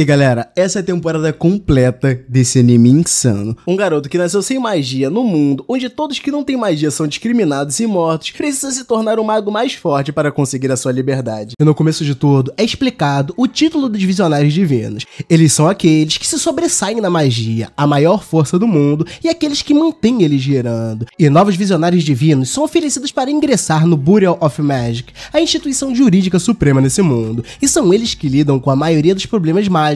E galera, essa é a temporada completa desse anime insano. Um garoto que nasceu sem magia no mundo, onde todos que não têm magia são discriminados e mortos, precisa se tornar um mago mais forte para conseguir a sua liberdade. E no começo de tudo, é explicado o título dos visionários divinos. Eles são aqueles que se sobressaem na magia, a maior força do mundo, e aqueles que mantêm eles girando. E novos visionários divinos são oferecidos para ingressar no Burial of Magic, a instituição jurídica suprema nesse mundo, e são eles que lidam com a maioria dos problemas mágicos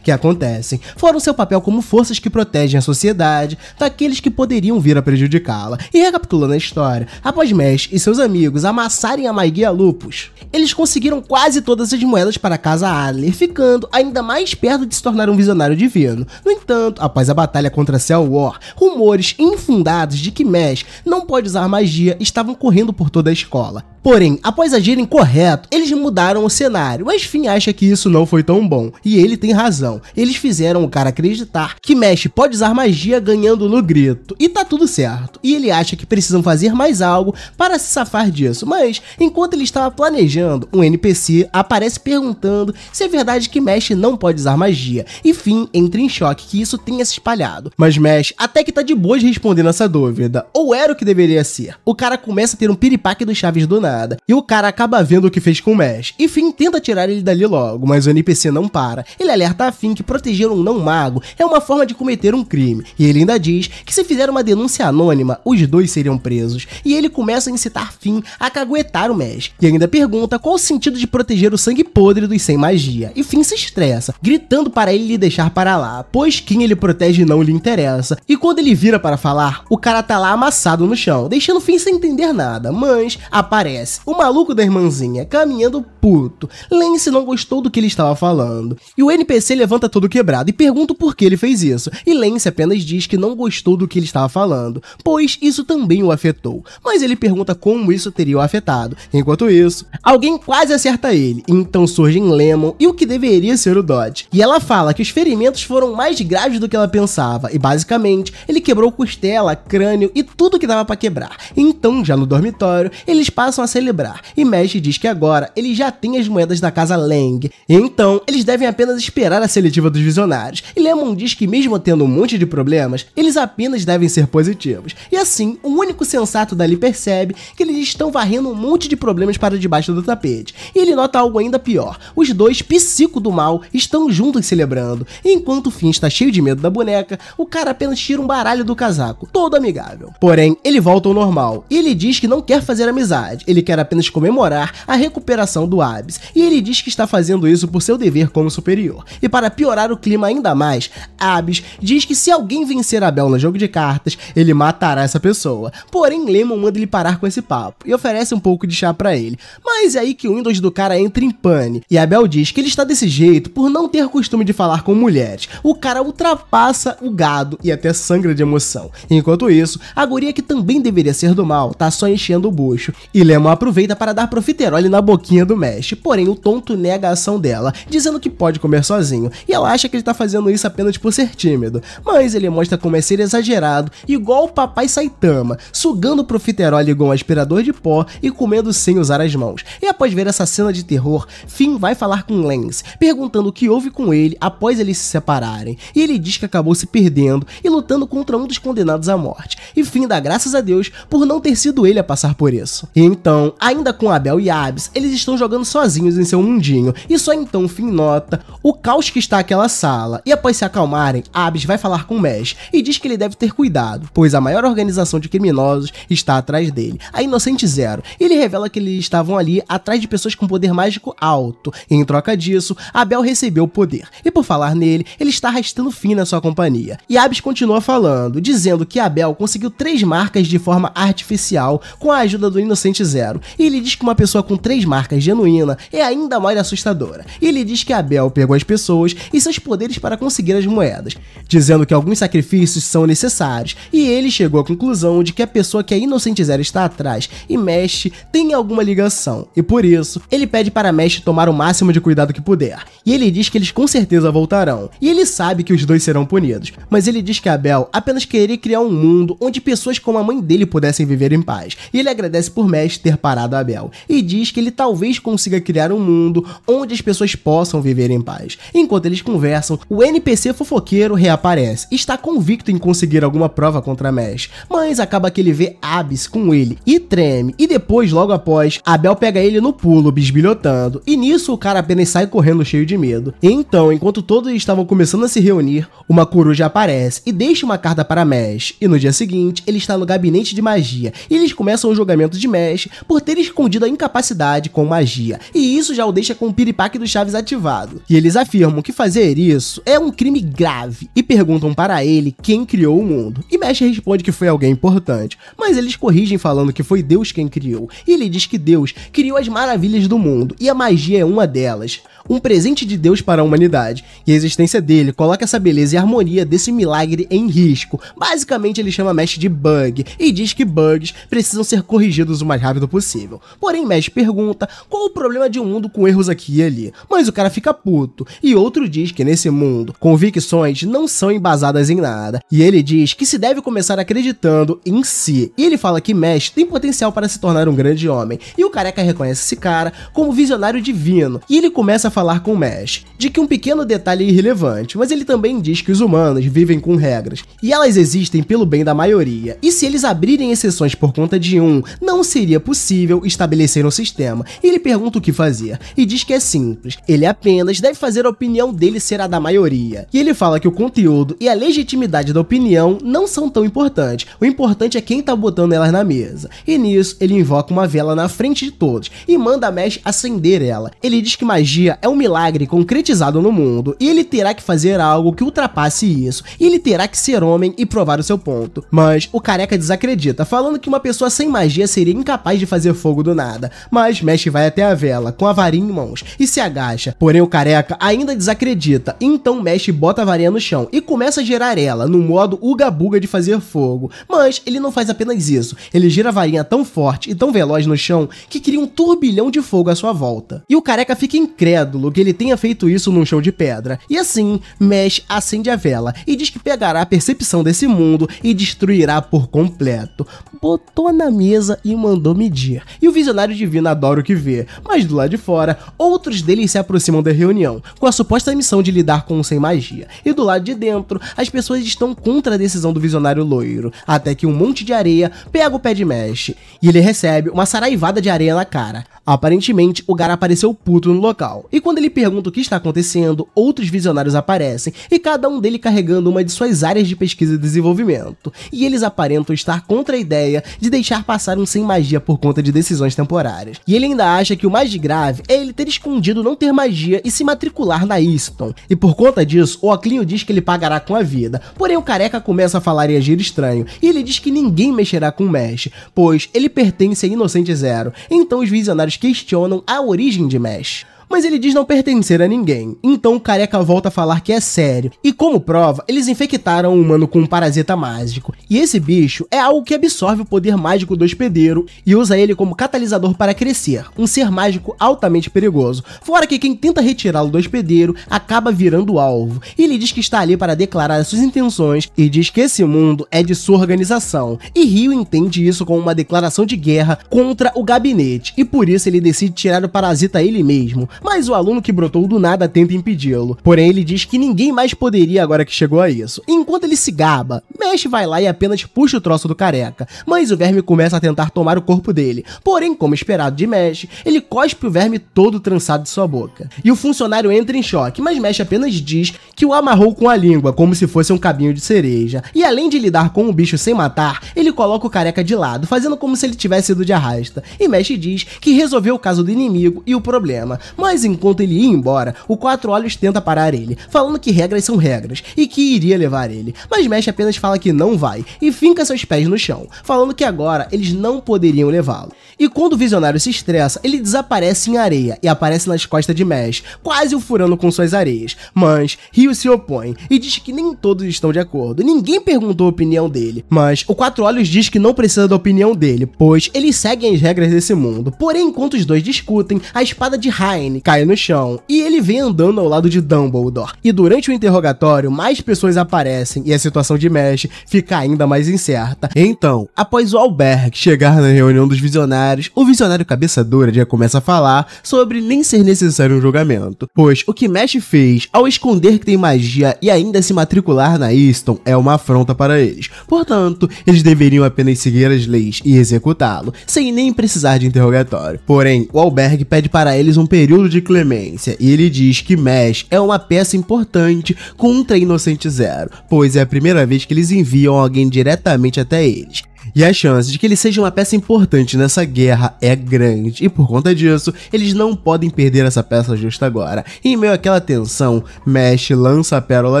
que acontecem, foram seu papel como forças que protegem a sociedade daqueles que poderiam vir a prejudicá-la. E recapitulando a história, após Mesh e seus amigos amassarem a Magia Lupus, eles conseguiram quase todas as moedas para a casa Adler, ficando ainda mais perto de se tornar um visionário divino. No entanto, após a batalha contra Cell War, rumores infundados de que Mesh não pode usar magia estavam correndo por toda a escola. Porém, após agirem correto, eles mudaram o cenário, mas Finn acha que isso não foi tão bom, e ele tem razão. Eles fizeram o cara acreditar que Mesh pode usar magia ganhando no grito, e tá tudo certo. E ele acha que precisam fazer mais algo para se safar disso, mas enquanto ele estava planejando, um NPC aparece perguntando se é verdade que Mesh não pode usar magia, e Finn entra em choque que isso tenha se espalhado. Mas Mesh até que tá de boa de respondendo essa dúvida, ou era o que deveria ser. O cara começa a ter um piripaque dos chaves do nada, nada. E o cara acaba vendo o que fez com o Mesh. E Finn tenta tirar ele dali logo, mas o NPC não para. Ele alerta a Finn que proteger um não-mago é uma forma de cometer um crime. E ele ainda diz que se fizer uma denúncia anônima, os dois seriam presos. E ele começa a incitar Finn a caguetar o Mesh. E ainda pergunta qual o sentido de proteger o sangue podre dos sem magia. E Finn se estressa, gritando para ele lhe deixar para lá, pois quem ele protege não lhe interessa. E quando ele vira para falar, o cara tá lá amassado no chão, deixando Finn sem entender nada, mas aparece o maluco da irmãzinha, caminhando puto, Lance não gostou do que ele estava falando. E o NPC levanta todo quebrado e pergunta por que ele fez isso. E Lance apenas diz que não gostou do que ele estava falando, pois isso também o afetou. Mas ele pergunta como isso teria o afetado. Enquanto isso, alguém quase acerta ele. Então surgem Lemon e o que deveria ser o Dodge. E ela fala que os ferimentos foram mais graves do que ela pensava. E basicamente, ele quebrou costela, crânio e tudo que dava para quebrar. Então, já no dormitório, eles passam a celebrar, e Mesh diz que agora ele já tem as moedas da casa Lang, então eles devem apenas esperar a seletiva dos visionários, e Lemon diz que mesmo tendo um monte de problemas, eles apenas devem ser positivos, e assim o único sensato dali percebe que eles estão varrendo um monte de problemas para debaixo do tapete, e ele nota algo ainda pior, os dois psico do mal estão juntos celebrando, enquanto Finn está cheio de medo da boneca, o cara apenas tira um baralho do casaco, todo amigável. Porém, ele volta ao normal, e ele diz que não quer fazer amizade, ele ele quer apenas comemorar a recuperação do Abs, e ele diz que está fazendo isso por seu dever como superior. E para piorar o clima ainda mais, Abs diz que se alguém vencer Abel no jogo de cartas, ele matará essa pessoa. Porém, Lemon manda ele parar com esse papo e oferece um pouco de chá para ele. Mas é aí que o Windows do cara entra em pane, e Abel diz que ele está desse jeito por não ter costume de falar com mulheres. O cara ultrapassa o gado e até sangra de emoção. Enquanto isso, a guria que também deveria ser do mal, tá só enchendo o bucho. E Lemon aproveita para dar profiterole na boquinha do Mesh, porém o tonto nega a ação dela, dizendo que pode comer sozinho, e ela acha que ele está fazendo isso apenas por ser tímido, mas ele mostra como é ser exagerado, igual o papai Saitama, sugando profiterole igual um aspirador de pó e comendo sem usar as mãos. E após ver essa cena de terror, Finn vai falar com Lance, perguntando o que houve com ele após eles se separarem, e ele diz que acabou se perdendo e lutando contra um dos condenados à morte, e Finn dá graças a Deus por não ter sido ele a passar por isso. E então então, ainda com Abel e Abs, eles estão jogando sozinhos em seu mundinho, e só então Fim nota o caos que está aquela sala, e após se acalmarem, Abs vai falar com Mesh e diz que ele deve ter cuidado, pois a maior organização de criminosos está atrás dele, a Inocente Zero, e ele revela que eles estavam ali atrás de pessoas com poder mágico alto, e em troca disso, Abel recebeu o poder, e por falar nele, ele está arrastando Fim na sua companhia, e Abs continua falando, dizendo que Abel conseguiu três marcas de forma artificial com a ajuda do Inocente Zero, zero. E ele diz que uma pessoa com três marcas genuína é ainda mais assustadora. E ele diz que Abel pegou as pessoas e seus poderes para conseguir as moedas, dizendo que alguns sacrifícios são necessários. E ele chegou à conclusão de que a pessoa que a é Inocente Zero está atrás e Mesh tem alguma ligação. E por isso, ele pede para Mesh tomar o máximo de cuidado que puder. E ele diz que eles com certeza voltarão. E ele sabe que os dois serão punidos. Mas ele diz que Abel apenas queria criar um mundo onde pessoas como a mãe dele pudessem viver em paz. E ele agradece por Mesh ter ter parado Abel, e diz que ele talvez consiga criar um mundo onde as pessoas possam viver em paz. Enquanto eles conversam, o NPC fofoqueiro reaparece. Está convicto em conseguir alguma prova contra Mesh, mas acaba que ele vê Abis com ele e treme. E depois, logo após, Abel pega ele no pulo, bisbilhotando, e nisso o cara apenas sai correndo cheio de medo. Então, enquanto todos estavam começando a se reunir, uma coruja aparece e deixa uma carta para Mesh, e no dia seguinte ele está no gabinete de magia e eles começam o julgamento de Mesh, por ter escondido a incapacidade com magia, e isso já o deixa com o piripaque do Chaves ativado. E eles afirmam que fazer isso é um crime grave e perguntam para ele quem criou o mundo. E Mesh responde que foi alguém importante, mas eles corrigem falando que foi Deus quem criou. E ele diz que Deus criou as maravilhas do mundo e a magia é uma delas, um presente de Deus para a humanidade. E a existência dele coloca essa beleza e harmonia desse milagre em risco. Basicamente, ele chama Mesh de bug e diz que bugs precisam ser corrigidos o mais rápido possível. Porém, Mesh pergunta qual o problema de um mundo com erros aqui e ali. Mas o cara fica puto, e outro diz que nesse mundo, convicções não são embasadas em nada. E ele diz que se deve começar acreditando em si. E ele fala que Mesh tem potencial para se tornar um grande homem. E o careca reconhece esse cara como visionário divino. E ele começa a falar com Mesh de que um pequeno detalhe é irrelevante, mas ele também diz que os humanos vivem com regras. E elas existem pelo bem da maioria. E se eles abrirem exceções por conta de um, não seria possível possível estabelecer um sistema. E ele pergunta o que fazer, e diz que é simples, ele apenas deve fazer a opinião dele ser a da maioria. E ele fala que o conteúdo e a legitimidade da opinião não são tão importantes, o importante é quem tá botando elas na mesa. E nisso, ele invoca uma vela na frente de todos e manda a Mesh acender ela. Ele diz que magia é um milagre concretizado no mundo, e ele terá que fazer algo que ultrapasse isso, e ele terá que ser homem e provar o seu ponto. Mas o careca desacredita, falando que uma pessoa sem magia seria incapaz de fazer fogo do nada, mas Mesh vai até a vela, com a varinha em mãos, e se agacha. Porém, o careca ainda desacredita, então Mesh bota a varinha no chão e começa a gerar ela, no modo uga-buga de fazer fogo. Mas ele não faz apenas isso, ele gira a varinha tão forte e tão veloz no chão que cria um turbilhão de fogo à sua volta. E o careca fica incrédulo que ele tenha feito isso num chão de pedra. E assim, Mesh acende a vela e diz que pegará a percepção desse mundo e destruirá por completo botou na mesa e mandou medir. E o visionário divino adora o que vê, mas do lado de fora, outros deles se aproximam da reunião, com a suposta missão de lidar com o sem magia. E do lado de dentro, as pessoas estão contra a decisão do visionário loiro, até que um monte de areia pega o pé de mesh, e ele recebe uma saraivada de areia na cara. Aparentemente, o cara apareceu puto no local, e quando ele pergunta o que está acontecendo, outros visionários aparecem, e cada um dele carregando uma de suas áreas de pesquisa e desenvolvimento, e eles aparentam estar contra a ideia ideia de deixar passar um sem magia por conta de decisões temporárias. E ele ainda acha que o mais grave é ele ter escondido não ter magia e se matricular na Easton. E por conta disso, o Oclinho diz que ele pagará com a vida. Porém, o careca começa a falar e agir estranho, e ele diz que ninguém mexerá com o Mesh, pois ele pertence a Inocente Zero. Então os visionários questionam a origem de Mesh mas ele diz não pertencer a ninguém. Então o careca volta a falar que é sério. E como prova, eles infectaram um humano com um parasita mágico. E esse bicho é algo que absorve o poder mágico do hospedeiro e usa ele como catalisador para crescer, um ser mágico altamente perigoso. Fora que quem tenta retirá-lo do hospedeiro acaba virando alvo. E ele diz que está ali para declarar suas intenções e diz que esse mundo é de sua organização. E Rio entende isso como uma declaração de guerra contra o gabinete e por isso ele decide tirar o parasita ele mesmo mas o aluno que brotou do nada tenta impedi-lo. Porém, ele diz que ninguém mais poderia agora que chegou a isso. Enquanto ele se gaba, Mesh vai lá e apenas puxa o troço do careca, mas o verme começa a tentar tomar o corpo dele. Porém, como esperado de Mesh, ele cospe o verme todo trançado de sua boca. E o funcionário entra em choque, mas Mesh apenas diz que o amarrou com a língua, como se fosse um cabinho de cereja. E além de lidar com o bicho sem matar, ele coloca o careca de lado, fazendo como se ele tivesse sido de arrasta. E Mesh diz que resolveu o caso do inimigo e o problema, mas mas enquanto ele ia embora, o Quatro Olhos tenta parar ele, falando que regras são regras e que iria levar ele. Mas Mesh apenas fala que não vai e finca seus pés no chão, falando que agora eles não poderiam levá-lo. E quando o visionário se estressa, ele desaparece em areia e aparece nas costas de Mesh, quase o furando com suas areias. Mas Rio se opõe e diz que nem todos estão de acordo. Ninguém perguntou a opinião dele, mas o Quatro Olhos diz que não precisa da opinião dele, pois eles seguem as regras desse mundo. Porém, enquanto os dois discutem, a espada de Rain cai no chão e ele vem andando ao lado de Dumbledore. E durante o interrogatório, mais pessoas aparecem e a situação de Mesh fica ainda mais incerta. Então, após o Alberg chegar na reunião dos visionários, o visionário cabeça dura já começa a falar sobre nem ser necessário um julgamento, pois o que Mesh fez ao esconder que tem magia e ainda se matricular na Easton é uma afronta para eles. Portanto, eles deveriam apenas seguir as leis e executá-lo, sem nem precisar de interrogatório. Porém, o Alberg pede para eles um período período de clemência e ele diz que Mesh é uma peça importante contra Inocente Zero, pois é a primeira vez que eles enviam alguém diretamente até eles. E a chance de que ele seja uma peça importante nessa guerra é grande, e por conta disso, eles não podem perder essa peça justo agora. E, em meio àquela tensão, Mesh lança a pérola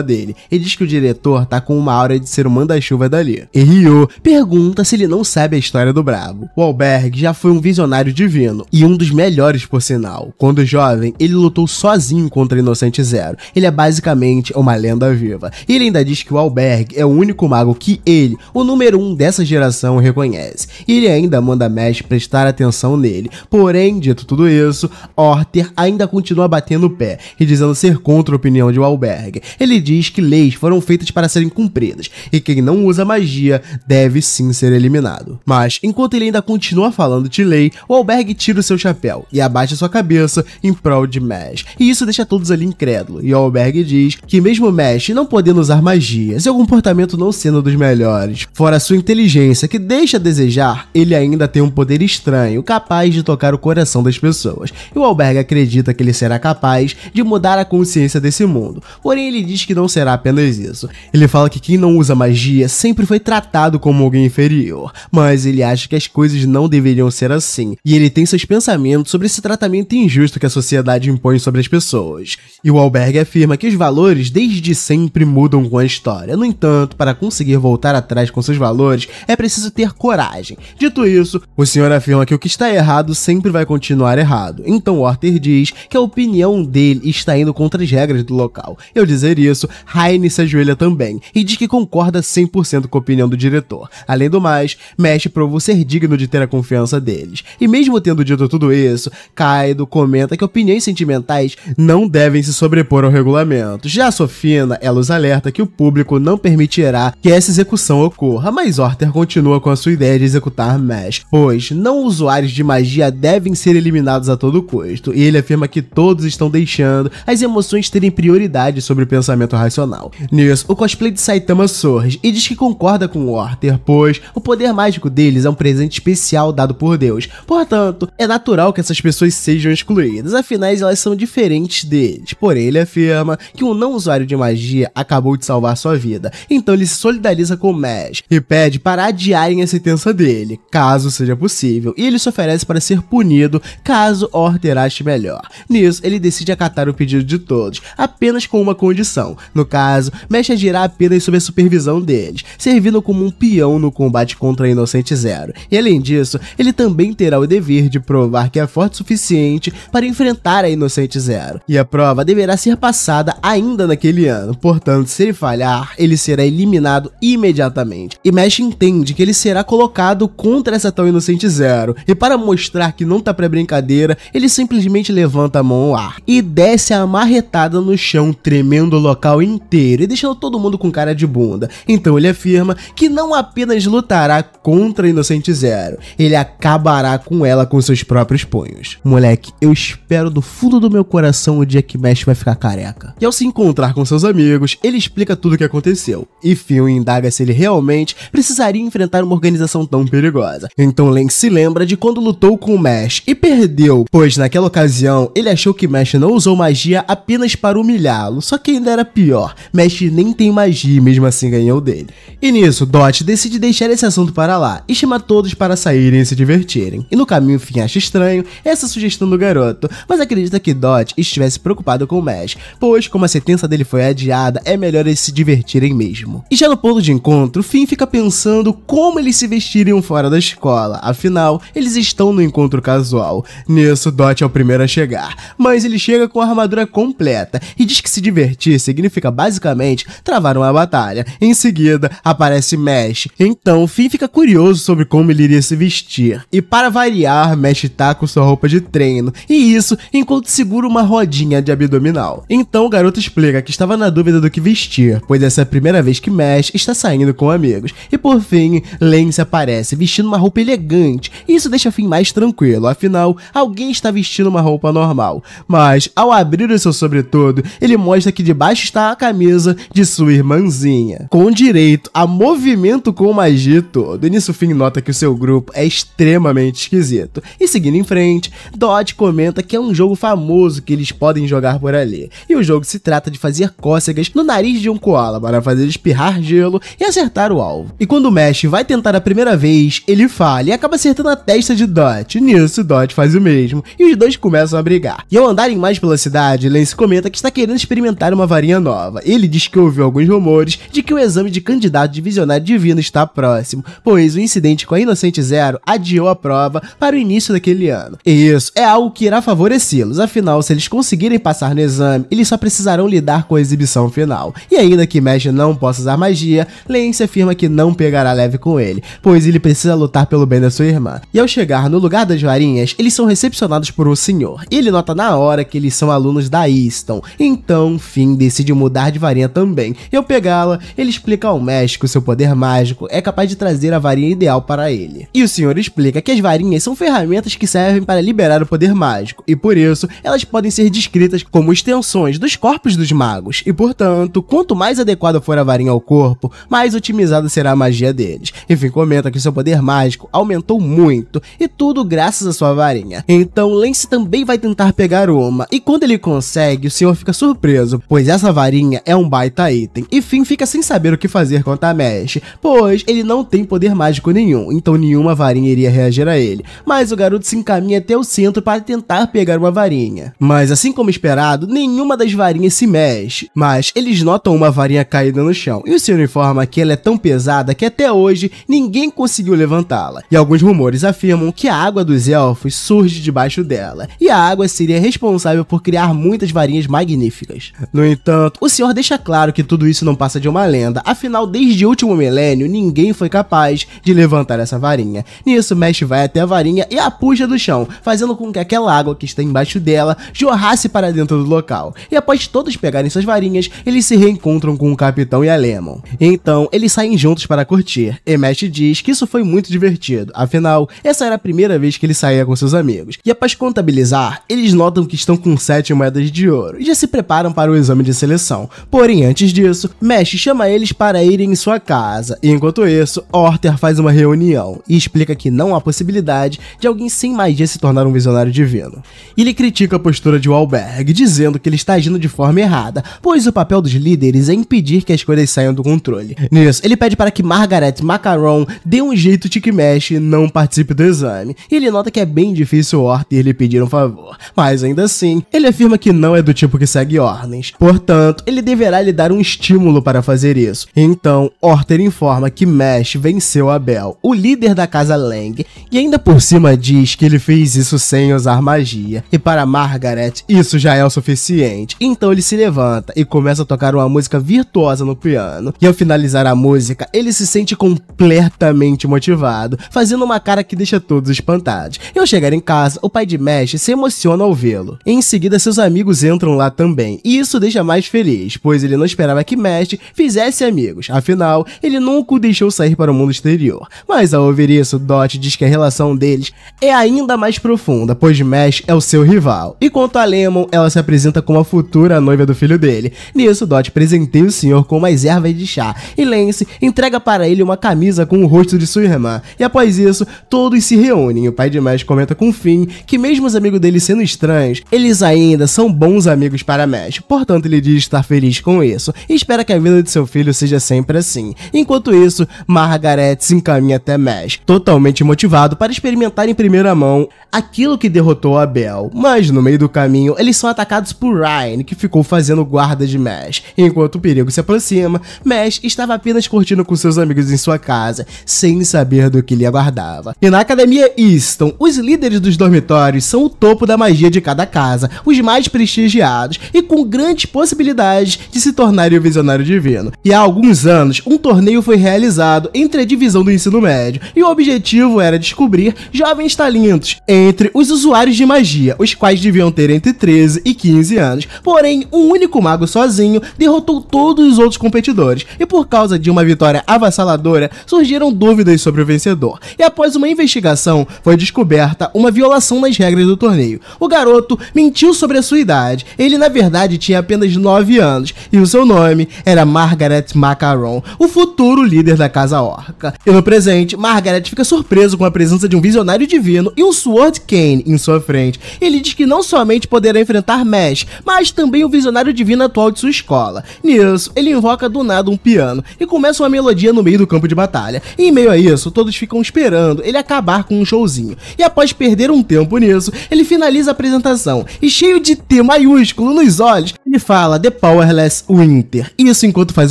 dele e diz que o diretor tá com uma aura de ser o manda-chuva dali. E Ryo pergunta se ele não sabe a história do Bravo. O Alberg já foi um visionário divino, e um dos melhores por sinal. Quando jovem, ele lutou sozinho contra o Inocente Zero. Ele é basicamente uma lenda viva. Ele ainda diz que o Alberg é o único mago que ele, o número um dessa geração, reconhece. E ele ainda manda Mesh prestar atenção nele. Porém, dito tudo isso, Orter ainda continua batendo o pé e dizendo ser contra a opinião de Walberg. Ele diz que leis foram feitas para serem cumpridas e quem não usa magia deve sim ser eliminado. Mas, enquanto ele ainda continua falando de lei, Walberg tira o seu chapéu e abaixa sua cabeça em prol de Mesh, e isso deixa todos ali incrédulos, e Alberg diz que mesmo Mesh não podendo usar magia, seu comportamento não sendo dos melhores, fora sua inteligência que deixa a desejar, ele ainda tem um poder estranho, capaz de tocar o coração das pessoas, e o Alberg acredita que ele será capaz de mudar a consciência desse mundo, porém ele diz que não será apenas isso, ele fala que quem não usa magia sempre foi tratado como alguém inferior, mas ele acha que as coisas não deveriam ser assim, e ele tem seus pensamentos sobre esse tratamento injusto que a sociedade impõe sobre as pessoas. E o Alberg afirma que os valores desde sempre mudam com a história. No entanto, para conseguir voltar atrás com seus valores, é preciso ter coragem. Dito isso, o senhor afirma que o que está errado sempre vai continuar errado. Então Walter diz que a opinião dele está indo contra as regras do local. Eu dizer isso, Heine se ajoelha também e diz que concorda 100% com a opinião do diretor. Além do mais, Mesh provou ser digno de ter a confiança deles. E mesmo tendo dito tudo isso, Kaido comenta que opiniões sentimentais não devem se sobrepor ao regulamento. Já a Sofina, ela os alerta que o público não permitirá que essa execução ocorra, mas Orter continua com a sua ideia de executar Mesh, pois não usuários de magia devem ser eliminados a todo custo, e ele afirma que todos estão deixando as emoções terem prioridade sobre o pensamento racional. Nisso, o cosplay de Saitama sorge e diz que concorda com Orter. pois o poder mágico deles é um presente especial dado por Deus, portanto, é natural que essas pessoas sejam excluídas mas afinal, elas são diferentes deles. Tipo, Por ele afirma que um não usuário de magia acabou de salvar sua vida, então ele se solidariza com o Mesh e pede para adiarem a sentença dele, caso seja possível, e ele se oferece para ser punido caso Order ache melhor. Nisso, ele decide acatar o pedido de todos, apenas com uma condição. No caso, Mesh agirá apenas sob a supervisão deles, servindo como um peão no combate contra a Inocente Zero. E além disso, ele também terá o dever de provar que é forte o suficiente para enfrentar enfrentar a Inocente Zero, e a prova deverá ser passada ainda naquele ano, portanto, se ele falhar, ele será eliminado imediatamente. E Mesh entende que ele será colocado contra essa tal Inocente Zero, e para mostrar que não tá pra brincadeira, ele simplesmente levanta a mão ao ar e desce a marretada no chão, tremendo o local inteiro e deixando todo mundo com cara de bunda. Então ele afirma que não apenas lutará contra a Inocente Zero, ele acabará com ela com seus próprios punhos. Moleque, eu espero espero do fundo do meu coração o dia que Mesh vai ficar careca. E ao se encontrar com seus amigos, ele explica tudo o que aconteceu, e Fio indaga se ele realmente precisaria enfrentar uma organização tão perigosa. Então Link se lembra de quando lutou com o Mesh e perdeu, pois naquela ocasião ele achou que Mesh não usou magia apenas para humilhá-lo, só que ainda era pior, Mesh nem tem magia e mesmo assim ganhou dele. E nisso, Dot decide deixar esse assunto para lá e chama todos para saírem e se divertirem. E no caminho, Finn acha estranho essa sugestão do garoto, mas acredita que Dot estivesse preocupado com Mesh, pois como a sentença dele foi adiada, é melhor eles se divertirem mesmo. E já no ponto de encontro, Finn fica pensando como eles se vestiriam fora da escola, afinal, eles estão no encontro casual. Nisso, Dot é o primeiro a chegar, mas ele chega com a armadura completa e diz que se divertir significa basicamente travar uma batalha. Em seguida, aparece Mesh. Então, Finn fica curioso sobre como ele iria se vestir. E para variar, Mesh tá com sua roupa de treino, e isso enquanto segura uma rodinha de abdominal. Então o garoto explica que estava na dúvida do que vestir, pois essa é a primeira vez que mexe está saindo com amigos. E por fim, Lance aparece vestindo uma roupa elegante, e isso deixa Finn mais tranquilo, afinal, alguém está vestindo uma roupa normal. Mas, ao abrir o seu sobretudo, ele mostra que debaixo está a camisa de sua irmãzinha, com direito a movimento com magia todo. E nisso Finn nota que o seu grupo é extremamente esquisito. E seguindo em frente, Dot comenta que é é um jogo famoso que eles podem jogar por ali. E o jogo se trata de fazer cócegas no nariz de um koala para fazer espirrar gelo e acertar o alvo. E quando o Mesh vai tentar a primeira vez, ele falha e acaba acertando a testa de Dot. Nisso, Dot faz o mesmo e os dois começam a brigar. E ao andarem mais pela cidade, Lance comenta que está querendo experimentar uma varinha nova. Ele diz que ouviu alguns rumores de que o exame de candidato de visionário divino está próximo, pois o incidente com a Inocente Zero adiou a prova para o início daquele ano. E isso é algo que irá favorecer favorecê-los. Afinal, se eles conseguirem passar no exame, eles só precisarão lidar com a exibição final. E ainda que Mesh não possa usar magia, Lance afirma que não pegará leve com ele, pois ele precisa lutar pelo bem da sua irmã. E ao chegar no lugar das varinhas, eles são recepcionados por um senhor. E ele nota na hora que eles são alunos da Easton. Então, Finn decide mudar de varinha também. E ao pegá-la, ele explica ao Mesh que o seu poder mágico é capaz de trazer a varinha ideal para ele. E o senhor explica que as varinhas são ferramentas que servem para liberar o poder mágico, e por isso elas podem ser descritas como extensões dos corpos dos magos, e portanto, quanto mais adequada for a varinha ao corpo, mais otimizada será a magia deles. Enfim, comenta que seu poder mágico aumentou muito, e tudo graças à sua varinha. Então, Lance também vai tentar pegar uma, e quando ele consegue, o senhor fica surpreso, pois essa varinha é um baita item, e Finn fica sem saber o que fazer com Tamesh, pois ele não tem poder mágico nenhum, então nenhuma varinha iria reagir a ele. Mas o garoto se encaminha até o centro para tentar pegar pegar uma varinha. Mas assim como esperado, nenhuma das varinhas se mexe, mas eles notam uma varinha caída no chão e o senhor informa que ela é tão pesada que até hoje ninguém conseguiu levantá-la. E alguns rumores afirmam que a água dos elfos surge debaixo dela, e a água seria responsável por criar muitas varinhas magníficas. No entanto, o senhor deixa claro que tudo isso não passa de uma lenda, afinal, desde o último milênio, ninguém foi capaz de levantar essa varinha. Nisso, Mesh vai até a varinha e a puxa do chão, fazendo com que aquela água que está embaixo dela jorrasse para dentro do local, e após todos pegarem suas varinhas, eles se reencontram com o capitão e a Lemon. Então, eles saem juntos para curtir, e Mesh diz que isso foi muito divertido, afinal, essa era a primeira vez que ele saía com seus amigos, e após contabilizar, eles notam que estão com 7 moedas de ouro, e já se preparam para o exame de seleção. Porém, antes disso, Mesh chama eles para irem em sua casa, e enquanto isso, Orter faz uma reunião, e explica que não há possibilidade de alguém sem magia se tornar um visionário divino. Ele critica a postura de Wahlberg, dizendo que ele está agindo de forma errada, pois o papel dos líderes é impedir que as coisas saiam do controle. Nisso, ele pede para que Margaret Macaron dê um jeito de que mesh e não participe do exame. Ele nota que é bem difícil Orter lhe pedir um favor, mas ainda assim, ele afirma que não é do tipo que segue ordens. Portanto, ele deverá lhe dar um estímulo para fazer isso. Então, Orter informa que Mesh venceu Abel, o líder da casa Lang, e ainda por cima diz que ele fez isso sem usar magia. E para Margaret, isso já é o suficiente. Então ele se levanta e começa a tocar uma música virtuosa no piano. E ao finalizar a música, ele se sente completamente motivado, fazendo uma cara que deixa todos espantados. E ao chegar em casa, o pai de Mesh se emociona ao vê-lo. Em seguida, seus amigos entram lá também, e isso deixa mais feliz, pois ele não esperava que Mesh fizesse amigos. Afinal, ele nunca o deixou sair para o mundo exterior. Mas ao ouvir isso, Dot diz que a relação deles é ainda mais profunda, pois Mesh é o o seu rival. E quanto a Lemon, ela se apresenta como a futura noiva do filho dele. Nisso, Dot presenteia o senhor com umas ervas de chá e Lance entrega para ele uma camisa com o rosto de sua irmã. E após isso, todos se reúnem. O pai de Mesh comenta com Finn que mesmo os amigos dele sendo estranhos, eles ainda são bons amigos para Mesh. Portanto, ele diz estar feliz com isso e espera que a vida de seu filho seja sempre assim. Enquanto isso, Margaret se encaminha até Mesh, totalmente motivado para experimentar em primeira mão aquilo que derrotou a Bella mas no meio do caminho eles são atacados por Ryan, que ficou fazendo guarda de Mesh Enquanto o perigo se aproxima, Mesh estava apenas curtindo com seus amigos em sua casa, sem saber do que lhe aguardava. E na academia Easton, os líderes dos dormitórios são o topo da magia de cada casa, os mais prestigiados e com grandes possibilidades de se tornarem o visionário divino. E há alguns anos, um torneio foi realizado entre a divisão do ensino médio, e o objetivo era descobrir jovens talentos entre os usuários de magia magia, os quais deviam ter entre 13 e 15 anos. Porém, um único mago sozinho derrotou todos os outros competidores, e por causa de uma vitória avassaladora, surgiram dúvidas sobre o vencedor. E após uma investigação, foi descoberta uma violação nas regras do torneio. O garoto mentiu sobre a sua idade. Ele, na verdade, tinha apenas 9 anos, e o seu nome era Margaret Macaron, o futuro líder da Casa Orca. E no presente, Margaret fica surpreso com a presença de um visionário divino e um Sword Cane em sua frente, ele diz que não somente poderá enfrentar Mesh, mas também o visionário divino atual de sua escola. Nisso, ele invoca do nada um piano e começa uma melodia no meio do campo de batalha. E em meio a isso, todos ficam esperando ele acabar com um showzinho. E após perder um tempo nisso, ele finaliza a apresentação e cheio de T maiúsculo nos olhos, ele fala The Powerless Winter, isso enquanto faz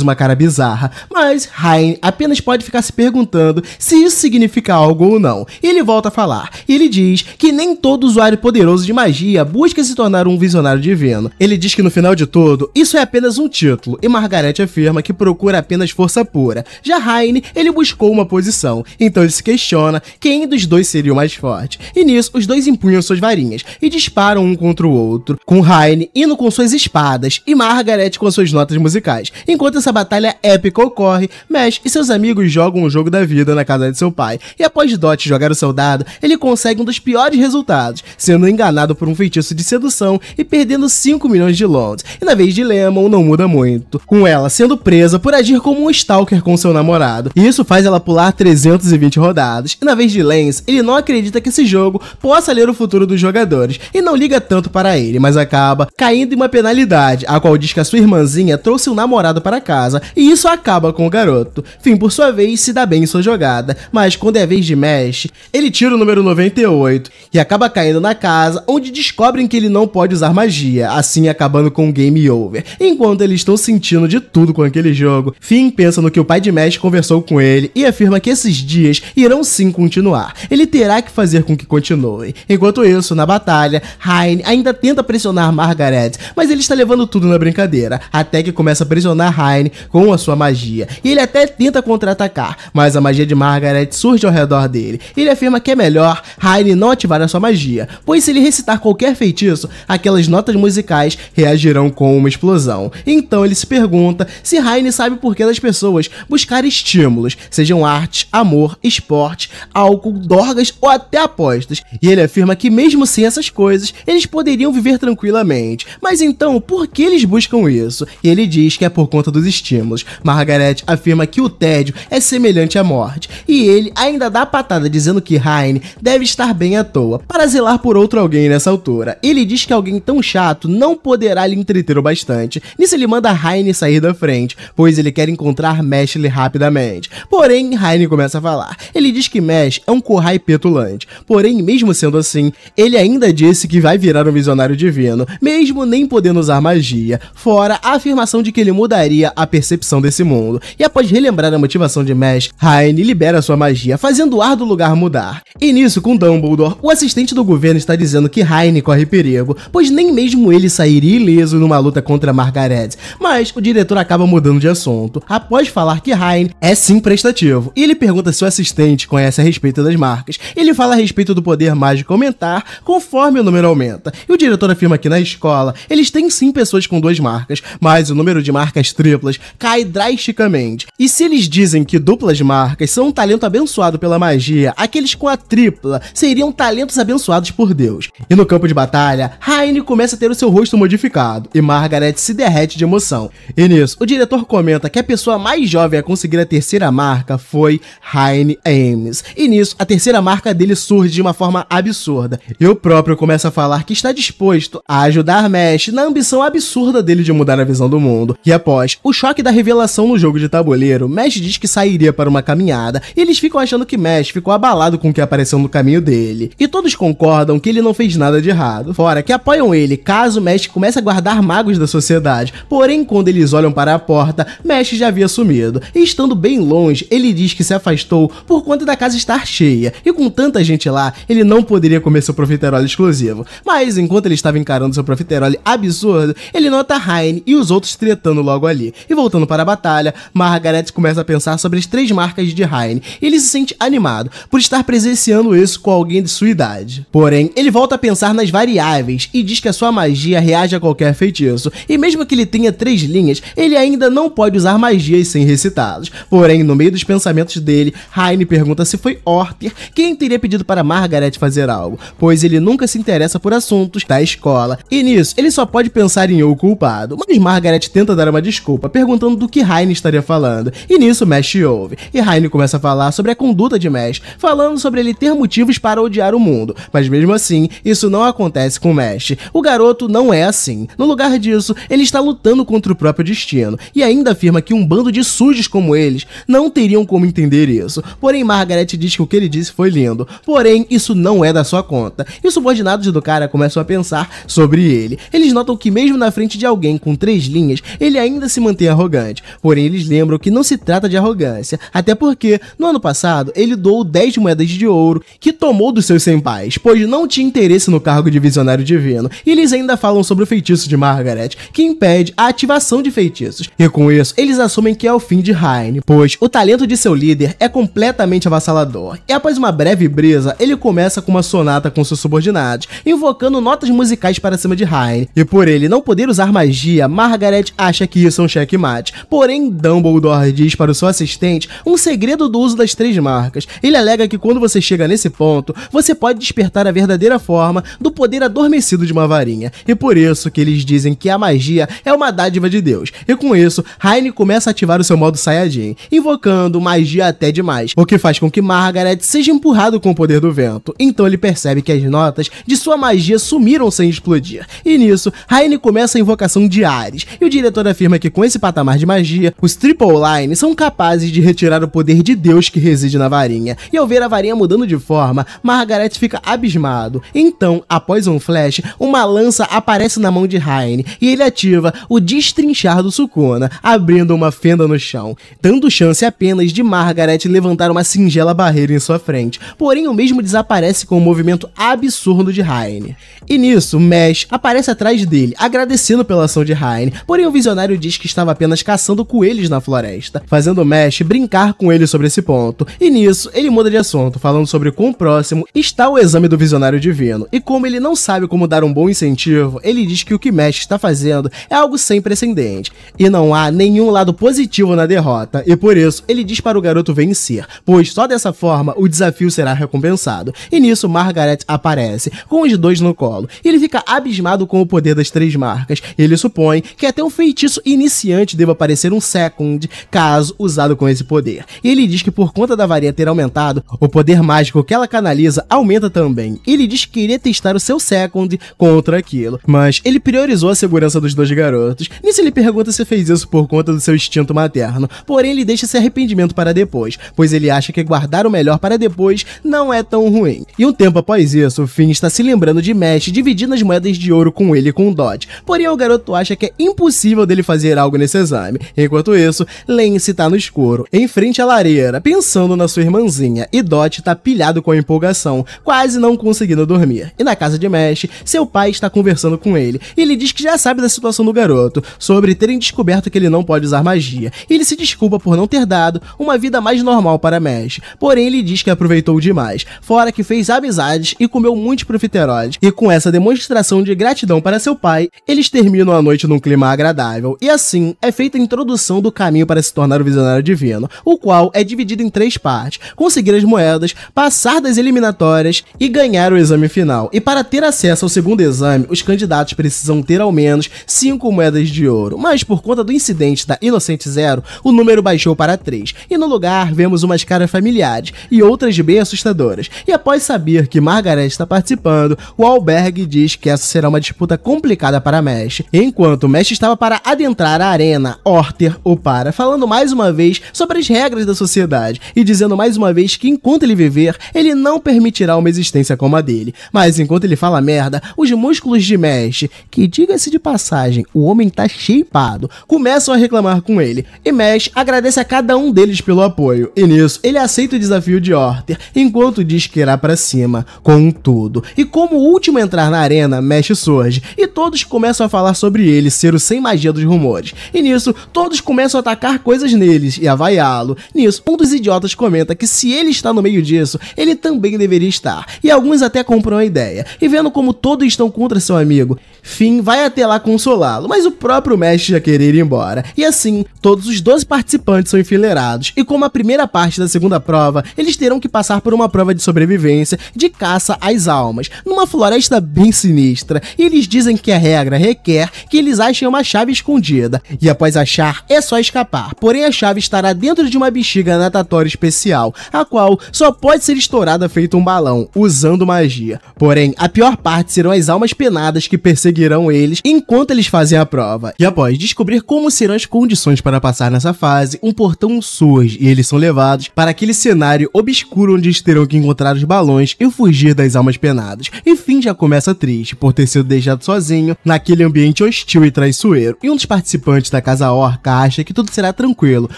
uma cara bizarra, mas Hein apenas pode ficar se perguntando se isso significa algo ou não. Ele volta a falar, e ele diz que nem todo usuário poderoso de magia busca se tornar um visionário divino. Ele diz que no final de tudo, isso é apenas um título, e Margaret afirma que procura apenas força pura. Já Hein, ele buscou uma posição, então ele se questiona quem dos dois seria o mais forte. E nisso, os dois empunham suas varinhas e disparam um contra o outro, com Hein indo com suas espadas e Margaret com suas notas musicais, enquanto essa batalha épica ocorre, Mesh e seus amigos jogam o jogo da vida na casa de seu pai, e após Dot jogar o soldado, ele consegue um dos piores resultados, sendo enganado por um feitiço de sedução e perdendo 5 milhões de Londres. e na vez de Lemon não muda muito, com ela sendo presa por agir como um stalker com seu namorado, e isso faz ela pular 320 rodadas, e na vez de Lance, ele não acredita que esse jogo possa ler o futuro dos jogadores, e não liga tanto para ele, mas acaba caindo em uma penalidade a qual diz que a sua irmãzinha trouxe o um namorado para casa e isso acaba com o garoto. Fim, por sua vez, se dá bem em sua jogada, mas quando é vez de Mesh, ele tira o número 98 e acaba caindo na casa, onde descobrem que ele não pode usar magia, assim acabando com o game over. Enquanto eles estão sentindo de tudo com aquele jogo, Finn pensa no que o pai de Mesh conversou com ele e afirma que esses dias irão sim continuar. Ele terá que fazer com que continuem. Enquanto isso, na batalha, Hein ainda tenta pressionar Margaret, mas ele está levando levando tudo na brincadeira, até que começa a aprisionar Heine com a sua magia. E ele até tenta contra-atacar, mas a magia de Margaret surge ao redor dele. Ele afirma que é melhor Heine não ativar a sua magia, pois se ele recitar qualquer feitiço, aquelas notas musicais reagirão com uma explosão. Então ele se pergunta se Heine sabe por que as pessoas buscar estímulos, sejam arte, amor, esporte, álcool, drogas ou até apostas. E ele afirma que mesmo sem essas coisas, eles poderiam viver tranquilamente. Mas então, por por que eles buscam isso, e ele diz que é por conta dos estímulos. Margaret afirma que o tédio é semelhante à morte, e ele ainda dá patada dizendo que Rain deve estar bem à toa, para zelar por outro alguém nessa altura. Ele diz que alguém tão chato não poderá lhe entreter o bastante. Nisso ele manda Rain sair da frente, pois ele quer encontrar Meshle rapidamente. Porém, Rain começa a falar. Ele diz que Mesh é um Kohai petulante. Porém, mesmo sendo assim, ele ainda disse que vai virar um visionário divino, mesmo nem podendo usar mais magia, fora a afirmação de que ele mudaria a percepção desse mundo. E após relembrar a motivação de Mesh, Raine libera sua magia, fazendo o ar do lugar mudar. E nisso, com Dumbledore, o assistente do governo está dizendo que Raine corre perigo, pois nem mesmo ele sairia ileso numa luta contra Margaret. Mas o diretor acaba mudando de assunto, após falar que Raine é sim prestativo, e ele pergunta se o assistente conhece a respeito das marcas. Ele fala a respeito do poder mágico aumentar conforme o número aumenta. E o diretor afirma que na escola eles têm sim pessoas com duas marcas, mas o número de marcas triplas cai drasticamente. E se eles dizem que duplas marcas são um talento abençoado pela magia, aqueles com a tripla seriam talentos abençoados por Deus. E no campo de batalha, Raine começa a ter o seu rosto modificado e Margaret se derrete de emoção. E nisso, o diretor comenta que a pessoa mais jovem a conseguir a terceira marca foi Raine Ames. E nisso, a terceira marca dele surge de uma forma absurda. E o próprio começa a falar que está disposto a ajudar Mesh na ambição absurda dele de mudar a visão do mundo. E após o choque da revelação no jogo de tabuleiro, Mesh diz que sairia para uma caminhada e eles ficam achando que Mesh ficou abalado com o que apareceu no caminho dele. E todos concordam que ele não fez nada de errado. Fora que apoiam ele caso Mesh comece a guardar magos da sociedade. Porém, quando eles olham para a porta, Mesh já havia sumido. E estando bem longe, ele diz que se afastou por conta da casa estar cheia. E com tanta gente lá, ele não poderia comer seu profiterole exclusivo. Mas enquanto ele estava encarando seu profiterole absurdo, cedo, ele nota Rain e os outros tretando logo ali. E voltando para a batalha, Margaret começa a pensar sobre as três marcas de Rain e ele se sente animado por estar presenciando isso com alguém de sua idade. Porém, ele volta a pensar nas variáveis e diz que a sua magia reage a qualquer feitiço, e mesmo que ele tenha três linhas, ele ainda não pode usar magias sem recitados. Porém, no meio dos pensamentos dele, Rain pergunta se foi Orter quem teria pedido para Margaret fazer algo, pois ele nunca se interessa por assuntos da escola, e nisso ele só pode pensar passarinhou o culpado, mas Margaret tenta dar uma desculpa, perguntando do que Heine estaria falando, e nisso Mesh ouve, e Heine começa a falar sobre a conduta de Mesh, falando sobre ele ter motivos para odiar o mundo, mas mesmo assim, isso não acontece com Mesh. O garoto não é assim. No lugar disso, ele está lutando contra o próprio destino, e ainda afirma que um bando de sujos como eles não teriam como entender isso. Porém, Margaret diz que o que ele disse foi lindo, porém, isso não é da sua conta. E os subordinados do cara começam a pensar sobre ele. Eles notam que mesmo mesmo na frente de alguém com três linhas, ele ainda se mantém arrogante. Porém, eles lembram que não se trata de arrogância, até porque, no ano passado, ele doou 10 moedas de ouro que tomou dos seus senpais, pois não tinha interesse no cargo de visionário divino. E eles ainda falam sobre o feitiço de Margaret, que impede a ativação de feitiços. E com isso, eles assumem que é o fim de Rain, pois o talento de seu líder é completamente avassalador. E após uma breve brisa, ele começa com uma sonata com seus subordinados, invocando notas musicais para cima de Rain. E por ele não não poder usar magia, Margaret acha que isso é um checkmate. Porém, Dumbledore diz para o seu assistente um segredo do uso das três marcas. Ele alega que quando você chega nesse ponto, você pode despertar a verdadeira forma do poder adormecido de uma varinha. E por isso que eles dizem que a magia é uma dádiva de Deus. E com isso, Heine começa a ativar o seu modo Saiyajin, invocando magia até demais, o que faz com que Margaret seja empurrado com o poder do vento. Então ele percebe que as notas de sua magia sumiram sem explodir. E nisso, Heine começa a invocação de Ares, e o diretor afirma que com esse patamar de magia, os Triple Line são capazes de retirar o poder de Deus que reside na varinha, e ao ver a varinha mudando de forma, Margaret fica abismado. Então, após um flash, uma lança aparece na mão de Raine, e ele ativa o destrinchar do Sukuna, abrindo uma fenda no chão, dando chance apenas de Margaret levantar uma singela barreira em sua frente, porém o mesmo desaparece com um movimento absurdo de Raine. E nisso, Mesh aparece atrás dele, agradecendo agradecendo pela ação de Rain, porém o visionário diz que estava apenas caçando coelhos na floresta, fazendo Mesh brincar com ele sobre esse ponto. E nisso, ele muda de assunto, falando sobre quão próximo está o exame do visionário divino. E como ele não sabe como dar um bom incentivo, ele diz que o que Mesh está fazendo é algo sem precedente, e não há nenhum lado positivo na derrota, e por isso ele diz para o garoto vencer, pois só dessa forma o desafio será recompensado. E nisso Margaret aparece, com os dois no colo, e ele fica abismado com o poder das três magas ele supõe que até um feitiço iniciante deva aparecer um second, caso usado com esse poder. Ele diz que por conta da varia ter aumentado, o poder mágico que ela canaliza aumenta também. Ele diz que queria testar o seu second contra aquilo, mas ele priorizou a segurança dos dois garotos. Nisso ele pergunta se fez isso por conta do seu instinto materno, porém ele deixa esse arrependimento para depois, pois ele acha que guardar o melhor para depois não é tão ruim. E um tempo após isso, Finn está se lembrando de Mesh dividindo as moedas de ouro com ele e com Dodge, porém o garoto acha que é impossível dele fazer algo nesse exame. Enquanto isso, Lance tá no escuro, em frente à lareira, pensando na sua irmãzinha, e Dot tá pilhado com a empolgação, quase não conseguindo dormir. E na casa de Mesh, seu pai está conversando com ele, e ele diz que já sabe da situação do garoto, sobre terem descoberto que ele não pode usar magia. E ele se desculpa por não ter dado uma vida mais normal para Mesh, porém ele diz que aproveitou demais, fora que fez amizades e comeu muitos profiteroles. E com essa demonstração de gratidão para seu pai, eles terminam a noite num clima agradável, e assim é feita a introdução do caminho para se tornar o Visionário Divino, o qual é dividido em três partes: conseguir as moedas, passar das eliminatórias e ganhar o exame final. E para ter acesso ao segundo exame, os candidatos precisam ter ao menos cinco moedas de ouro, mas por conta do incidente da Inocente Zero, o número baixou para três, e no lugar vemos umas caras familiares e outras bem assustadoras. E após saber que Margaret está participando, o albergue diz que essa será uma disputa complicada para para Mesh. Enquanto Mesh estava para adentrar a arena, Orter o para, falando mais uma vez sobre as regras da sociedade e dizendo mais uma vez que enquanto ele viver, ele não permitirá uma existência como a dele. Mas enquanto ele fala merda, os músculos de Mesh, que diga-se de passagem, o homem tá shapeado, começam a reclamar com ele. E Mesh agradece a cada um deles pelo apoio. E nisso, ele aceita o desafio de Orter, enquanto diz que irá para cima, com tudo. E como o último a entrar na arena, Mesh surge e todos começam começam a falar sobre ele ser o sem magia dos rumores. E nisso, todos começam a atacar coisas neles e a vaiá-lo. Nisso, um dos idiotas comenta que se ele está no meio disso, ele também deveria estar. E alguns até compram a ideia. E vendo como todos estão contra seu amigo, Finn vai até lá consolá-lo, mas o próprio mestre já querer ir embora. E assim, todos os 12 participantes são enfileirados, e como a primeira parte da segunda prova, eles terão que passar por uma prova de sobrevivência de caça às almas, numa floresta bem sinistra, e eles dizem que a regra requer que eles achem uma chave escondida, e após achar, é só escapar, porém a chave estará dentro de uma bexiga natatória especial, a qual só pode ser estourada feito um balão, usando magia. Porém, a pior parte serão as almas penadas que perseguem perseguirão eles enquanto eles fazem a prova. E após descobrir como serão as condições para passar nessa fase, um portão surge e eles são levados para aquele cenário obscuro onde eles terão que encontrar os balões e fugir das almas penadas. Enfim, já começa triste por ter sido deixado sozinho naquele ambiente hostil e traiçoeiro. E um dos participantes da Casa Orca acha que tudo será tranquilo,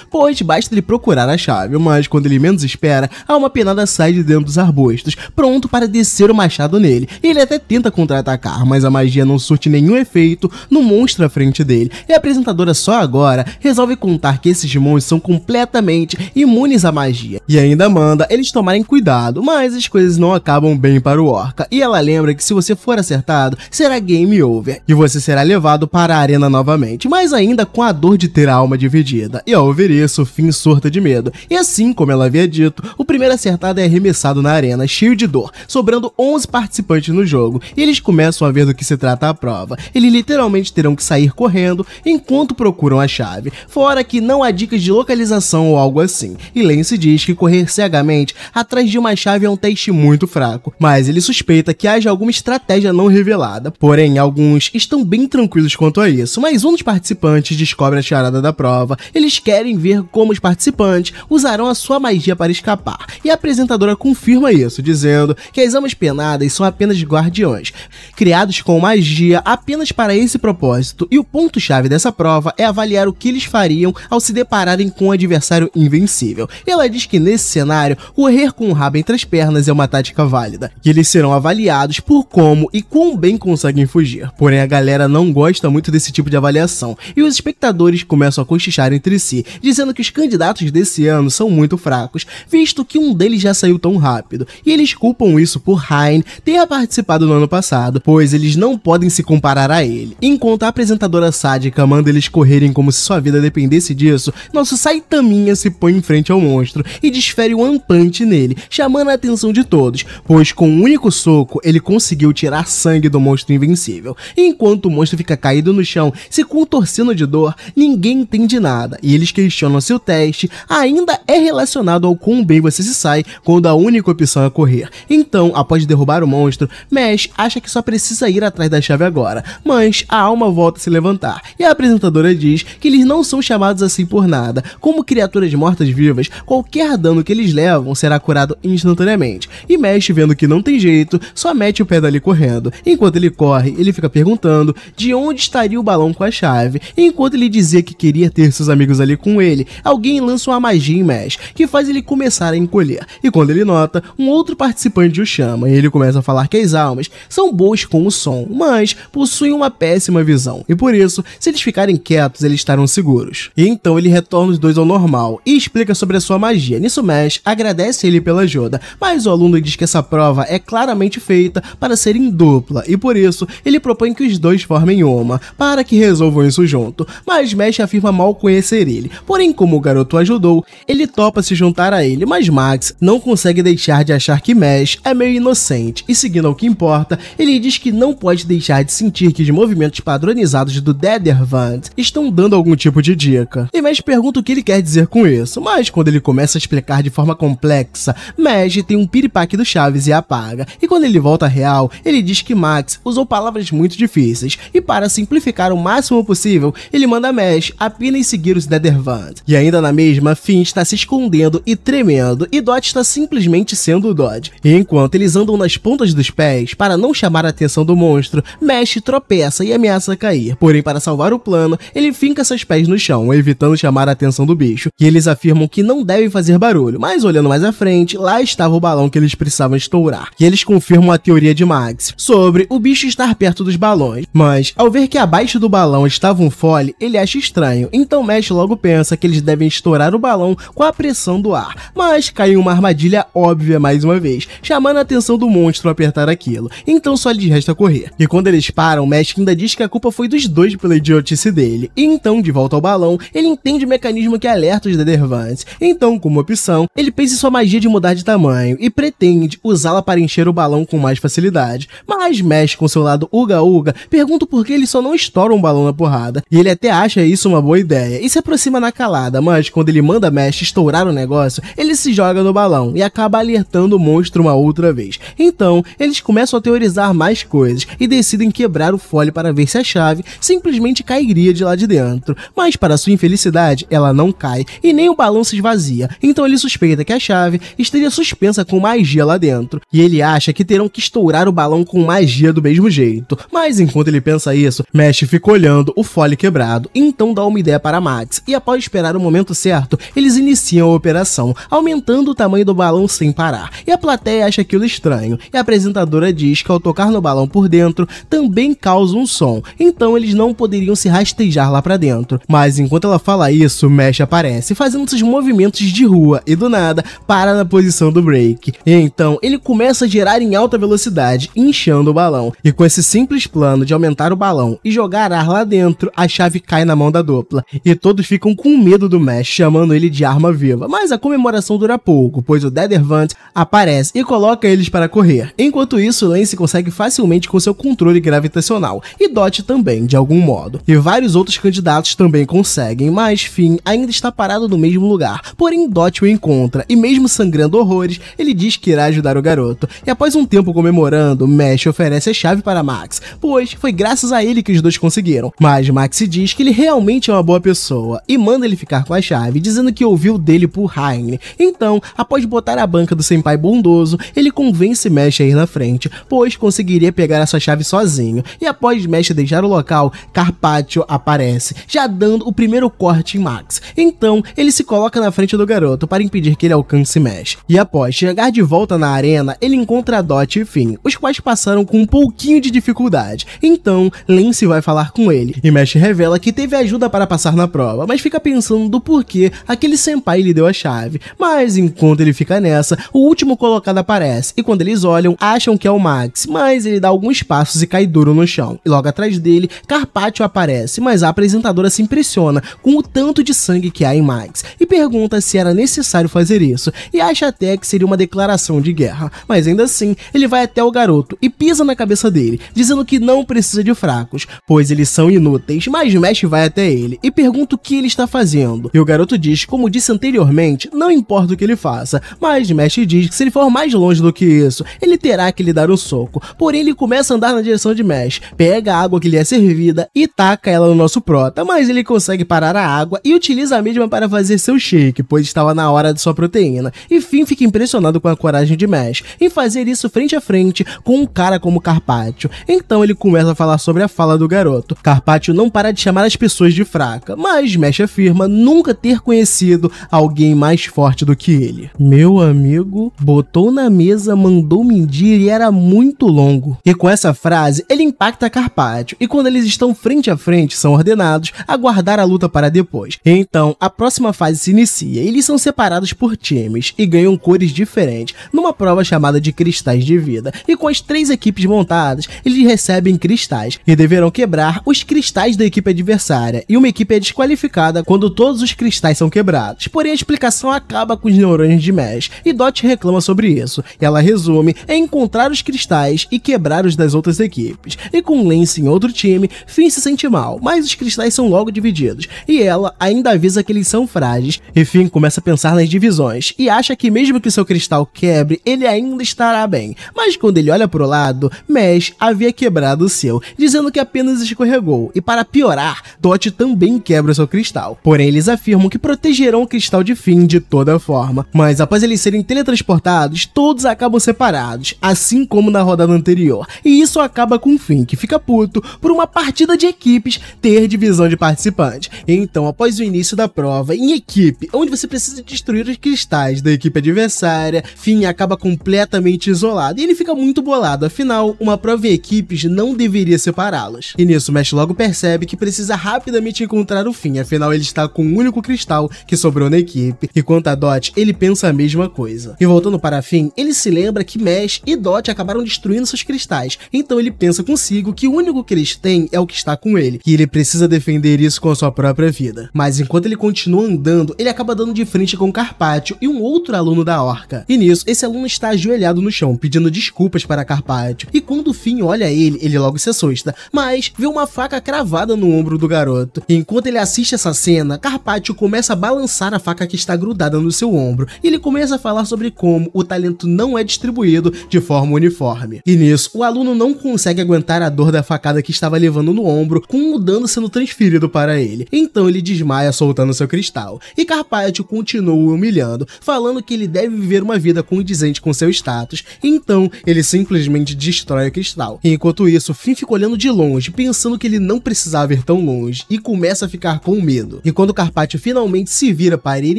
pois basta ele procurar a chave, mas quando ele menos espera, a alma penada sai de dentro dos arbustos, pronto para descer o machado nele. Ele até tenta contra-atacar, mas a magia não surte nenhum efeito no monstro à frente dele, e a apresentadora só agora resolve contar que esses monstros são completamente imunes à magia, e ainda manda eles tomarem cuidado, mas as coisas não acabam bem para o Orca, e ela lembra que se você for acertado, será game over, e você será levado para a arena novamente, mas ainda com a dor de ter a alma dividida, e ao ouvir isso, Finn surta de medo, e assim como ela havia dito, o primeiro acertado é arremessado na arena, cheio de dor, sobrando 11 participantes no jogo, e eles começam a ver do que se trata a prova. Eles literalmente terão que sair correndo enquanto procuram a chave, fora que não há dicas de localização ou algo assim. E Lance diz que correr cegamente atrás de uma chave é um teste muito fraco, mas ele suspeita que haja alguma estratégia não revelada. Porém, alguns estão bem tranquilos quanto a isso, mas um dos participantes descobre a charada da prova. Eles querem ver como os participantes usarão a sua magia para escapar. E a apresentadora confirma isso, dizendo que as almas penadas são apenas guardiões, criados com magia dia apenas para esse propósito, e o ponto-chave dessa prova é avaliar o que eles fariam ao se depararem com um adversário invencível. Ela diz que nesse cenário, correr com o rabo entre as pernas é uma tática válida, e eles serão avaliados por como e quão bem conseguem fugir. Porém, a galera não gosta muito desse tipo de avaliação, e os espectadores começam a cochichar entre si, dizendo que os candidatos desse ano são muito fracos, visto que um deles já saiu tão rápido, e eles culpam isso por Hein ter participado no ano passado, pois eles não podem se comparar a ele. Enquanto a apresentadora sádica manda eles correrem como se sua vida dependesse disso, nosso Saitaminha se põe em frente ao monstro e desfere um ampante nele, chamando a atenção de todos, pois com um único soco ele conseguiu tirar sangue do monstro invencível. Enquanto o monstro fica caído no chão, se contorcendo de dor, ninguém entende nada e eles questionam se o teste ainda é relacionado ao quão bem você se sai quando a única opção é correr. Então, após derrubar o monstro, Mesh acha que só precisa ir atrás da chave agora, mas a alma volta a se levantar e a apresentadora diz que eles não são chamados assim por nada. Como criaturas mortas-vivas, qualquer dano que eles levam será curado instantaneamente. E Mesh, vendo que não tem jeito, só mete o pé dali correndo. Enquanto ele corre, ele fica perguntando de onde estaria o balão com a chave. Enquanto ele dizia que queria ter seus amigos ali com ele, alguém lança uma magia em Mesh, que faz ele começar a encolher. E quando ele nota, um outro participante o chama e ele começa a falar que as almas são boas com o som, mas eles possuem uma péssima visão, e por isso, se eles ficarem quietos, eles estarão seguros. E então ele retorna os dois ao normal e explica sobre a sua magia. Nisso, Mesh agradece ele pela ajuda, mas o aluno diz que essa prova é claramente feita para ser em dupla, e por isso ele propõe que os dois formem uma, para que resolvam isso junto. Mas Mesh afirma mal conhecer ele, porém, como o garoto ajudou, ele topa se juntar a ele, mas Max não consegue deixar de achar que Mesh é meio inocente, e seguindo ao que importa, ele diz que não pode deixar apesar de sentir que os movimentos padronizados do Dedervant estão dando algum tipo de dica. E Mesh pergunta o que ele quer dizer com isso, mas quando ele começa a explicar de forma complexa, Mesh tem um piripaque do Chaves e apaga. E quando ele volta real, ele diz que Max usou palavras muito difíceis, e para simplificar o máximo possível, ele manda Mesh apenas seguir os Dedervant. E ainda na mesma, Finn está se escondendo e tremendo, e Dot está simplesmente sendo Dot. E enquanto eles andam nas pontas dos pés para não chamar a atenção do monstro, mexe, tropeça e ameaça cair. Porém, para salvar o plano, ele finca seus pés no chão, evitando chamar a atenção do bicho, E eles afirmam que não devem fazer barulho, mas olhando mais à frente, lá estava o balão que eles precisavam estourar, e eles confirmam a teoria de Max sobre o bicho estar perto dos balões. Mas, ao ver que abaixo do balão estava um fole, ele acha estranho, então Mesh logo pensa que eles devem estourar o balão com a pressão do ar, mas cai em uma armadilha óbvia mais uma vez, chamando a atenção do monstro apertar aquilo, então só lhe resta correr. E quando eles param, o Magic ainda diz que a culpa foi dos dois pela idiotice dele. E então, de volta ao balão, ele entende o mecanismo que alerta os Dedervantes. Então, como opção, ele pensa em sua magia de mudar de tamanho e pretende usá-la para encher o balão com mais facilidade. Mas mesh com seu lado uga-uga, pergunta por que ele só não estoura um balão na porrada. E ele até acha isso uma boa ideia e se aproxima na calada, mas quando ele manda Mesh estourar o negócio, ele se joga no balão e acaba alertando o monstro uma outra vez. Então, eles começam a teorizar mais coisas e decidem em quebrar o fole para ver se a chave simplesmente cairia de lá de dentro. Mas, para sua infelicidade, ela não cai e nem o balão se esvazia, então ele suspeita que a chave estaria suspensa com magia lá dentro. E ele acha que terão que estourar o balão com magia do mesmo jeito. Mas enquanto ele pensa isso, Mesh fica olhando o fole quebrado, então dá uma ideia para Max, e após esperar o momento certo, eles iniciam a operação, aumentando o tamanho do balão sem parar. E a plateia acha aquilo estranho, e a apresentadora diz que ao tocar no balão por dentro, também causa um som, então eles não poderiam se rastejar lá para dentro. Mas enquanto ela fala isso, Mesh aparece, fazendo seus movimentos de rua e do nada para na posição do break. Então ele começa a girar em alta velocidade, inchando o balão. E com esse simples plano de aumentar o balão e jogar ar lá dentro, a chave cai na mão da dupla. E todos ficam com medo do Mesh, chamando ele de arma viva. Mas a comemoração dura pouco, pois o Dedervant aparece e coloca eles para correr. Enquanto isso, Lance consegue facilmente com seu controle gravitacional, e DOT também, de algum modo. E vários outros candidatos também conseguem, mas Finn ainda está parado no mesmo lugar. Porém, DOT o encontra, e mesmo sangrando horrores, ele diz que irá ajudar o garoto. E após um tempo comemorando, Mesh oferece a chave para Max, pois foi graças a ele que os dois conseguiram. Mas Max diz que ele realmente é uma boa pessoa, e manda ele ficar com a chave, dizendo que ouviu dele por Heine. Então, após botar a banca do senpai bondoso, ele convence Mesh a ir na frente, pois conseguiria pegar a sua chave sozinho sozinho. E após Mesh deixar o local, Carpaccio aparece, já dando o primeiro corte em Max. Então, ele se coloca na frente do garoto para impedir que ele alcance Mesh. E após chegar de volta na arena, ele encontra Dot e Finn, os quais passaram com um pouquinho de dificuldade. Então, Lance vai falar com ele, e Mesh revela que teve ajuda para passar na prova, mas fica pensando do porquê aquele senpai lhe deu a chave. Mas enquanto ele fica nessa, o último colocado aparece, e quando eles olham, acham que é o Max, mas ele dá alguns passos e cai cai duro no chão. E logo atrás dele, Carpaccio aparece, mas a apresentadora se impressiona com o tanto de sangue que há em Max e pergunta se era necessário fazer isso e acha até que seria uma declaração de guerra. Mas ainda assim, ele vai até o garoto e pisa na cabeça dele, dizendo que não precisa de fracos, pois eles são inúteis, mas Mesh vai até ele e pergunta o que ele está fazendo. E o garoto diz, como disse anteriormente, não importa o que ele faça, mas Mesh diz que se ele for mais longe do que isso, ele terá que lhe dar um soco. Porém, ele começa a andar na direção de mesh, pega a água que lhe é servida e taca ela no nosso prota, mas ele consegue parar a água e utiliza a mesma para fazer seu shake, pois estava na hora de sua proteína. E Finn fica impressionado com a coragem de Mesh em fazer isso frente a frente com um cara como Carpaccio. Então ele começa a falar sobre a fala do garoto. Carpaccio não para de chamar as pessoas de fraca, mas Mesh afirma nunca ter conhecido alguém mais forte do que ele. Meu amigo botou na mesa, mandou medir e era muito longo. E com essa frase fase, ele impacta Carpatio, e quando eles estão frente a frente, são ordenados a guardar a luta para depois. Então, a próxima fase se inicia, e eles são separados por times, e ganham cores diferentes, numa prova chamada de Cristais de Vida, e com as três equipes montadas, eles recebem cristais, e deverão quebrar os cristais da equipe adversária, e uma equipe é desqualificada quando todos os cristais são quebrados. Porém, a explicação acaba com os neurônios de Mesh, e Dot reclama sobre isso, e ela resume é encontrar os cristais e quebrar os das outras equipes equipes, e com Lance em outro time, Finn se sente mal, mas os cristais são logo divididos, e ela ainda avisa que eles são frágeis, e Finn começa a pensar nas divisões, e acha que mesmo que seu cristal quebre, ele ainda estará bem, mas quando ele olha pro lado, Mesh havia quebrado o seu, dizendo que apenas escorregou, e para piorar, Dot também quebra seu cristal, porém eles afirmam que protegerão o cristal de Finn de toda forma, mas após eles serem teletransportados, todos acabam separados, assim como na rodada anterior, e isso acaba acaba com o Finn, que fica puto por uma partida de equipes ter divisão de participante. Então, após o início da prova, em equipe, onde você precisa destruir os cristais da equipe adversária, Finn acaba completamente isolado e ele fica muito bolado, afinal, uma prova em equipes não deveria separá-los. E nisso, Mesh logo percebe que precisa rapidamente encontrar o Finn, afinal ele está com o um único cristal que sobrou na equipe, e quanto a Dot, ele pensa a mesma coisa. E voltando para Finn, ele se lembra que Mesh e Dot acabaram destruindo seus cristais, então ele pensa consigo que o único que eles têm é o que está com ele, e ele precisa defender isso com a sua própria vida. Mas enquanto ele continua andando, ele acaba dando de frente com Carpaccio e um outro aluno da Orca. E nisso, esse aluno está ajoelhado no chão, pedindo desculpas para Carpaccio, e quando o Finn olha ele, ele logo se assusta, mas vê uma faca cravada no ombro do garoto. E enquanto ele assiste essa cena, Carpaccio começa a balançar a faca que está grudada no seu ombro, e ele começa a falar sobre como o talento não é distribuído de forma uniforme. E nisso, o aluno não consegue consegue aguentar a dor da facada que estava levando no ombro, com o dano sendo transferido para ele. Então ele desmaia soltando seu cristal. E Carpaccio continua o humilhando, falando que ele deve viver uma vida condizente com seu status. Então ele simplesmente destrói o cristal. Enquanto isso, Finn fica olhando de longe, pensando que ele não precisava ir tão longe, e começa a ficar com medo. E quando Carpaccio finalmente se vira para ir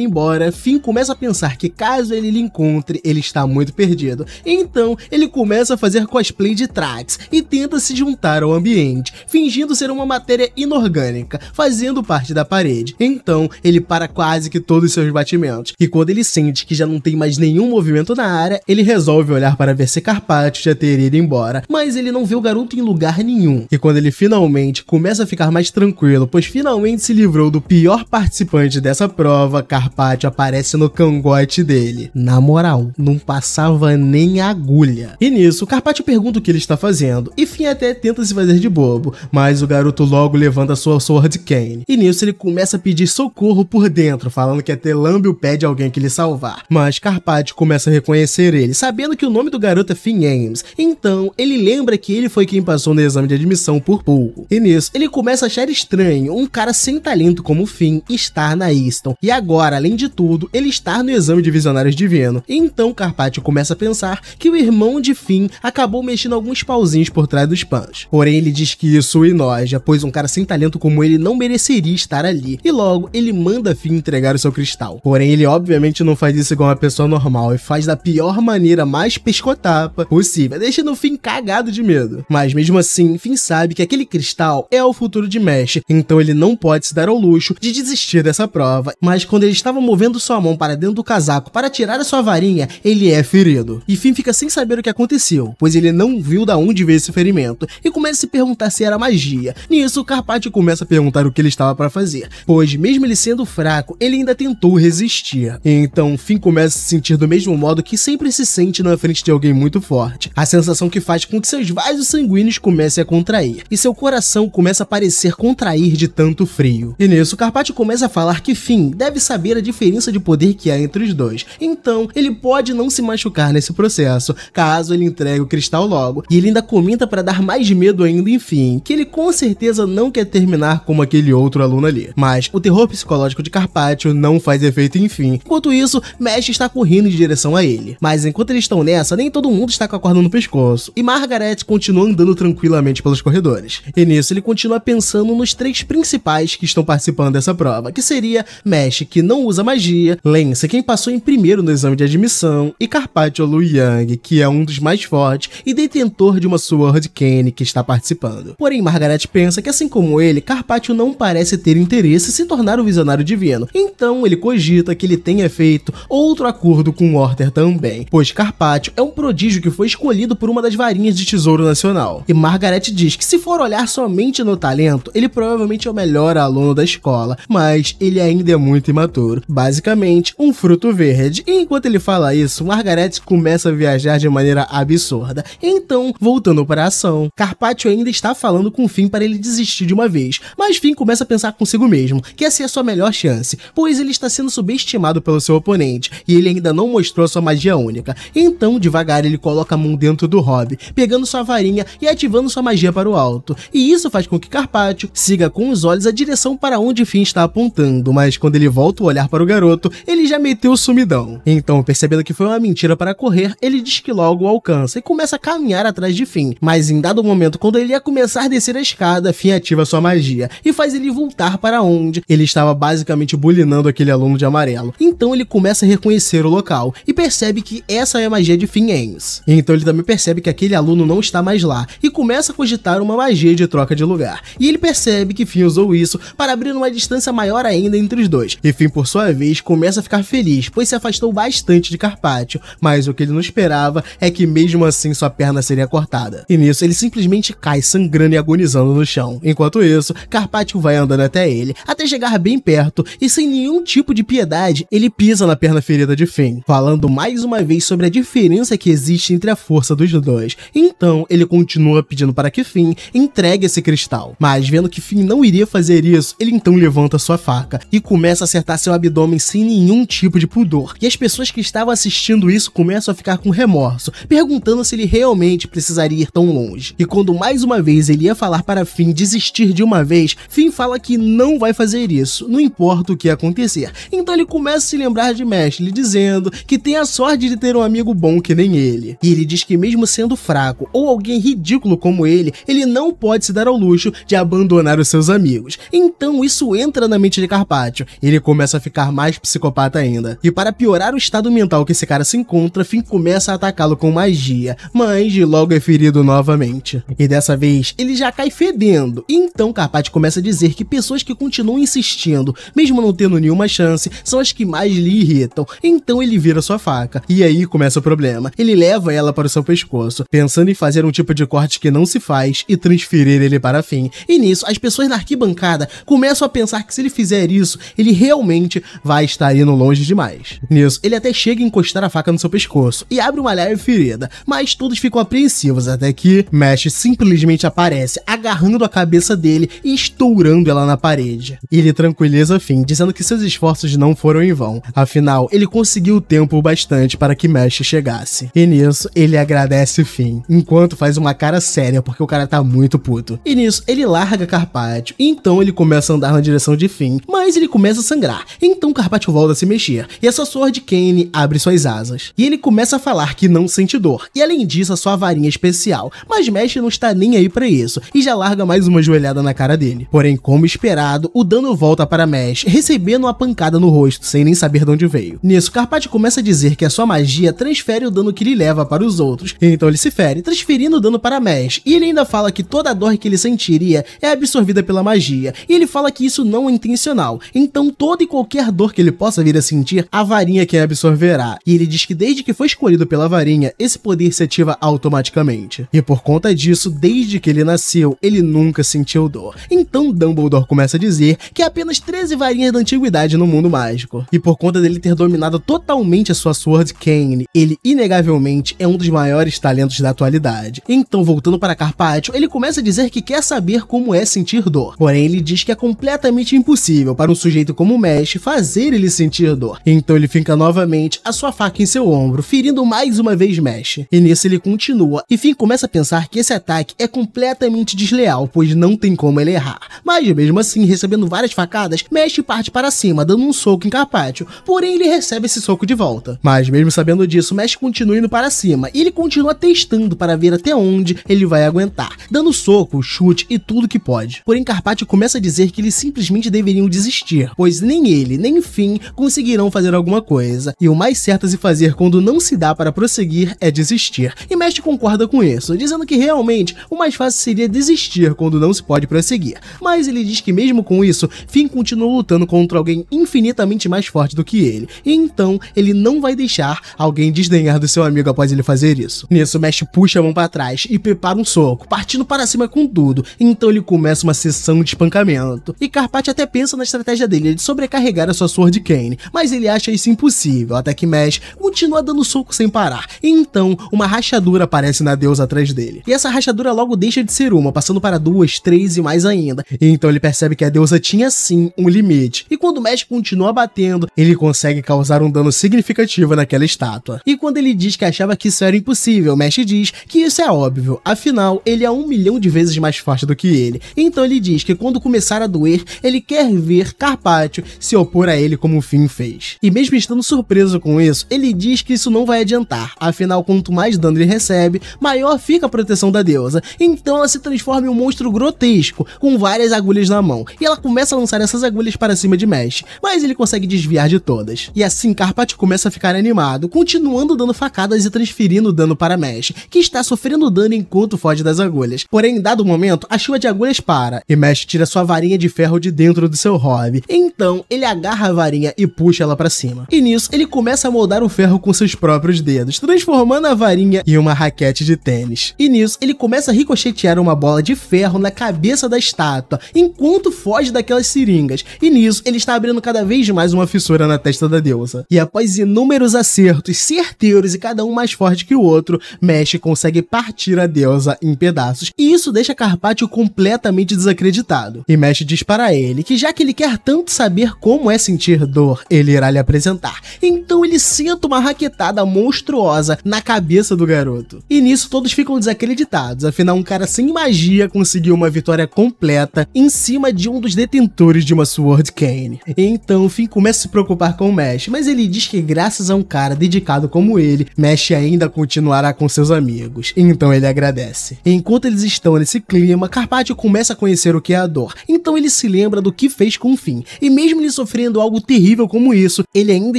embora, Finn começa a pensar que caso ele lhe encontre, ele está muito perdido. Então ele começa a fazer cosplay de Trax e tenta se juntar ao ambiente, fingindo ser uma matéria inorgânica, fazendo parte da parede. Então, ele para quase que todos seus batimentos, e quando ele sente que já não tem mais nenhum movimento na área, ele resolve olhar para ver se Carpaccio já teria ido embora, mas ele não vê o garoto em lugar nenhum. E quando ele finalmente começa a ficar mais tranquilo, pois finalmente se livrou do pior participante dessa prova, Carpaccio aparece no cangote dele. Na moral, não passava nem agulha. E nisso, Carpaccio pergunta o que ele está fazendo, e Finn até tenta se fazer de bobo, mas o garoto logo levanta sua Sword Cane. E nisso ele começa a pedir socorro por dentro, falando que até o pé de alguém que lhe salvar. Mas Carpath começa a reconhecer ele, sabendo que o nome do garoto é Finn Ames. Então, ele lembra que ele foi quem passou no exame de admissão por pouco. E nisso, ele começa a achar estranho um cara sem talento como Finn estar na Easton. E agora, além de tudo, ele estar no exame de visionários divino. Então, Carpath começa a pensar que o irmão de Finn acabou mexendo alguns pauzinhos por por trás dos panos. Porém, ele diz que isso enoja, pois um cara sem talento como ele não mereceria estar ali, e logo ele manda Finn entregar o seu cristal. Porém, ele obviamente não faz isso igual uma pessoa normal, e faz da pior maneira mais pescotapa possível, deixando o Finn cagado de medo. Mas mesmo assim, Finn sabe que aquele cristal é o futuro de Mesh, então ele não pode se dar ao luxo de desistir dessa prova. Mas quando ele estava movendo sua mão para dentro do casaco para tirar a sua varinha, ele é ferido. E Finn fica sem saber o que aconteceu, pois ele não viu da onde veio esse ferimento e começa a se perguntar se era magia. Nisso, Carpaccio começa a perguntar o que ele estava para fazer, pois mesmo ele sendo fraco, ele ainda tentou resistir. Então, Finn começa a se sentir do mesmo modo que sempre se sente na frente de alguém muito forte. A sensação que faz com que seus vasos sanguíneos comecem a contrair e seu coração começa a parecer contrair de tanto frio. E nisso, Carpaccio começa a falar que Finn deve saber a diferença de poder que há entre os dois. Então, ele pode não se machucar nesse processo, caso ele entregue o cristal logo. E ele ainda comenta Tenta para dar mais medo ainda, enfim, que ele com certeza não quer terminar como aquele outro aluno ali. Mas o terror psicológico de Carpaccio não faz efeito, enfim. Enquanto isso, Mesh está correndo em direção a ele. Mas enquanto eles estão nessa, nem todo mundo está com a corda no pescoço. E Margaret continua andando tranquilamente pelos corredores. E nisso ele continua pensando nos três principais que estão participando dessa prova, que seria Mesh, que não usa magia, Lance, quem passou em primeiro no exame de admissão, e Carpaccio Lu Yang, que é um dos mais fortes e detentor de uma sua Edward Kane que está participando. Porém, Margaret pensa que assim como ele, Carpaccio não parece ter interesse em se tornar o visionário divino, então ele cogita que ele tenha feito outro acordo com Order também, pois Carpaccio é um prodígio que foi escolhido por uma das varinhas de tesouro nacional. E Margaret diz que se for olhar somente no talento, ele provavelmente é o melhor aluno da escola, mas ele ainda é muito imaturo. Basicamente, um fruto verde. E enquanto ele fala isso, Margaret começa a viajar de maneira absurda. Então, voltando para coração. Carpaccio ainda está falando com Finn para ele desistir de uma vez, mas Finn começa a pensar consigo mesmo que essa é a sua melhor chance, pois ele está sendo subestimado pelo seu oponente e ele ainda não mostrou sua magia única. Então, devagar, ele coloca a mão dentro do Rob, pegando sua varinha e ativando sua magia para o alto. E isso faz com que Carpaccio siga com os olhos a direção para onde Finn está apontando, mas quando ele volta o olhar para o garoto, ele já meteu o sumidão. Então, percebendo que foi uma mentira para correr, ele diz que logo o alcança e começa a caminhar atrás de Finn, mas em dado momento, quando ele ia começar a descer a escada, Finn ativa sua magia e faz ele voltar para onde ele estava basicamente bulinando aquele aluno de amarelo. Então ele começa a reconhecer o local e percebe que essa é a magia de Finn Ames. Então ele também percebe que aquele aluno não está mais lá e começa a cogitar uma magia de troca de lugar. E ele percebe que Finn usou isso para abrir uma distância maior ainda entre os dois. E Finn, por sua vez, começa a ficar feliz, pois se afastou bastante de Carpaccio, mas o que ele não esperava é que mesmo assim sua perna seria cortada. E nisso, ele simplesmente cai sangrando e agonizando no chão. Enquanto isso, Carpatio vai andando até ele, até chegar bem perto, e sem nenhum tipo de piedade, ele pisa na perna ferida de Finn, falando mais uma vez sobre a diferença que existe entre a força dos dois. Então, ele continua pedindo para que Finn entregue esse cristal. Mas vendo que Finn não iria fazer isso, ele então levanta sua faca e começa a acertar seu abdômen sem nenhum tipo de pudor. E as pessoas que estavam assistindo isso começam a ficar com remorso, perguntando se ele realmente precisaria ir tão tão longe. E quando mais uma vez ele ia falar para Finn desistir de uma vez, Finn fala que não vai fazer isso, não importa o que acontecer. Então ele começa a se lembrar de Mesh, lhe dizendo que tem a sorte de ter um amigo bom que nem ele. E ele diz que mesmo sendo fraco ou alguém ridículo como ele, ele não pode se dar ao luxo de abandonar os seus amigos. Então isso entra na mente de Carpaccio. Ele começa a ficar mais psicopata ainda. E para piorar o estado mental que esse cara se encontra, Finn começa a atacá-lo com magia, mas logo é ferido novamente novamente. E dessa vez, ele já cai fedendo. E então Carpati começa a dizer que pessoas que continuam insistindo, mesmo não tendo nenhuma chance, são as que mais lhe irritam. Então ele vira sua faca. E aí começa o problema. Ele leva ela para o seu pescoço, pensando em fazer um tipo de corte que não se faz e transferir ele para fim. E nisso, as pessoas na arquibancada começam a pensar que se ele fizer isso, ele realmente vai estar indo longe demais. Nisso, ele até chega a encostar a faca no seu pescoço e abre uma leve ferida, mas todos ficam apreensivos até que que Mesh simplesmente aparece, agarrando a cabeça dele e estourando ela na parede. Ele tranquiliza Finn, dizendo que seus esforços não foram em vão. Afinal, ele conseguiu tempo bastante para que Mesh chegasse. E nisso, ele agradece Finn, enquanto faz uma cara séria porque o cara tá muito puto. E nisso, ele larga Carpaccio, então ele começa a andar na direção de Finn, mas ele começa a sangrar. Então Carpaccio volta a se mexer, e a sua Sword Kane abre suas asas. E ele começa a falar que não sente dor, e além disso, a sua varinha especial tal, mas Mesh não está nem aí para isso e já larga mais uma joelhada na cara dele. Porém, como esperado, o dano volta para Mesh, recebendo uma pancada no rosto sem nem saber de onde veio. Nisso, Carpati começa a dizer que a sua magia transfere o dano que ele leva para os outros, então ele se fere, transferindo o dano para Mesh, e ele ainda fala que toda a dor que ele sentiria é absorvida pela magia, e ele fala que isso não é intencional, então toda e qualquer dor que ele possa vir a sentir, a varinha que absorverá, e ele diz que desde que foi escolhido pela varinha, esse poder se ativa automaticamente. E por conta disso, desde que ele nasceu, ele nunca sentiu dor. Então Dumbledore começa a dizer que há é apenas 13 varinhas da antiguidade no mundo mágico. E por conta dele ter dominado totalmente a sua Sword Cane, ele inegavelmente é um dos maiores talentos da atualidade. Então, voltando para Carpaccio, ele começa a dizer que quer saber como é sentir dor. Porém, ele diz que é completamente impossível para um sujeito como o Mesh fazer ele sentir dor. Então ele fica novamente a sua faca em seu ombro, ferindo mais uma vez Mesh. E nisso ele continua, e Finn começa começa a pensar que esse ataque é completamente desleal, pois não tem como ele errar. Mas mesmo assim, recebendo várias facadas, Mesh parte para cima, dando um soco em Carpaccio, porém ele recebe esse soco de volta. Mas mesmo sabendo disso, Mesh continua indo para cima, e ele continua testando para ver até onde ele vai aguentar, dando soco, chute e tudo que pode. Porém, Carpaccio começa a dizer que eles simplesmente deveriam desistir, pois nem ele, nem Finn conseguirão fazer alguma coisa, e o mais certo a se fazer quando não se dá para prosseguir é desistir, e Mesh concorda com isso, dizendo que realmente o mais fácil seria desistir quando não se pode prosseguir, mas ele diz que mesmo com isso, Finn continua lutando contra alguém infinitamente mais forte do que ele, e então ele não vai deixar alguém desdenhar do seu amigo após ele fazer isso. Nisso, Mesh puxa a mão para trás e prepara um soco, partindo para cima com tudo, então ele começa uma sessão de espancamento, e Carpati até pensa na estratégia dele de sobrecarregar a sua Sword Kane. mas ele acha isso impossível, até que Mesh continua dando soco sem parar, e então uma rachadura aparece na deusa atrás dele. E essa rachadura logo deixa de ser uma, passando para duas, três e mais ainda. E então ele percebe que a deusa tinha sim um limite. E quando o mestre continua batendo, ele consegue causar um dano significativo naquela estátua. E quando ele diz que achava que isso era impossível, o mestre diz que isso é óbvio, afinal, ele é um milhão de vezes mais forte do que ele. Então ele diz que quando começar a doer, ele quer ver Carpaccio se opor a ele como o Finn fez. E mesmo estando surpreso com isso, ele diz que isso não vai adiantar, afinal, quanto mais dano ele recebe, maior fica justifica a proteção da deusa, então ela se transforma em um monstro grotesco, com várias agulhas na mão, e ela começa a lançar essas agulhas para cima de Mesh, mas ele consegue desviar de todas. E assim Carpati começa a ficar animado, continuando dando facadas e transferindo dano para Mesh, que está sofrendo dano enquanto foge das agulhas. Porém, em dado momento, a chuva de agulhas para, e Mesh tira sua varinha de ferro de dentro do seu hobby. Então, ele agarra a varinha e puxa ela para cima. E nisso, ele começa a moldar o ferro com seus próprios dedos, transformando a varinha em uma raquete de tênis atrás. E nisso, ele começa a ricochetear uma bola de ferro na cabeça da estátua, enquanto foge daquelas seringas. E nisso, ele está abrindo cada vez mais uma fissura na testa da deusa. E após inúmeros acertos certeiros e cada um mais forte que o outro, Mesh consegue partir a deusa em pedaços. E isso deixa Carpaccio completamente desacreditado. E Mesh diz para ele que já que ele quer tanto saber como é sentir dor, ele irá lhe apresentar. Então ele senta uma raquetada monstruosa na cabeça do garoto. E nisso todos ficam ficam desacreditados, afinal, um cara sem magia conseguiu uma vitória completa em cima de um dos detentores de uma Sword Cane. Então, Finn começa a se preocupar com o Mesh, mas ele diz que graças a um cara dedicado como ele, Mesh ainda continuará com seus amigos. Então ele agradece. Enquanto eles estão nesse clima, Carpaccio começa a conhecer o que é a dor. Então ele se lembra do que fez com o Finn, e mesmo ele sofrendo algo terrível como isso, ele ainda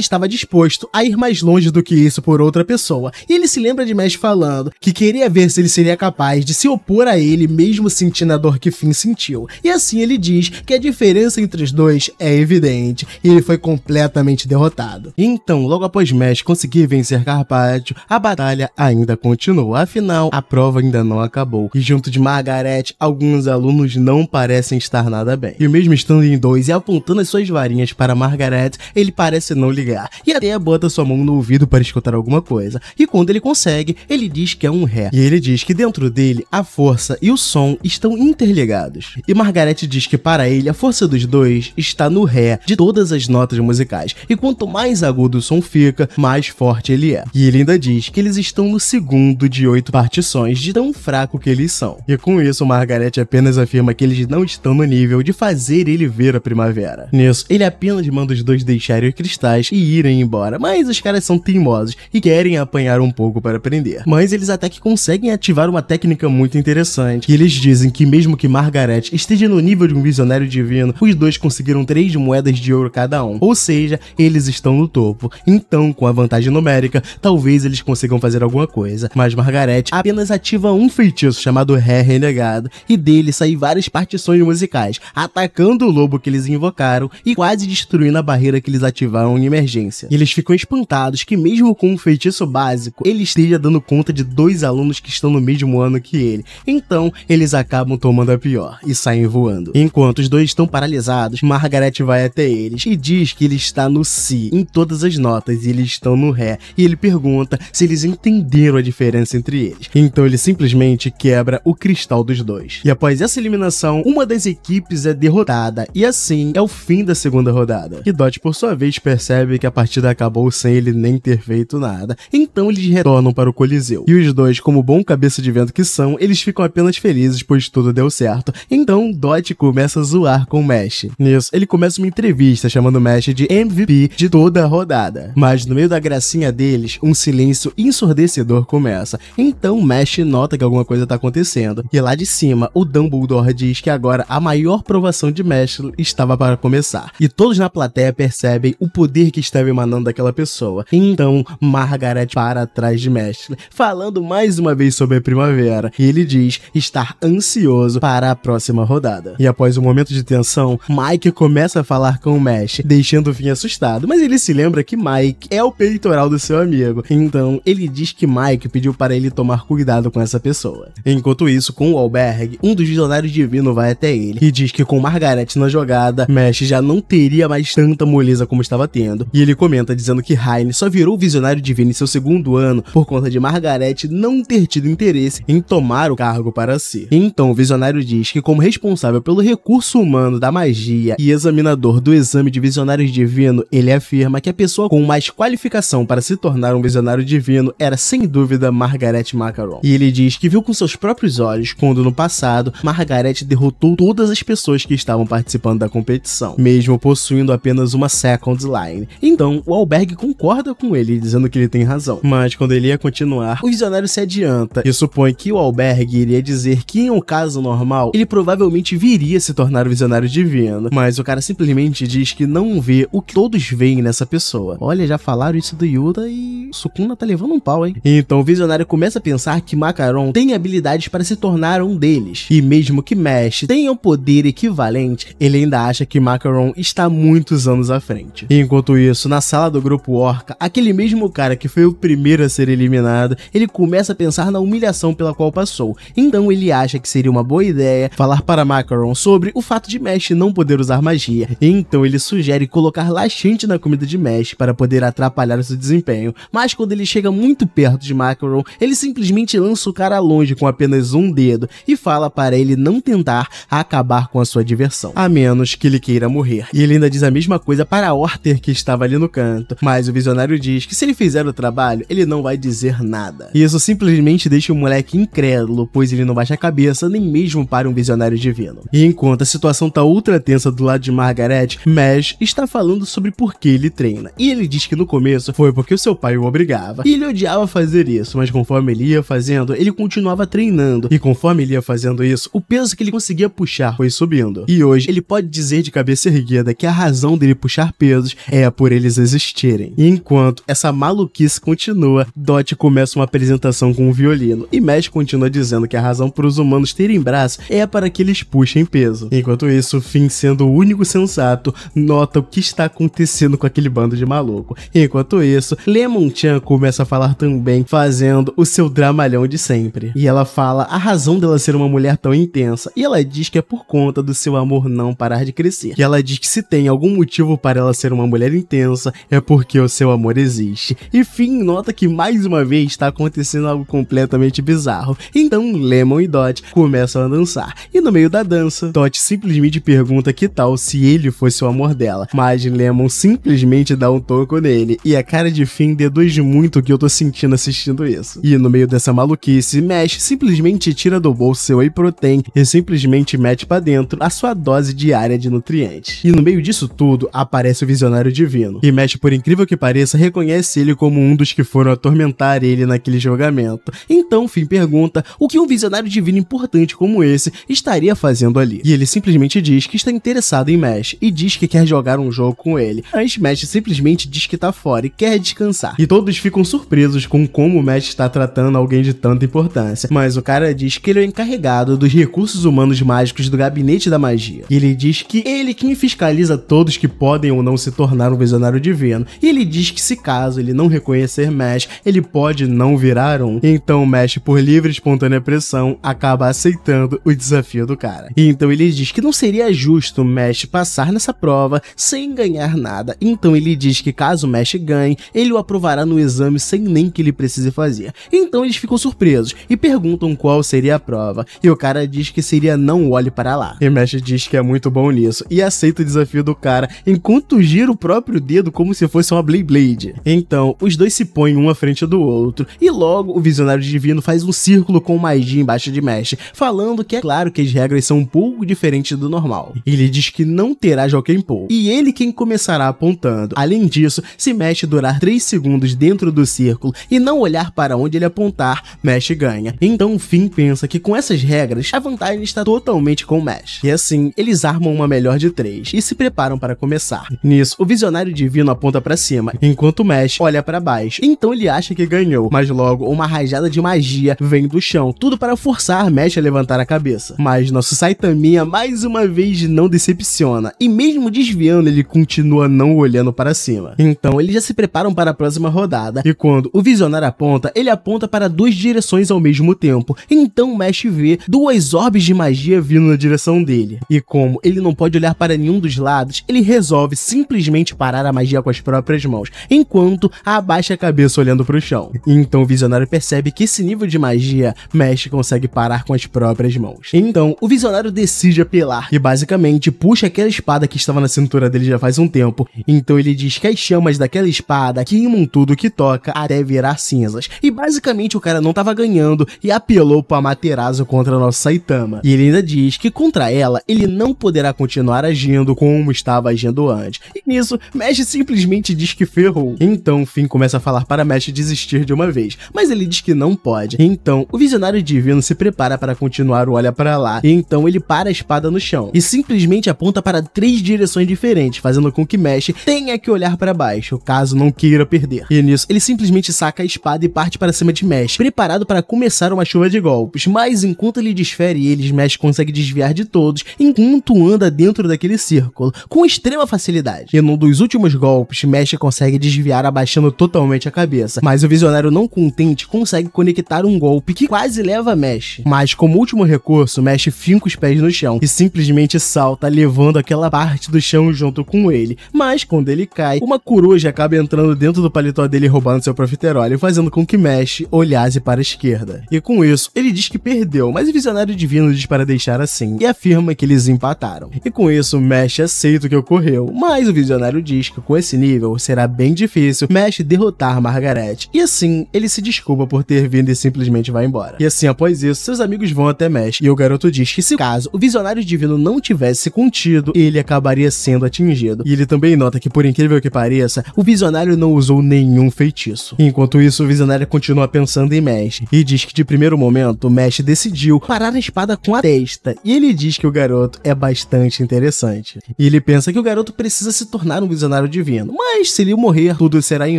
estava disposto a ir mais longe do que isso por outra pessoa. E ele se lembra de Mesh falando que queria ver se ele seria capaz de se opor a ele mesmo sentindo a dor que Finn sentiu. E assim ele diz que a diferença entre os dois é evidente e ele foi completamente derrotado. Então, logo após Mesh conseguir vencer Carpaccio, a batalha ainda continua. Afinal, a prova ainda não acabou. E junto de Margaret, alguns alunos não parecem estar nada bem. E mesmo estando em dois e apontando as suas varinhas para Margaret, ele parece não ligar. E até bota sua mão no ouvido para escutar alguma coisa. E quando ele consegue, ele diz que é um ré. E ele diz que dentro dele a força e o som estão interligados. E Margaret diz que para ele a força dos dois está no ré de todas as notas musicais. E quanto mais agudo o som fica, mais forte ele é. E ele ainda diz que eles estão no segundo de oito partições, de tão fraco que eles são. E com isso, Margaret apenas afirma que eles não estão no nível de fazer ele ver a primavera. Nisso, ele apenas manda os dois deixarem os cristais e irem embora, mas os caras são teimosos e querem apanhar um pouco para aprender. Mas eles até que conseguem conseguem ativar uma técnica muito interessante. E eles dizem que mesmo que Margaret esteja no nível de um visionário divino, os dois conseguiram três moedas de ouro cada um. Ou seja, eles estão no topo. Então, com a vantagem numérica, talvez eles consigam fazer alguma coisa. Mas Margaret apenas ativa um feitiço chamado Ré Renegado, e dele saem várias partições musicais, atacando o lobo que eles invocaram e quase destruindo a barreira que eles ativaram em emergência. E eles ficam espantados que mesmo com um feitiço básico, ele esteja dando conta de dois alunos que estão no mesmo ano que ele. Então, eles acabam tomando a pior e saem voando. Enquanto os dois estão paralisados, Margaret vai até eles e diz que ele está no si em todas as notas e eles estão no ré. E ele pergunta se eles entenderam a diferença entre eles. Então ele simplesmente quebra o cristal dos dois. E após essa eliminação, uma das equipes é derrotada e assim é o fim da segunda rodada. E Dot por sua vez percebe que a partida acabou sem ele nem ter feito nada. Então eles retornam para o Coliseu. E os dois, como bom bom cabeça de vento que são, eles ficam apenas felizes, pois tudo deu certo. Então, Dot começa a zoar com o Mesh. Nisso, ele começa uma entrevista chamando o Mesh de MVP de toda a rodada. Mas no meio da gracinha deles, um silêncio ensurdecedor começa. Então, Mesh nota que alguma coisa tá acontecendo. E lá de cima, o Dumbledore diz que agora a maior provação de Mesh estava para começar. E todos na plateia percebem o poder que estava emanando daquela pessoa. Então, Margaret para atrás de Mesh, falando mais uma vez sobre a primavera, e ele diz estar ansioso para a próxima rodada. E após um momento de tensão, Mike começa a falar com o Mesh, deixando o Finn assustado, mas ele se lembra que Mike é o peitoral do seu amigo, então ele diz que Mike pediu para ele tomar cuidado com essa pessoa. Enquanto isso, com o Alberg, um dos visionários divinos vai até ele e diz que com Margaret na jogada, Mesh já não teria mais tanta moleza como estava tendo, e ele comenta dizendo que Heine só virou visionário divino em seu segundo ano por conta de Margaret não ter tido tido interesse em tomar o cargo para si. Então, o visionário diz que, como responsável pelo recurso humano da magia e examinador do exame de visionários divino, ele afirma que a pessoa com mais qualificação para se tornar um visionário divino era, sem dúvida, Margaret Macaron. E ele diz que viu com seus próprios olhos quando, no passado, Margaret derrotou todas as pessoas que estavam participando da competição, mesmo possuindo apenas uma second line. Então, o albergue concorda com ele, dizendo que ele tem razão. Mas quando ele ia continuar, o visionário se adianta 60 e supõe que o albergue iria dizer que, em um caso normal, ele provavelmente viria se tornar o visionário divino, mas o cara simplesmente diz que não vê o que todos veem nessa pessoa. Olha, já falaram isso do Yuda e Sukuna tá levando um pau, hein? Então o visionário começa a pensar que Macaron tem habilidades para se tornar um deles, e mesmo que Mesh tenha um poder equivalente, ele ainda acha que Macaron está muitos anos à frente. Enquanto isso, na sala do grupo Orca, aquele mesmo cara que foi o primeiro a ser eliminado, ele começa a pensar pensar na humilhação pela qual passou. Então ele acha que seria uma boa ideia falar para Macaron sobre o fato de Mesh não poder usar magia. Então ele sugere colocar laxante na comida de Mesh para poder atrapalhar seu desempenho. Mas quando ele chega muito perto de Macaron, ele simplesmente lança o cara longe com apenas um dedo e fala para ele não tentar acabar com a sua diversão, a menos que ele queira morrer. E ele ainda diz a mesma coisa para Orter que estava ali no canto, mas o visionário diz que se ele fizer o trabalho, ele não vai dizer nada. E isso simplesmente deixa o moleque incrédulo, pois ele não baixa a cabeça nem mesmo para um visionário divino. E enquanto a situação tá ultra tensa do lado de Margaret, Mesh está falando sobre por que ele treina. E ele diz que no começo foi porque o seu pai o obrigava. E ele odiava fazer isso, mas conforme ele ia fazendo, ele continuava treinando. E conforme ele ia fazendo isso, o peso que ele conseguia puxar foi subindo. E hoje ele pode dizer de cabeça erguida que a razão dele puxar pesos é por eles existirem. E enquanto essa maluquice continua, Dot começa uma apresentação com um violão violino, e Mesh continua dizendo que a razão para os humanos terem braço é para que eles puxem peso. Enquanto isso, Finn, sendo o único sensato, nota o que está acontecendo com aquele bando de maluco. Enquanto isso, Lemon Chan começa a falar também, fazendo o seu dramalhão de sempre. E ela fala a razão dela ser uma mulher tão intensa, e ela diz que é por conta do seu amor não parar de crescer. E ela diz que se tem algum motivo para ela ser uma mulher intensa, é porque o seu amor existe. E Finn nota que mais uma vez está acontecendo algo completamente completamente bizarro. Então Lemon e Dot começam a dançar. E no meio da dança, Dot simplesmente pergunta que tal se ele fosse o amor dela. Mas Lemon simplesmente dá um toco nele. E a cara de Finn deduz muito o que eu tô sentindo assistindo isso. E no meio dessa maluquice, Mesh simplesmente tira do bolso seu whey protein e simplesmente mete para dentro a sua dose diária de nutrientes. E no meio disso tudo, aparece o visionário divino. E Mesh, por incrível que pareça, reconhece ele como um dos que foram atormentar ele naquele julgamento. Então Finn pergunta o que um visionário divino importante como esse estaria fazendo ali. E ele simplesmente diz que está interessado em Mesh e diz que quer jogar um jogo com ele. Mas Mesh simplesmente diz que está fora e quer descansar. E todos ficam surpresos com como o Mesh está tratando alguém de tanta importância. Mas o cara diz que ele é encarregado dos recursos humanos mágicos do gabinete da magia. E ele diz que ele quem fiscaliza todos que podem ou não se tornar um visionário divino. E ele diz que se caso ele não reconhecer Mesh, ele pode não virar um. Então então o Mesh, por livre e espontânea pressão, acaba aceitando o desafio do cara. E então ele diz que não seria justo o Mesh passar nessa prova sem ganhar nada. Então ele diz que caso o Mesh ganhe, ele o aprovará no exame sem nem que ele precise fazer. Então eles ficam surpresos e perguntam qual seria a prova. E o cara diz que seria não olhe para lá. E Mesh diz que é muito bom nisso e aceita o desafio do cara enquanto gira o próprio dedo como se fosse uma Blade Blade. Então os dois se põem um à frente do outro e logo o visionário divino faz um círculo com magia embaixo de Mesh, falando que é claro que as regras são um pouco diferentes do normal. Ele diz que não terá Jokenpo, e ele quem começará apontando. Além disso, se Mesh durar 3 segundos dentro do círculo e não olhar para onde ele apontar, Mesh ganha. Então Finn pensa que com essas regras, a vantagem está totalmente com Mesh. E assim, eles armam uma melhor de três e se preparam para começar. Nisso, o visionário divino aponta para cima, enquanto Mesh olha para baixo. Então ele acha que ganhou, mas logo uma rajada de de magia vem do chão, tudo para forçar Mesh a levantar a cabeça. Mas nosso Saitaminha mais uma vez não decepciona, e mesmo desviando, ele continua não olhando para cima. Então eles já se preparam para a próxima rodada, e quando o visionário aponta, ele aponta para duas direções ao mesmo tempo. Então Mesh vê duas orbes de magia vindo na direção dele. E como ele não pode olhar para nenhum dos lados, ele resolve simplesmente parar a magia com as próprias mãos, enquanto abaixa a cabeça olhando para o chão. Então o visionário percebe que esse nível de magia Mesh consegue parar com as próprias mãos. Então, o visionário decide apelar e basicamente puxa aquela espada que estava na cintura dele já faz um tempo. Então ele diz que as chamas daquela espada queimam tudo que toca até virar cinzas. E basicamente o cara não estava ganhando e apelou para Materazo contra nosso Saitama. E ele ainda diz que contra ela ele não poderá continuar agindo como estava agindo antes. E nisso, Mesh simplesmente diz que ferrou. Então Finn começa a falar para Mesh desistir de uma vez, mas ele diz que não não pode. Então, o visionário divino se prepara para continuar o olha para lá, e então ele para a espada no chão e simplesmente aponta para três direções diferentes, fazendo com que Mesh tenha que olhar para baixo, caso não queira perder. E nisso, ele simplesmente saca a espada e parte para cima de Mesh, preparado para começar uma chuva de golpes, mas enquanto ele desfere eles, Mesh consegue desviar de todos enquanto anda dentro daquele círculo, com extrema facilidade. E num dos últimos golpes, Mesh consegue desviar abaixando totalmente a cabeça, mas o visionário não contente consegue conectar um golpe que quase leva Mesh. Mas, como último recurso, Mesh finca os pés no chão e simplesmente salta, levando aquela parte do chão junto com ele. Mas, quando ele cai, uma coruja acaba entrando dentro do paletó dele roubando seu profiterole, fazendo com que Mesh olhasse para a esquerda. E com isso, ele diz que perdeu, mas o visionário divino diz para deixar assim e afirma que eles empataram. E com isso, Mesh aceita o que ocorreu, mas o visionário diz que com esse nível será bem difícil Mesh derrotar Margaret. E assim, ele se desculpa por ter servindo e simplesmente vai embora. E assim, após isso, seus amigos vão até Mesh e o garoto diz que se caso o visionário divino não tivesse contido, ele acabaria sendo atingido. E ele também nota que, por incrível que pareça, o visionário não usou nenhum feitiço. Enquanto isso, o visionário continua pensando em Mesh e diz que de primeiro momento, Mesh decidiu parar a espada com a testa e ele diz que o garoto é bastante interessante. E ele pensa que o garoto precisa se tornar um visionário divino, mas se ele morrer, tudo será em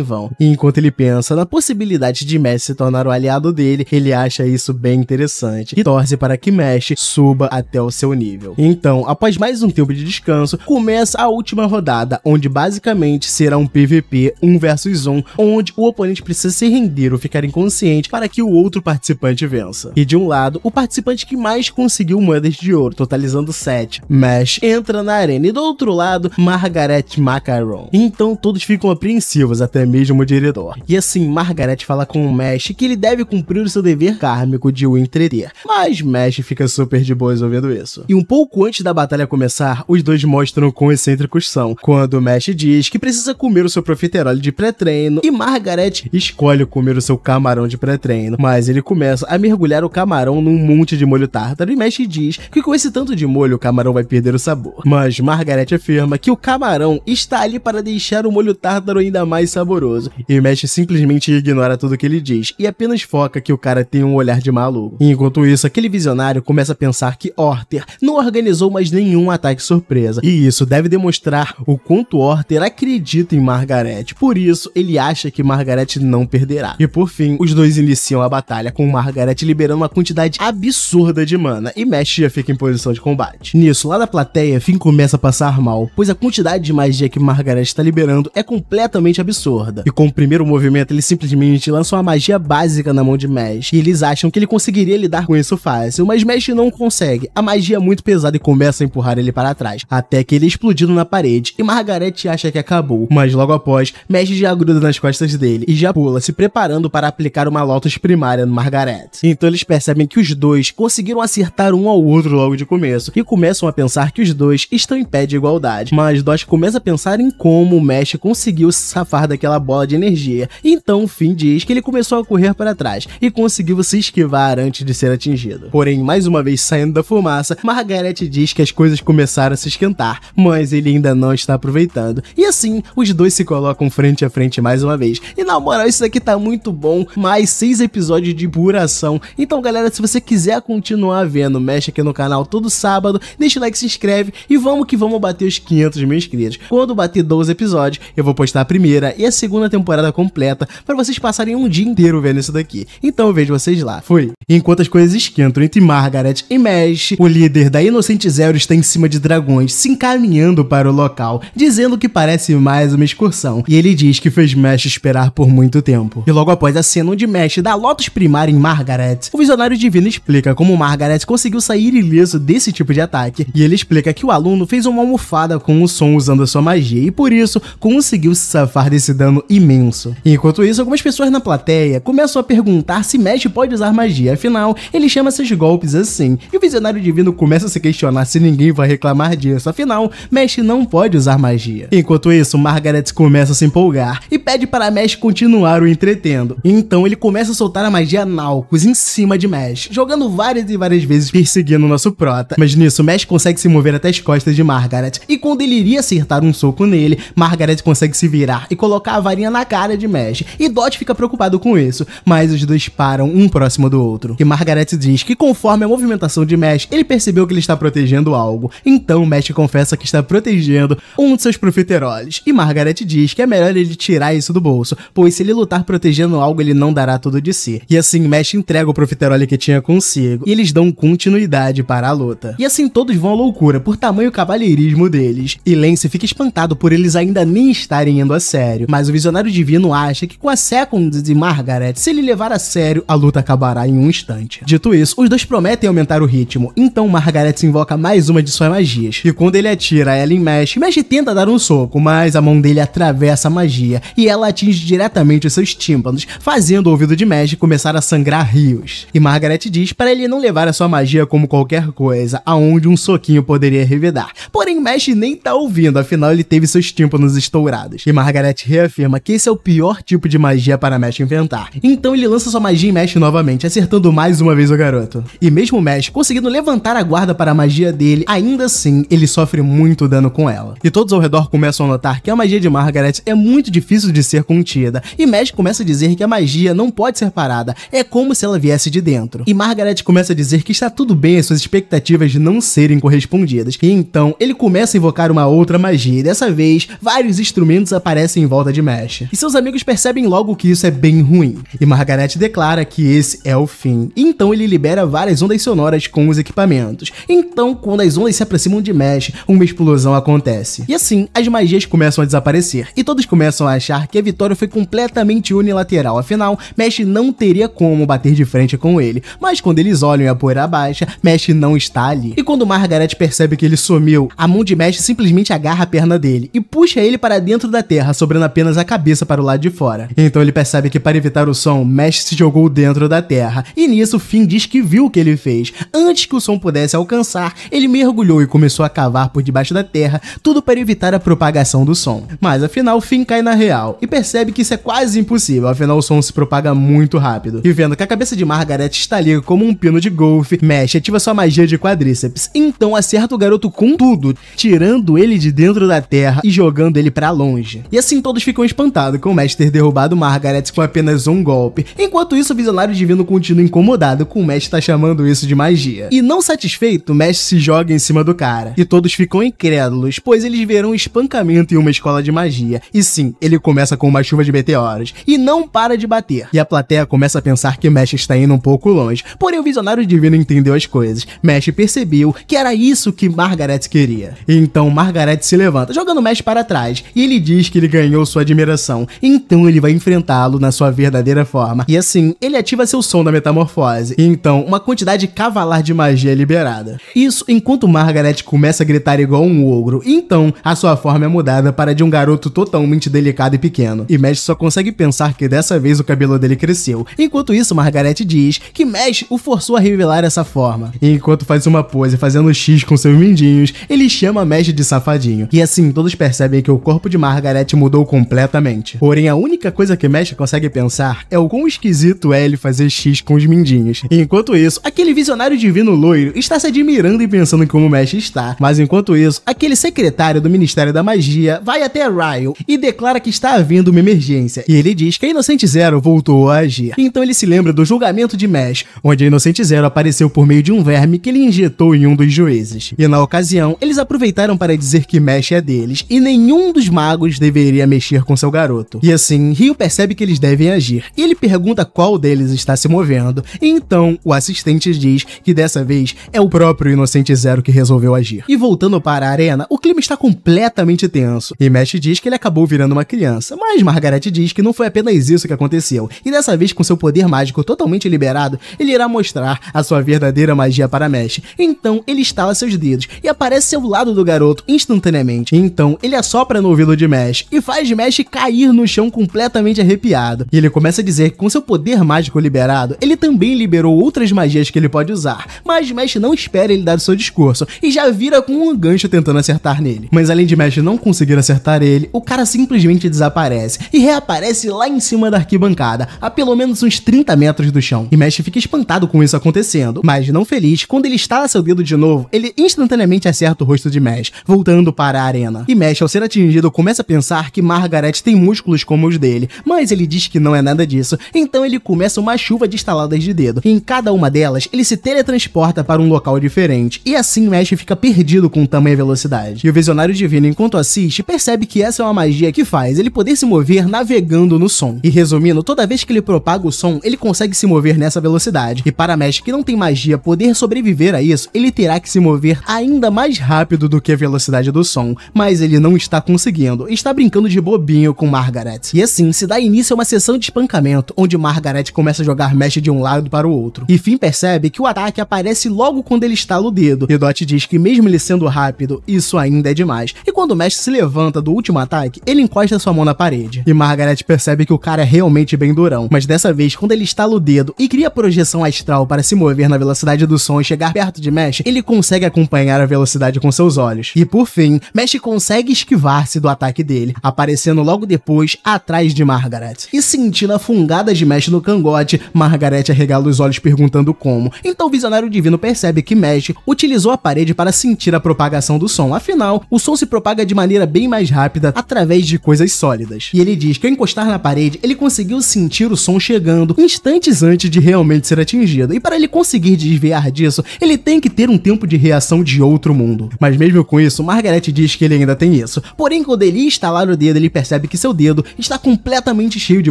vão. E enquanto ele pensa na possibilidade de Mesh se tornar o aliado dele, ele acha isso bem interessante e torce para que Mesh suba até o seu nível. Então, após mais um tempo de descanso, começa a última rodada, onde basicamente será um PVP 1 versus 1, onde o oponente precisa se render ou ficar inconsciente para que o outro participante vença. E de um lado, o participante que mais conseguiu moedas de ouro, totalizando 7, Mesh, entra na arena e do outro lado, Margaret Macaron. Então todos ficam apreensivos, até mesmo o diretor. E assim, Margaret fala com o Mesh que ele deve deve cumprir o seu dever kármico de o entreter. Mas Mesh fica super de boa resolvendo isso. E um pouco antes da batalha começar, os dois mostram quão excêntricos são, quando Mesh diz que precisa comer o seu profiterole de pré-treino e Margaret escolhe comer o seu camarão de pré-treino, mas ele começa a mergulhar o camarão num monte de molho tártaro e Mesh diz que com esse tanto de molho o camarão vai perder o sabor. Mas Margaret afirma que o camarão está ali para deixar o molho tártaro ainda mais saboroso e Mesh simplesmente ignora tudo que ele diz e apenas foca que o cara tem um olhar de maluco. Enquanto isso, aquele visionário começa a pensar que Orter não organizou mais nenhum ataque surpresa, e isso deve demonstrar o quanto Orter acredita em Margaret. Por isso, ele acha que Margaret não perderá. E por fim, os dois iniciam a batalha com Margaret liberando uma quantidade absurda de mana, e Mesh já fica em posição de combate. Nisso, lá da plateia, Finn começa a passar mal, pois a quantidade de magia que Margaret está liberando é completamente absurda. E com o primeiro movimento, ele simplesmente lança uma magia básica na mão de Mesh. E eles acham que ele conseguiria lidar com isso fácil, mas Mesh não consegue. A magia é muito pesada e começa a empurrar ele para trás, até que ele é explodido na parede e Margaret acha que acabou. Mas logo após, Mesh já gruda nas costas dele e já pula, se preparando para aplicar uma Lotus primária no Margaret. Então eles percebem que os dois conseguiram acertar um ao outro logo de começo e começam a pensar que os dois estão em pé de igualdade. Mas Dosh começa a pensar em como o Mesh conseguiu se safar daquela bola de energia. Então Finn diz que ele começou a correr para e conseguiu se esquivar antes de ser atingido. Porém, mais uma vez saindo da fumaça, Margaret diz que as coisas começaram a se esquentar, mas ele ainda não está aproveitando. E assim, os dois se colocam frente a frente mais uma vez. E na moral, isso aqui tá muito bom, mais seis episódios de pura ação. Então, galera, se você quiser continuar vendo, mexe aqui no canal todo sábado, deixa o like, se inscreve e vamos que vamos bater os 500 mil inscritos. Quando bater 12 episódios, eu vou postar a primeira e a segunda temporada completa para vocês passarem um dia inteiro vendo isso daqui. Então eu vejo vocês lá. Fui. Enquanto as coisas esquentam entre Margaret e Mesh, o líder da Inocente Zero está em cima de dragões, se encaminhando para o local, dizendo que parece mais uma excursão. E ele diz que fez Mesh esperar por muito tempo. E logo após a cena onde Mesh dá Lotus primários em Margaret, o Visionário Divino explica como Margaret conseguiu sair ileso desse tipo de ataque. E ele explica que o aluno fez uma almofada com o som usando a sua magia e por isso conseguiu se safar desse dano imenso. Enquanto isso, algumas pessoas na plateia começam a perguntar se Mesh pode usar magia, afinal, ele chama seus golpes assim. E o visionário divino começa a se questionar se ninguém vai reclamar disso, afinal, Mesh não pode usar magia. Enquanto isso, Margaret começa a se empolgar e pede para Mesh continuar o entretendo. Então ele começa a soltar a magia Naucus em cima de Mesh, jogando várias e várias vezes perseguindo o nosso prota. Mas nisso, Mesh consegue se mover até as costas de Margaret, e quando ele iria acertar um soco nele, Margaret consegue se virar e colocar a varinha na cara de Mesh, e Dot fica preocupado com isso, mas mais os dois param um próximo do outro. E Margaret diz que conforme a movimentação de Mesh, ele percebeu que ele está protegendo algo. Então Mesh confessa que está protegendo um de seus profiteroles. E Margaret diz que é melhor ele tirar isso do bolso, pois se ele lutar protegendo algo, ele não dará tudo de si. E assim Mesh entrega o profiterole que tinha consigo, e eles dão continuidade para a luta. E assim todos vão à loucura por tamanho cavalheirismo deles. E Lance fica espantado por eles ainda nem estarem indo a sério, mas o visionário divino acha que com a Second de Margaret, se ele levar a sério, a luta acabará em um instante. Dito isso, os dois prometem aumentar o ritmo, então Margaret invoca mais uma de suas magias. E quando ele atira, em mexe, mexe tenta dar um soco, mas a mão dele atravessa a magia e ela atinge diretamente os seus tímpanos, fazendo o ouvido de Mesh começar a sangrar rios. E Margaret diz para ele não levar a sua magia como qualquer coisa, aonde um soquinho poderia revidar. Porém, Mesh nem tá ouvindo, afinal ele teve seus tímpanos estourados. E Margaret reafirma que esse é o pior tipo de magia para Mesh inventar. Então ele lança sua magia e mexe novamente, acertando mais uma vez o garoto. E mesmo Mesh conseguindo levantar a guarda para a magia dele, ainda assim ele sofre muito dano com ela. E todos ao redor começam a notar que a magia de Margaret é muito difícil de ser contida, e Mesh começa a dizer que a magia não pode ser parada, é como se ela viesse de dentro. E Margaret começa a dizer que está tudo bem as suas expectativas de não serem correspondidas, e então ele começa a invocar uma outra magia, e dessa vez vários instrumentos aparecem em volta de Mesh. E seus amigos percebem logo que isso é bem ruim, e Margaret Sakanet declara que esse é o fim. Então ele libera várias ondas sonoras com os equipamentos. Então, quando as ondas se aproximam de Mesh, uma explosão acontece. E assim, as magias começam a desaparecer, e todos começam a achar que a vitória foi completamente unilateral, afinal, Mesh não teria como bater de frente com ele. Mas quando eles olham e a poeira baixa, Mesh não está ali. E quando Margaret percebe que ele sumiu, a mão de Mesh simplesmente agarra a perna dele e puxa ele para dentro da terra, sobrando apenas a cabeça para o lado de fora. Então ele percebe que para evitar o som, Mesh se jogou dentro da Terra, e nisso Finn diz que viu o que ele fez. Antes que o som pudesse alcançar, ele mergulhou e começou a cavar por debaixo da Terra, tudo para evitar a propagação do som. Mas afinal, Finn cai na real, e percebe que isso é quase impossível, afinal o som se propaga muito rápido. E vendo que a cabeça de Margaret está ali como um pino de golfe, Mesh ativa sua magia de quadríceps, então acerta o garoto com tudo, tirando ele de dentro da Terra e jogando ele para longe. E assim todos ficam espantados com o Mestre ter derrubado Margaret com apenas um golpe, Enquanto isso, o visionário divino continua incomodado com o mestre tá chamando isso de magia. E não satisfeito, o mestre se joga em cima do cara. E todos ficam incrédulos, pois eles verão um espancamento em uma escola de magia. E sim, ele começa com uma chuva de meteoros e não para de bater. E a plateia começa a pensar que Mesh está indo um pouco longe. Porém, o visionário divino entendeu as coisas. Mesh percebeu que era isso que Margaret queria. Então Margaret se levanta, jogando Mesh para trás, e ele diz que ele ganhou sua admiração. Então ele vai enfrentá-lo na sua verdadeira forma forma. E assim, ele ativa seu som da metamorfose, e então uma quantidade cavalar de magia é liberada. Isso enquanto Margaret começa a gritar igual um ogro, e então a sua forma é mudada para de um garoto totalmente delicado e pequeno. E Mesh só consegue pensar que dessa vez o cabelo dele cresceu. Enquanto isso, Margaret diz que Mesh o forçou a revelar essa forma. E enquanto faz uma pose fazendo X com seus mindinhos, ele chama Mesh de safadinho. E assim, todos percebem que o corpo de Margaret mudou completamente. Porém, a única coisa que Mesh consegue pensar é o quão esquisito é ele fazer X com os mindinhos. enquanto isso, aquele visionário divino loiro está se admirando e pensando em como o mestre está. Mas enquanto isso, aquele secretário do Ministério da Magia vai até Ryle e declara que está havendo uma emergência. E ele diz que a Inocente Zero voltou a agir. Então ele se lembra do julgamento de Mesh, onde a Inocente Zero apareceu por meio de um verme que ele injetou em um dos juízes. E na ocasião, eles aproveitaram para dizer que Mesh é deles e nenhum dos magos deveria mexer com seu garoto. E assim, Rio percebe que eles devem agir. E ele percebe pergunta qual deles está se movendo. Então, o assistente diz que dessa vez é o próprio Inocente Zero que resolveu agir. E voltando para a arena, o clima está completamente tenso. E Mesh diz que ele acabou virando uma criança, mas Margaret diz que não foi apenas isso que aconteceu. E dessa vez, com seu poder mágico totalmente liberado, ele irá mostrar a sua verdadeira magia para Mesh. Então, ele estala seus dedos e aparece ao lado do garoto instantaneamente. Então, ele assopra no ouvido de Mesh e faz Mesh cair no chão completamente arrepiado. E ele começa a dizer com seu poder mágico liberado, ele também liberou outras magias que ele pode usar, mas Mesh não espera ele dar o seu discurso e já vira com um gancho tentando acertar nele. Mas além de Mesh não conseguir acertar ele, o cara simplesmente desaparece e reaparece lá em cima da arquibancada, a pelo menos uns 30 metros do chão. E Mesh fica espantado com isso acontecendo, mas não feliz, quando ele estala seu dedo de novo, ele instantaneamente acerta o rosto de Mesh, voltando para a arena. E Mesh, ao ser atingido, começa a pensar que Margaret tem músculos como os dele, mas ele diz que não é nada disso então ele começa uma chuva de estaladas de dedo. E em cada uma delas, ele se teletransporta para um local diferente, e assim Mesh fica perdido com tamanha velocidade. E o Visionário Divino, enquanto assiste, percebe que essa é uma magia que faz ele poder se mover navegando no som. E resumindo, toda vez que ele propaga o som, ele consegue se mover nessa velocidade. E para Mesh, que não tem magia, poder sobreviver a isso, ele terá que se mover ainda mais rápido do que a velocidade do som. Mas ele não está conseguindo, está brincando de bobinho com Margaret. E assim, se dá início a uma sessão de espancamento, onde Margaret começa a jogar Mesh de um lado para o outro. E Finn percebe que o ataque aparece logo quando ele estala o dedo, e Dot diz que mesmo ele sendo rápido, isso ainda é demais. E quando o se levanta do último ataque, ele encosta sua mão na parede. E Margaret percebe que o cara é realmente bem durão, mas dessa vez, quando ele estala o dedo e cria projeção astral para se mover na velocidade do som e chegar perto de Mesh, ele consegue acompanhar a velocidade com seus olhos. E por fim, Mesh consegue esquivar-se do ataque dele, aparecendo logo depois atrás de Margaret. E sentindo a fungada de Mesh no cangote, Margarete arregala os olhos perguntando como. Então o visionário divino percebe que Mesh utilizou a parede para sentir a propagação do som, afinal, o som se propaga de maneira bem mais rápida através de coisas sólidas. E ele diz que ao encostar na parede, ele conseguiu sentir o som chegando instantes antes de realmente ser atingido, e para ele conseguir desviar disso, ele tem que ter um tempo de reação de outro mundo. Mas mesmo com isso, Margaret diz que ele ainda tem isso. Porém, quando ele instalar o dedo, ele percebe que seu dedo está completamente cheio de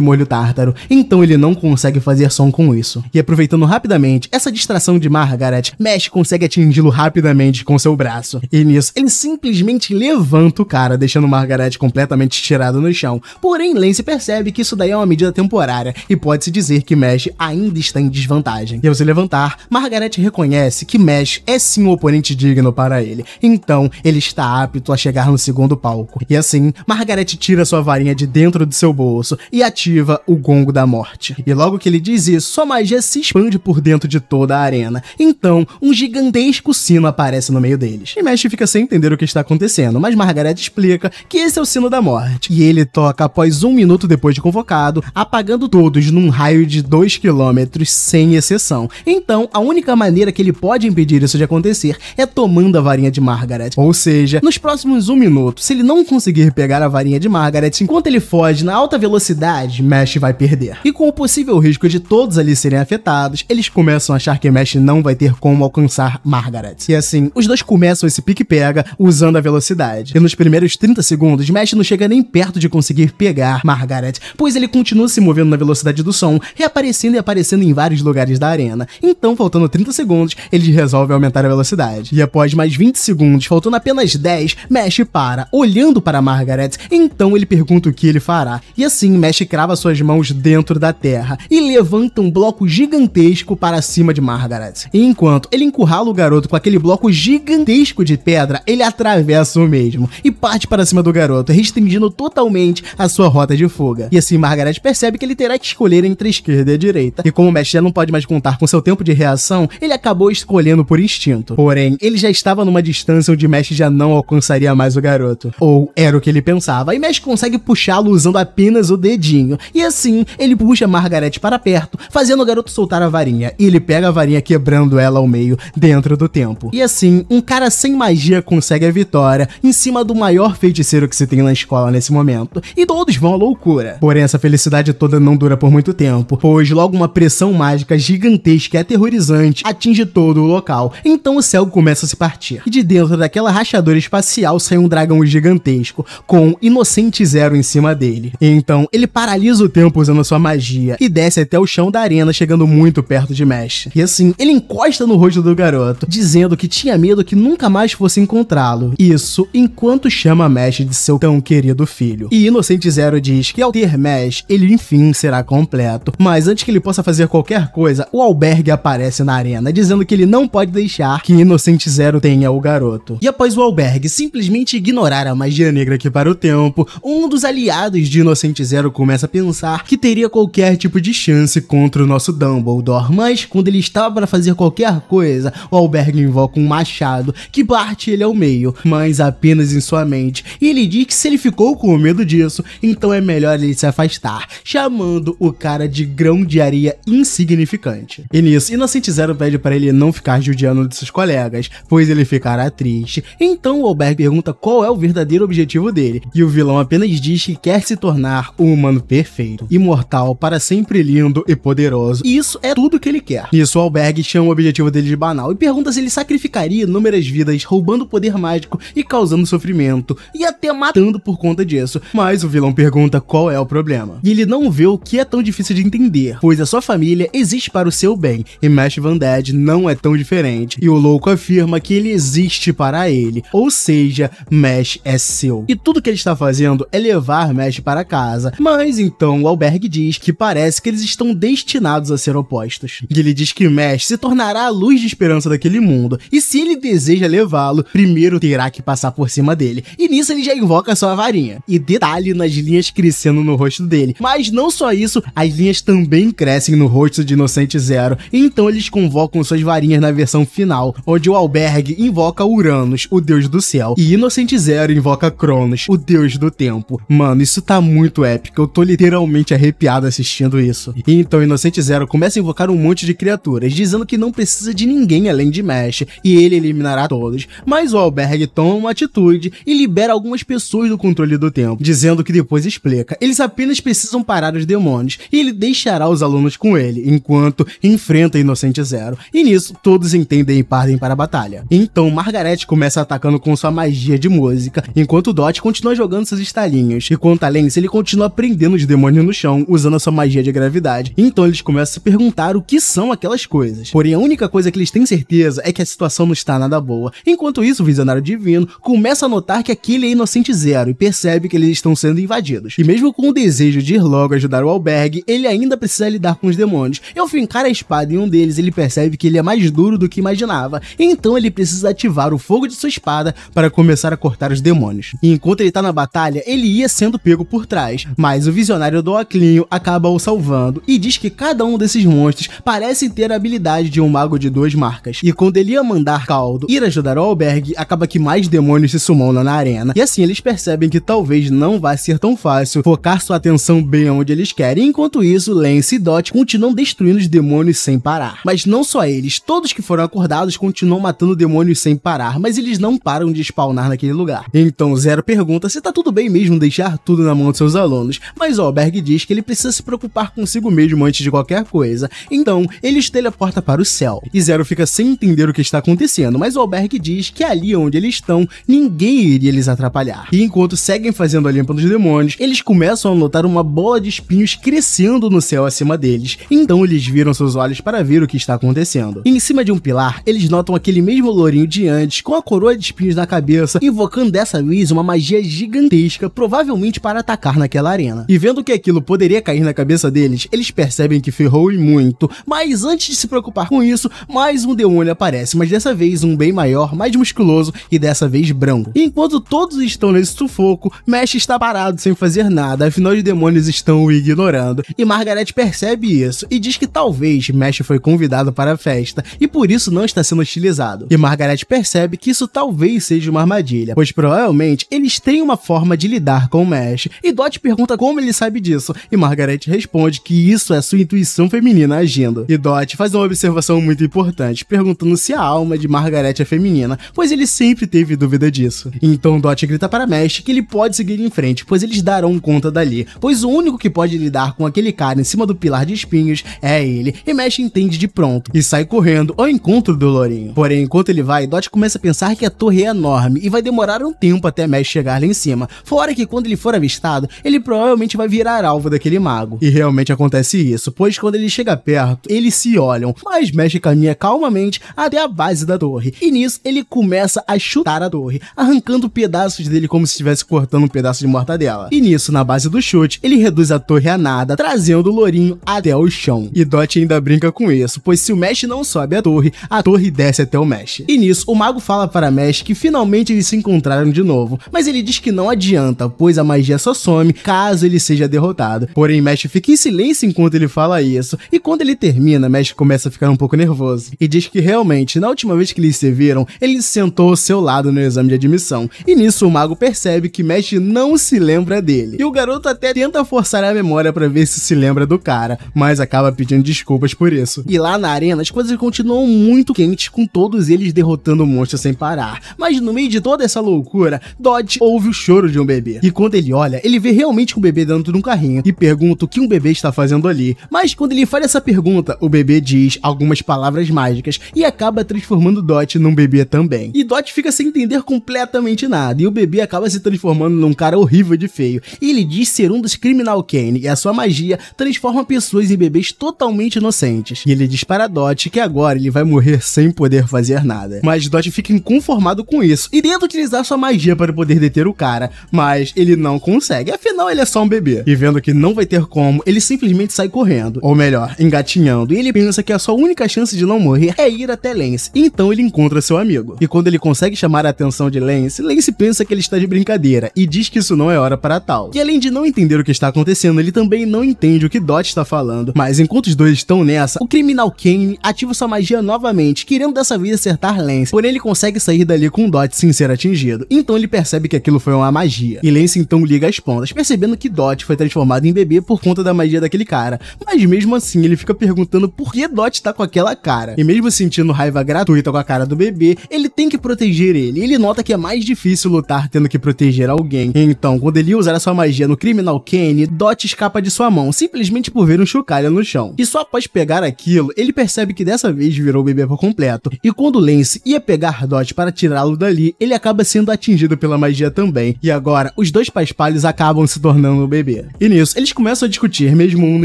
molho tártaro. Então, então ele não consegue fazer som com isso. E aproveitando rapidamente essa distração de Margaret, Mesh consegue atingi-lo rapidamente com seu braço. E nisso, ele simplesmente levanta o cara, deixando Margaret completamente tirado no chão. Porém, Lance percebe que isso daí é uma medida temporária e pode-se dizer que Mesh ainda está em desvantagem. E ao se levantar, Margaret reconhece que Mesh é sim um oponente digno para ele. Então, ele está apto a chegar no segundo palco. E assim, Margaret tira sua varinha de dentro do seu bolso e ativa o gongo da morte morte. E logo que ele diz isso, sua magia se expande por dentro de toda a arena. Então, um gigantesco sino aparece no meio deles. E Mesh fica sem entender o que está acontecendo, mas Margaret explica que esse é o sino da morte. E ele toca após um minuto depois de convocado, apagando todos num raio de 2 km, sem exceção. Então, a única maneira que ele pode impedir isso de acontecer é tomando a varinha de Margaret. Ou seja, nos próximos um minuto, se ele não conseguir pegar a varinha de Margaret enquanto ele foge na alta velocidade, Mesh vai perder. E com o possível risco de todos ali serem afetados, eles começam a achar que Mesh não vai ter como alcançar Margaret. E assim, os dois começam esse pique-pega usando a velocidade. E nos primeiros 30 segundos, Mesh não chega nem perto de conseguir pegar Margaret, pois ele continua se movendo na velocidade do som, reaparecendo e aparecendo em vários lugares da arena. Então, faltando 30 segundos, eles resolvem aumentar a velocidade. E após mais 20 segundos, faltando apenas 10, Mesh para, olhando para Margaret, então ele pergunta o que ele fará. E assim, Mesh crava suas mãos dentro da terra e levanta um bloco gigantesco para cima de Margaret. E enquanto ele encurrala o garoto com aquele bloco gigantesco de pedra, ele atravessa o mesmo e parte para cima do garoto, restringindo totalmente a sua rota de fuga. E assim Margaret percebe que ele terá que escolher entre esquerda e direita. E como o mestre já não pode mais contar com seu tempo de reação, ele acabou escolhendo por instinto. Porém, ele já estava numa distância onde Mesh já não alcançaria mais o garoto. Ou era o que ele pensava, e Mesh consegue puxá-lo usando apenas o dedinho. E assim, ele Tipo, puxa Margaret para perto, fazendo o garoto soltar a varinha, e ele pega a varinha quebrando ela ao meio dentro do tempo. E assim, um cara sem magia consegue a vitória em cima do maior feiticeiro que se tem na escola nesse momento, e todos vão à loucura. Porém, essa felicidade toda não dura por muito tempo, pois logo uma pressão mágica gigantesca e aterrorizante atinge todo o local, então o céu começa a se partir. E de dentro daquela rachadura espacial sai um dragão gigantesco, com Inocente Zero em cima dele. então, ele paralisa o tempo usando sua sua magia e desce até o chão da arena, chegando muito perto de Mesh. E assim, ele encosta no rosto do garoto, dizendo que tinha medo que nunca mais fosse encontrá-lo. Isso enquanto chama Mesh de seu tão querido filho. E Inocente Zero diz que ao ter Mesh, ele enfim será completo. Mas antes que ele possa fazer qualquer coisa, o albergue aparece na arena, dizendo que ele não pode deixar que Inocente Zero tenha o garoto. E após o albergue simplesmente ignorar a magia negra que para o tempo, um dos aliados de Inocente Zero começa a pensar que teria qualquer tipo de chance contra o nosso Dumbledore, mas quando ele estava para fazer qualquer coisa, o albergue invoca um machado que parte ele ao meio, mas apenas em sua mente, e ele diz que se ele ficou com medo disso, então é melhor ele se afastar, chamando o cara de grão de areia insignificante. E nisso, Inocente Zero pede para ele não ficar judiando de seus colegas, pois ele ficará triste. Então o Alberg pergunta qual é o verdadeiro objetivo dele, e o vilão apenas diz que quer se tornar o humano perfeito, imortal para sempre lindo e poderoso. E isso é tudo que ele quer. Nisso, Alberg chama o objetivo dele de banal e pergunta se ele sacrificaria inúmeras vidas roubando poder mágico e causando sofrimento, e até matando por conta disso. Mas o vilão pergunta qual é o problema. E ele não vê o que é tão difícil de entender, pois a sua família existe para o seu bem, e Mesh Van Dead não é tão diferente. E o louco afirma que ele existe para ele, ou seja, Mesh é seu. E tudo que ele está fazendo é levar Mesh para casa. Mas então o Alberg diz que parece que eles estão destinados a ser opostos. Ele diz que Mesh se tornará a luz de esperança daquele mundo, e se ele deseja levá-lo, primeiro terá que passar por cima dele. E nisso ele já invoca sua varinha. E detalhe nas linhas crescendo no rosto dele. Mas não só isso, as linhas também crescem no rosto de Inocente Zero. Então eles convocam suas varinhas na versão final, onde o albergue invoca Uranus, o deus do céu, e Inocente Zero invoca Cronos, o deus do tempo. Mano, isso tá muito épico. Eu tô literalmente arrepiado assistindo isso. E então Inocente Zero começa a invocar um monte de criaturas, dizendo que não precisa de ninguém além de Mesh, e ele eliminará todos. Mas o albergue toma uma atitude e libera algumas pessoas do controle do tempo, dizendo que depois explica. Eles apenas precisam parar os demônios, e ele deixará os alunos com ele, enquanto enfrenta Inocente Zero. E nisso, todos entendem e partem para a batalha. Então Margaret começa atacando com sua magia de música, enquanto Dot continua jogando seus estalinhos, e quanto a Lance, ele continua prendendo os demônios no chão, usando usando a sua magia de gravidade. Então eles começam a se perguntar o que são aquelas coisas. Porém, a única coisa que eles têm certeza é que a situação não está nada boa. Enquanto isso, o visionário divino começa a notar que aquele é inocente zero e percebe que eles estão sendo invadidos. E mesmo com o desejo de ir logo ajudar o albergue, ele ainda precisa lidar com os demônios. Ao fincar a espada em um deles, ele percebe que ele é mais duro do que imaginava. Então ele precisa ativar o fogo de sua espada para começar a cortar os demônios. E enquanto ele está na batalha, ele ia sendo pego por trás, mas o visionário do Oclinho acaba o salvando e diz que cada um desses monstros parece ter a habilidade de um mago de duas marcas. E quando ele ia mandar Caldo ir ajudar o albergue, acaba que mais demônios se sumonam na arena. E assim eles percebem que talvez não vai ser tão fácil focar sua atenção bem onde eles querem. Enquanto isso, Lance e Dot continuam destruindo os demônios sem parar. Mas não só eles, todos que foram acordados continuam matando demônios sem parar, mas eles não param de spawnar naquele lugar. Então Zero pergunta se tá tudo bem mesmo deixar tudo na mão de seus alunos, mas o albergue diz que ele precisa precisa se preocupar consigo mesmo antes de qualquer coisa. Então, eles teleporta para o céu. E Zero fica sem entender o que está acontecendo, mas o albergue diz que ali onde eles estão, ninguém iria lhes atrapalhar. E enquanto seguem fazendo a limpa dos demônios, eles começam a notar uma bola de espinhos crescendo no céu acima deles. Então eles viram seus olhos para ver o que está acontecendo. E em cima de um pilar, eles notam aquele mesmo lourinho de antes, com a coroa de espinhos na cabeça, invocando dessa vez uma magia gigantesca, provavelmente para atacar naquela arena. E vendo que aquilo poderia cair cair na cabeça deles. Eles percebem que ferrou e muito, mas antes de se preocupar com isso, mais um demônio aparece, mas dessa vez um bem maior, mais musculoso e dessa vez branco. E enquanto todos estão nesse sufoco, Mesh está parado sem fazer nada, afinal os demônios estão o ignorando. E Margaret percebe isso e diz que talvez Mesh foi convidado para a festa e por isso não está sendo utilizado. E Margaret percebe que isso talvez seja uma armadilha, pois provavelmente eles têm uma forma de lidar com Mesh. E Dot pergunta como ele sabe disso, e Margaret Margaret responde que isso é sua intuição feminina agindo. E Dot faz uma observação muito importante, perguntando se a alma de Margaret é feminina, pois ele sempre teve dúvida disso. Então Dot grita para Mesh que ele pode seguir em frente, pois eles darão conta dali, pois o único que pode lidar com aquele cara em cima do pilar de espinhos é ele, e Mesh entende de pronto, e sai correndo ao encontro do Lourinho. Porém, enquanto ele vai, Dot começa a pensar que a torre é enorme e vai demorar um tempo até Mesh chegar lá em cima, fora que quando ele for avistado, ele provavelmente vai virar alvo daquele mapa. E realmente acontece isso, pois quando ele chega perto, eles se olham, mas Mesh caminha calmamente até a base da torre. E nisso, ele começa a chutar a torre, arrancando pedaços dele como se estivesse cortando um pedaço de mortadela. E nisso, na base do chute, ele reduz a torre a nada, trazendo o lourinho até o chão. E Dot ainda brinca com isso, pois se o Mesh não sobe a torre, a torre desce até o Mesh. E nisso, o mago fala para Mesh que finalmente eles se encontraram de novo, mas ele diz que não adianta, pois a magia só some caso ele seja derrotado. Porém, Mash fica em silêncio enquanto ele fala isso. E quando ele termina, Mash começa a ficar um pouco nervoso e diz que realmente, na última vez que eles se viram, ele sentou ao seu lado no exame de admissão. E nisso o mago percebe que Mash não se lembra dele. E o garoto até tenta forçar a memória para ver se se lembra do cara, mas acaba pedindo desculpas por isso. E lá na arena, as coisas continuam muito quentes com todos eles derrotando o monstro sem parar. Mas no meio de toda essa loucura, Dodge ouve o choro de um bebê. E quando ele olha, ele vê realmente um bebê dentro de um carrinho e pergunta pergunta o que um bebê está fazendo ali. Mas quando ele faz essa pergunta, o bebê diz algumas palavras mágicas e acaba transformando Dot num bebê também. E Dot fica sem entender completamente nada, e o bebê acaba se transformando num cara horrível de feio. E ele diz ser um dos Criminal Kane, e a sua magia transforma pessoas em bebês totalmente inocentes. E ele diz para Dot que agora ele vai morrer sem poder fazer nada. Mas Dot fica inconformado com isso e tenta utilizar sua magia para poder deter o cara, mas ele não consegue, afinal ele é só um bebê. E vendo que não vai ter como, ele simplesmente sai correndo, ou melhor, engatinhando, e ele pensa que a sua única chance de não morrer é ir até Lance. Então ele encontra seu amigo. E quando ele consegue chamar a atenção de Lance, Lance pensa que ele está de brincadeira e diz que isso não é hora para tal. E além de não entender o que está acontecendo, ele também não entende o que Dot está falando. Mas enquanto os dois estão nessa, o criminal Kane ativa sua magia novamente, querendo dessa vez acertar Lance. Porém, ele consegue sair dali com Dot sem ser atingido. Então ele percebe que aquilo foi uma magia. E Lance então liga as pontas, percebendo que Dot foi transformado em bebê por conta da magia daquele cara. Mas mesmo assim, ele fica perguntando por que Dot tá com aquela cara. E mesmo sentindo raiva gratuita com a cara do bebê, ele tem que proteger ele. Ele nota que é mais difícil lutar tendo que proteger alguém. Então, quando ele usar a sua magia no Criminal Kane, Dot escapa de sua mão, simplesmente por ver um chocalho no chão. E só após pegar aquilo, ele percebe que dessa vez virou o bebê por completo. E quando Lance ia pegar Dot para tirá-lo dali, ele acaba sendo atingido pela magia também. E agora, os dois pais palhos acabam se tornando o bebê. E nisso, eles começam começam a discutir, mesmo um não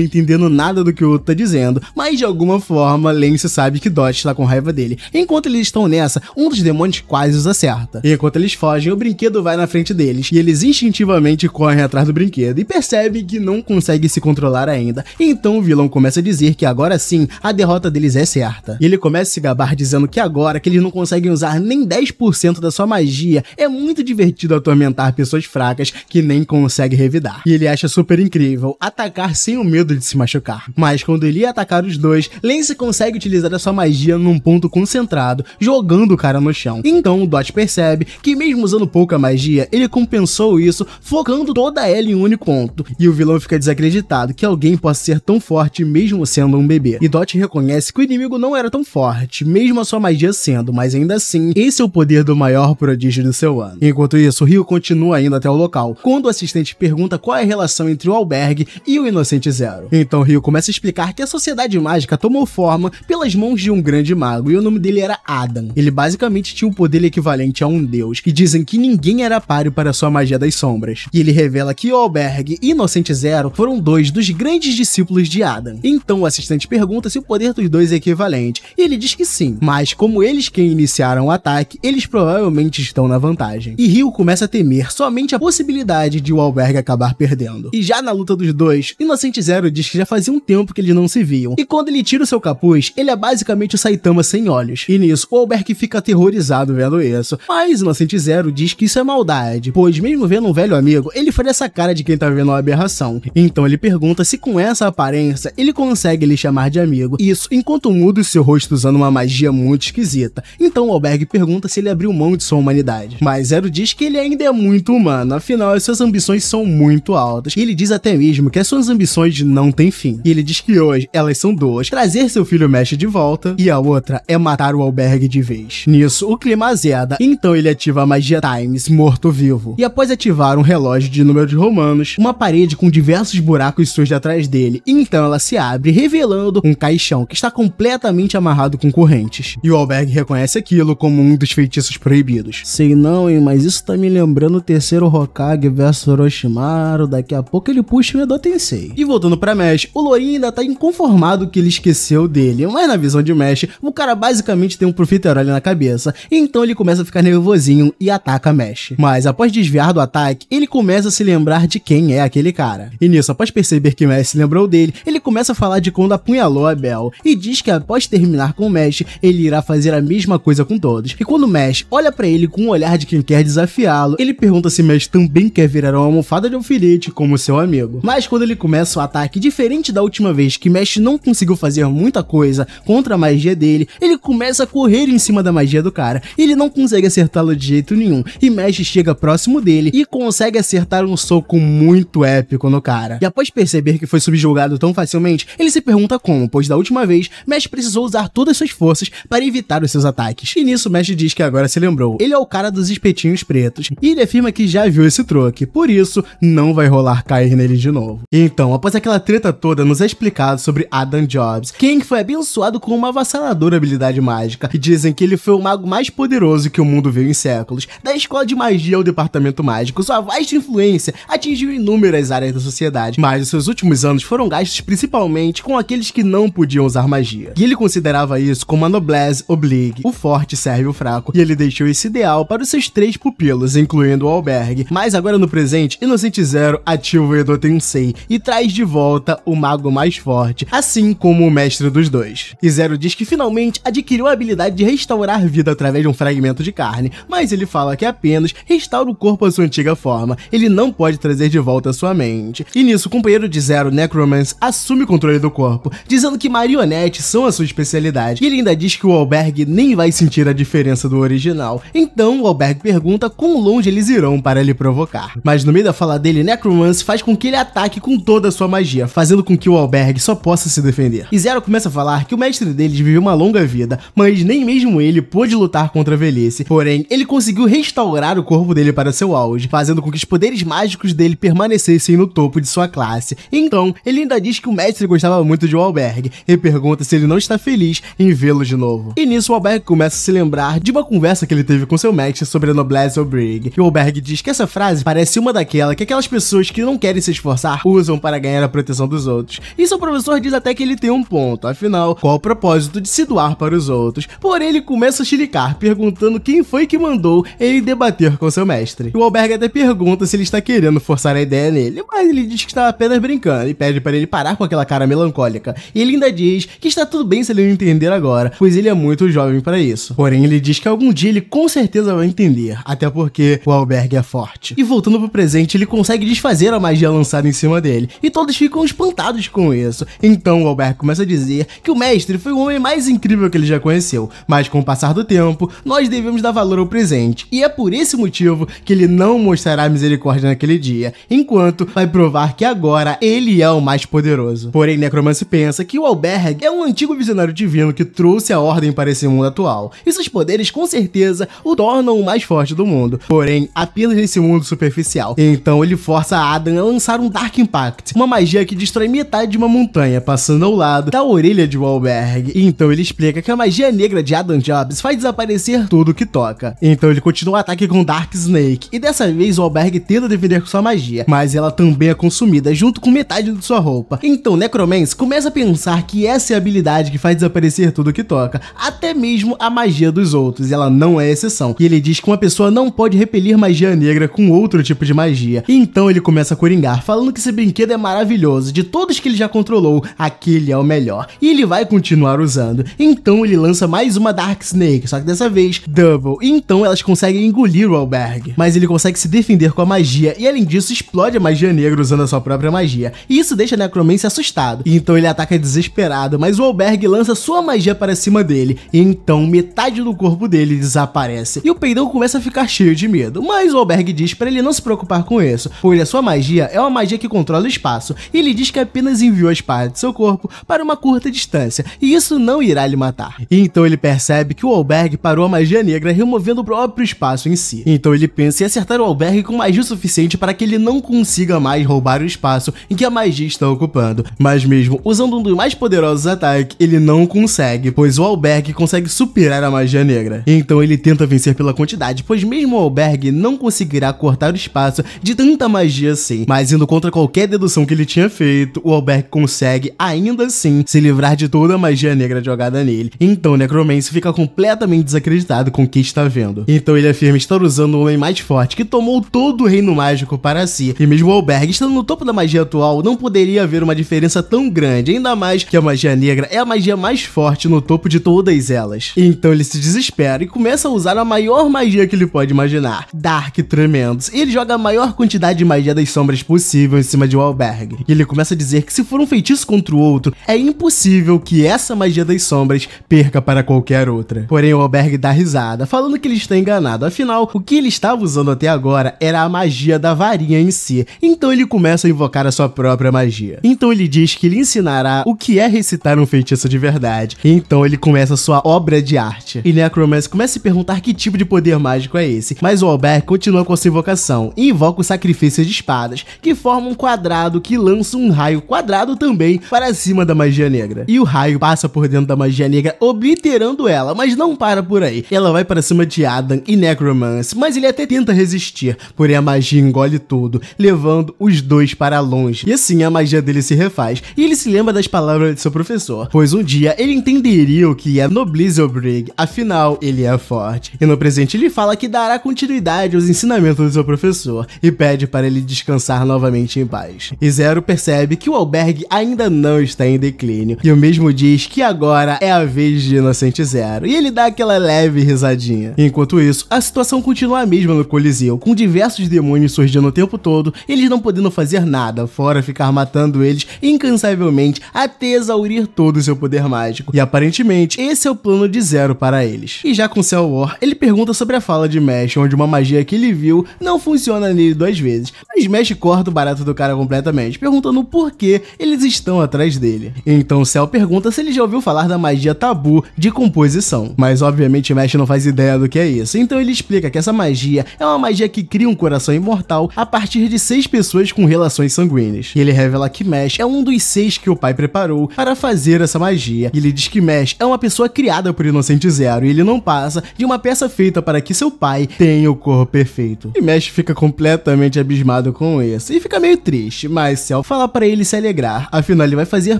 entendendo nada do que o outro tá dizendo, mas de alguma forma Lance sabe que Dot está com raiva dele. Enquanto eles estão nessa, um dos demônios quase os acerta. E enquanto eles fogem, o brinquedo vai na frente deles, e eles instintivamente correm atrás do brinquedo e percebem que não consegue se controlar ainda. Então o vilão começa a dizer que agora sim, a derrota deles é certa. E ele começa a se gabar dizendo que agora que eles não conseguem usar nem 10% da sua magia, é muito divertido atormentar pessoas fracas que nem conseguem revidar. E ele acha super incrível, atacar sem o medo de se machucar. Mas quando ele ia atacar os dois, Lance consegue utilizar a sua magia num ponto concentrado, jogando o cara no chão. Então o Dot percebe que mesmo usando pouca magia, ele compensou isso focando toda ela em um único ponto. E o vilão fica desacreditado que alguém possa ser tão forte mesmo sendo um bebê. E Dot reconhece que o inimigo não era tão forte, mesmo a sua magia sendo, mas ainda assim, esse é o poder do maior prodígio do seu ano. Enquanto isso, Rio continua indo até o local, quando o assistente pergunta qual é a relação entre o albergue e o Inocente Zero. Então Ryu começa a explicar que a sociedade mágica tomou forma pelas mãos de um grande mago e o nome dele era Adam. Ele basicamente tinha um poder equivalente a um deus, e dizem que ninguém era páreo para sua magia das sombras. E ele revela que Alberg e Inocente Zero foram dois dos grandes discípulos de Adam. Então o assistente pergunta se o poder dos dois é equivalente, e ele diz que sim, mas como eles quem iniciaram o ataque, eles provavelmente estão na vantagem. E Ryu começa a temer somente a possibilidade de o Alberg acabar perdendo. E já na luta dos dois 2. Inocente Zero diz que já fazia um tempo que eles não se viam. E quando ele tira o seu capuz, ele é basicamente o Saitama sem olhos. E nisso, o Alberg fica aterrorizado vendo isso. Mas Inocente Zero diz que isso é maldade, pois mesmo vendo um velho amigo, ele faria essa cara de quem tá vendo uma aberração. Então ele pergunta se com essa aparência ele consegue lhe chamar de amigo. Isso enquanto muda o seu rosto usando uma magia muito esquisita. Então o Alberg pergunta se ele abriu mão de sua humanidade. Mas Zero diz que ele ainda é muito humano, afinal as suas ambições são muito altas. E ele diz até mesmo que as é suas ambições não têm fim. E ele diz que hoje elas são duas: trazer seu filho mestre de volta, e a outra é matar o albergue de vez. Nisso, o clima azeda, então ele ativa a magia Times, morto-vivo. E após ativar um relógio de números romanos, uma parede com diversos buracos surge atrás dele. Então ela se abre, revelando um caixão que está completamente amarrado com correntes. E o albergue reconhece aquilo como um dos feitiços proibidos. Sei não, hein, mas isso tá me lembrando o terceiro Hokage versus Orochimaru. Daqui a pouco ele puxa o Edo Tensei. E voltando pra Mesh, o Lorin ainda tá inconformado que ele esqueceu dele, mas na visão de Mesh, o cara basicamente tem um profiterole na cabeça, então ele começa a ficar nervosinho e ataca Mesh. Mas após desviar do ataque, ele começa a se lembrar de quem é aquele cara. E nisso, após perceber que Mesh se lembrou dele, ele começa a falar de quando apunhalou a Bel e diz que após terminar com Mesh, ele irá fazer a mesma coisa com todos. E quando Mesh olha para ele com um olhar de quem quer desafiá-lo, ele pergunta se Mesh também quer virar uma almofada de alfinete como seu amigo. Mas quando ele começa o ataque, diferente da última vez que Mesh não conseguiu fazer muita coisa contra a magia dele, ele começa a correr em cima da magia do cara. Ele não consegue acertá-lo de jeito nenhum. E Mesh chega próximo dele e consegue acertar um soco muito épico no cara. E após perceber que foi subjugado tão facilmente, ele se pergunta como, pois da última vez, Mesh precisou usar todas suas forças para evitar os seus ataques. E nisso Mesh diz que agora se lembrou. Ele é o cara dos espetinhos pretos. E ele afirma que já viu esse troque. Por isso, não vai rolar cair nele de novo novo. Então, após aquela treta toda, nos é explicado sobre Adam Jobs. quem foi abençoado com uma avassaladora habilidade mágica, e dizem que ele foi o mago mais poderoso que o mundo viu em séculos. Da escola de magia ao departamento mágico, sua vasta influência atingiu inúmeras áreas da sociedade, mas os seus últimos anos foram gastos principalmente com aqueles que não podiam usar magia. E ele considerava isso como a noblesse oblique, o forte serve o fraco, e ele deixou esse ideal para os seus três pupilos, incluindo o albergue. Mas agora no presente, Inocente Zero ativa o Edo Tensei, e traz de volta o mago mais forte, assim como o mestre dos dois. E Zero diz que finalmente adquiriu a habilidade de restaurar vida através de um fragmento de carne, mas ele fala que apenas restaura o corpo à sua antiga forma, ele não pode trazer de volta a sua mente. E nisso, o companheiro de Zero, Necromance, assume o controle do corpo, dizendo que marionetes são a sua especialidade, e ele ainda diz que o albergue nem vai sentir a diferença do original. Então, o albergue pergunta quão longe eles irão para lhe provocar. Mas no meio da fala dele, Necromance faz com que ele ataque ataque com toda a sua magia, fazendo com que o albergue só possa se defender. E Zero começa a falar que o mestre deles viveu uma longa vida, mas nem mesmo ele pôde lutar contra a velhice. Porém, ele conseguiu restaurar o corpo dele para seu auge, fazendo com que os poderes mágicos dele permanecessem no topo de sua classe. Então, ele ainda diz que o mestre gostava muito de albergue e pergunta se ele não está feliz em vê-lo de novo. E nisso, albergue começa a se lembrar de uma conversa que ele teve com seu mestre sobre a noblesse Obrig. E albergue diz que essa frase parece uma daquela que aquelas pessoas que não querem se esforçar usam para ganhar a proteção dos outros. E seu professor diz até que ele tem um ponto, afinal, qual o propósito de se doar para os outros? Porém, ele começa a chilicar, perguntando quem foi que mandou ele debater com seu mestre. E o albergue até pergunta se ele está querendo forçar a ideia nele, mas ele diz que está apenas brincando e pede para ele parar com aquela cara melancólica. E ele ainda diz que está tudo bem se ele não entender agora, pois ele é muito jovem para isso. Porém, ele diz que algum dia ele com certeza vai entender, até porque o albergue é forte. E voltando pro presente, ele consegue desfazer a magia lançada em cima cima dele, e todos ficam espantados com isso. Então o Albert começa a dizer que o mestre foi o homem mais incrível que ele já conheceu, mas com o passar do tempo, nós devemos dar valor ao presente, e é por esse motivo que ele não mostrará misericórdia naquele dia, enquanto vai provar que agora ele é o mais poderoso. Porém, Necromance pensa que o Alberg é um antigo visionário divino que trouxe a ordem para esse mundo atual, e seus poderes com certeza o tornam o mais forte do mundo, porém apenas nesse mundo superficial. Então ele força Adam a lançar um Dark Impact, uma magia que destrói metade de uma montanha, passando ao lado da orelha de Wahlberg. E então ele explica que a magia negra de Adam Jobs faz desaparecer tudo que toca. Então ele continua o ataque com Dark Snake, e dessa vez Wahlberg tenta defender com sua magia, mas ela também é consumida junto com metade de sua roupa. Então Necromance começa a pensar que essa é a habilidade que faz desaparecer tudo que toca, até mesmo a magia dos outros, e ela não é exceção. E ele diz que uma pessoa não pode repelir magia negra com outro tipo de magia. E então ele começa a coringar, falando que se brinquedo é maravilhoso, de todos que ele já controlou, aquele é o melhor. E ele vai continuar usando. Então ele lança mais uma Dark Snake, só que dessa vez Double. E então elas conseguem engolir o Alberg. mas ele consegue se defender com a magia e além disso explode a magia negra usando a sua própria magia. E isso deixa Necromancer assustado. E então ele ataca desesperado, mas o Alberg lança sua magia para cima dele. E então metade do corpo dele desaparece. E o peidão começa a ficar cheio de medo, mas o Alberg diz para ele não se preocupar com isso, pois a sua magia é uma magia que controla o espaço e ele diz que apenas enviou as partes de seu corpo para uma curta distância e isso não irá lhe matar. E então ele percebe que o albergue parou a magia negra removendo o próprio espaço em si. Então ele pensa em acertar o albergue com magia suficiente para que ele não consiga mais roubar o espaço em que a magia está ocupando. Mas mesmo usando um dos mais poderosos ataques, ele não consegue, pois o albergue consegue superar a magia negra. Então ele tenta vencer pela quantidade, pois mesmo o albergue não conseguirá cortar o espaço de tanta magia assim. Mas indo contra qualquer qualquer dedução que ele tinha feito, o Alberg consegue, ainda assim, se livrar de toda a magia negra jogada nele. Então, o Necromancer fica completamente desacreditado com o que está vendo. Então, ele afirma estar usando o homem mais forte, que tomou todo o reino mágico para si. E mesmo o Alberg, estando no topo da magia atual, não poderia haver uma diferença tão grande, ainda mais que a magia negra é a magia mais forte no topo de todas elas. Então, ele se desespera e começa a usar a maior magia que ele pode imaginar, Dark Tremendos. Ele joga a maior quantidade de magia das sombras possível cima de Walberg. E ele começa a dizer que se for um feitiço contra o outro, é impossível que essa magia das sombras perca para qualquer outra. Porém, Walberg dá risada, falando que ele está enganado. Afinal, o que ele estava usando até agora era a magia da varinha em si. Então ele começa a invocar a sua própria magia. Então ele diz que lhe ensinará o que é recitar um feitiço de verdade. E então ele começa sua obra de arte. E Necromancer começa a se perguntar que tipo de poder mágico é esse. Mas o Albert continua com a sua invocação e invoca o sacrifício de espadas, que formam quadrado que lança um raio quadrado também para cima da magia negra. E o raio passa por dentro da magia negra, obliterando ela, mas não para por aí. Ela vai para cima de Adam e Necromance, mas ele até tenta resistir, porém a magia engole tudo, levando os dois para longe. E assim a magia dele se refaz, e ele se lembra das palavras de seu professor, pois um dia ele entenderia o que é noblesse obrigue, afinal ele é forte. E no presente ele fala que dará continuidade aos ensinamentos do seu professor, e pede para ele descansar novamente em paz. E Zero percebe que o albergue ainda não está em declínio e o mesmo diz que agora é a vez de Inocente Zero. E ele dá aquela leve risadinha. Enquanto isso, a situação continua a mesma no Coliseu, com diversos demônios surgindo o tempo todo, eles não podendo fazer nada, fora ficar matando eles incansavelmente até exaurir todo o seu poder mágico. E aparentemente, esse é o plano de Zero para eles. E já com Cell War, ele pergunta sobre a fala de Mesh, onde uma magia que ele viu não funciona nele duas vezes. Mas Mesh corta o barato do cara cara completamente, perguntando por que eles estão atrás dele. Então Cell pergunta se ele já ouviu falar da magia tabu de composição, mas obviamente Mesh não faz ideia do que é isso. Então ele explica que essa magia é uma magia que cria um coração imortal a partir de seis pessoas com relações sanguíneas. E ele revela que Mesh é um dos seis que o pai preparou para fazer essa magia. E ele diz que Mesh é uma pessoa criada por Inocente Zero e ele não passa de uma peça feita para que seu pai tenha o corpo perfeito. E Mesh fica completamente abismado com isso e fica meio triste triste, mas Cell fala para ele se alegrar, afinal ele vai fazer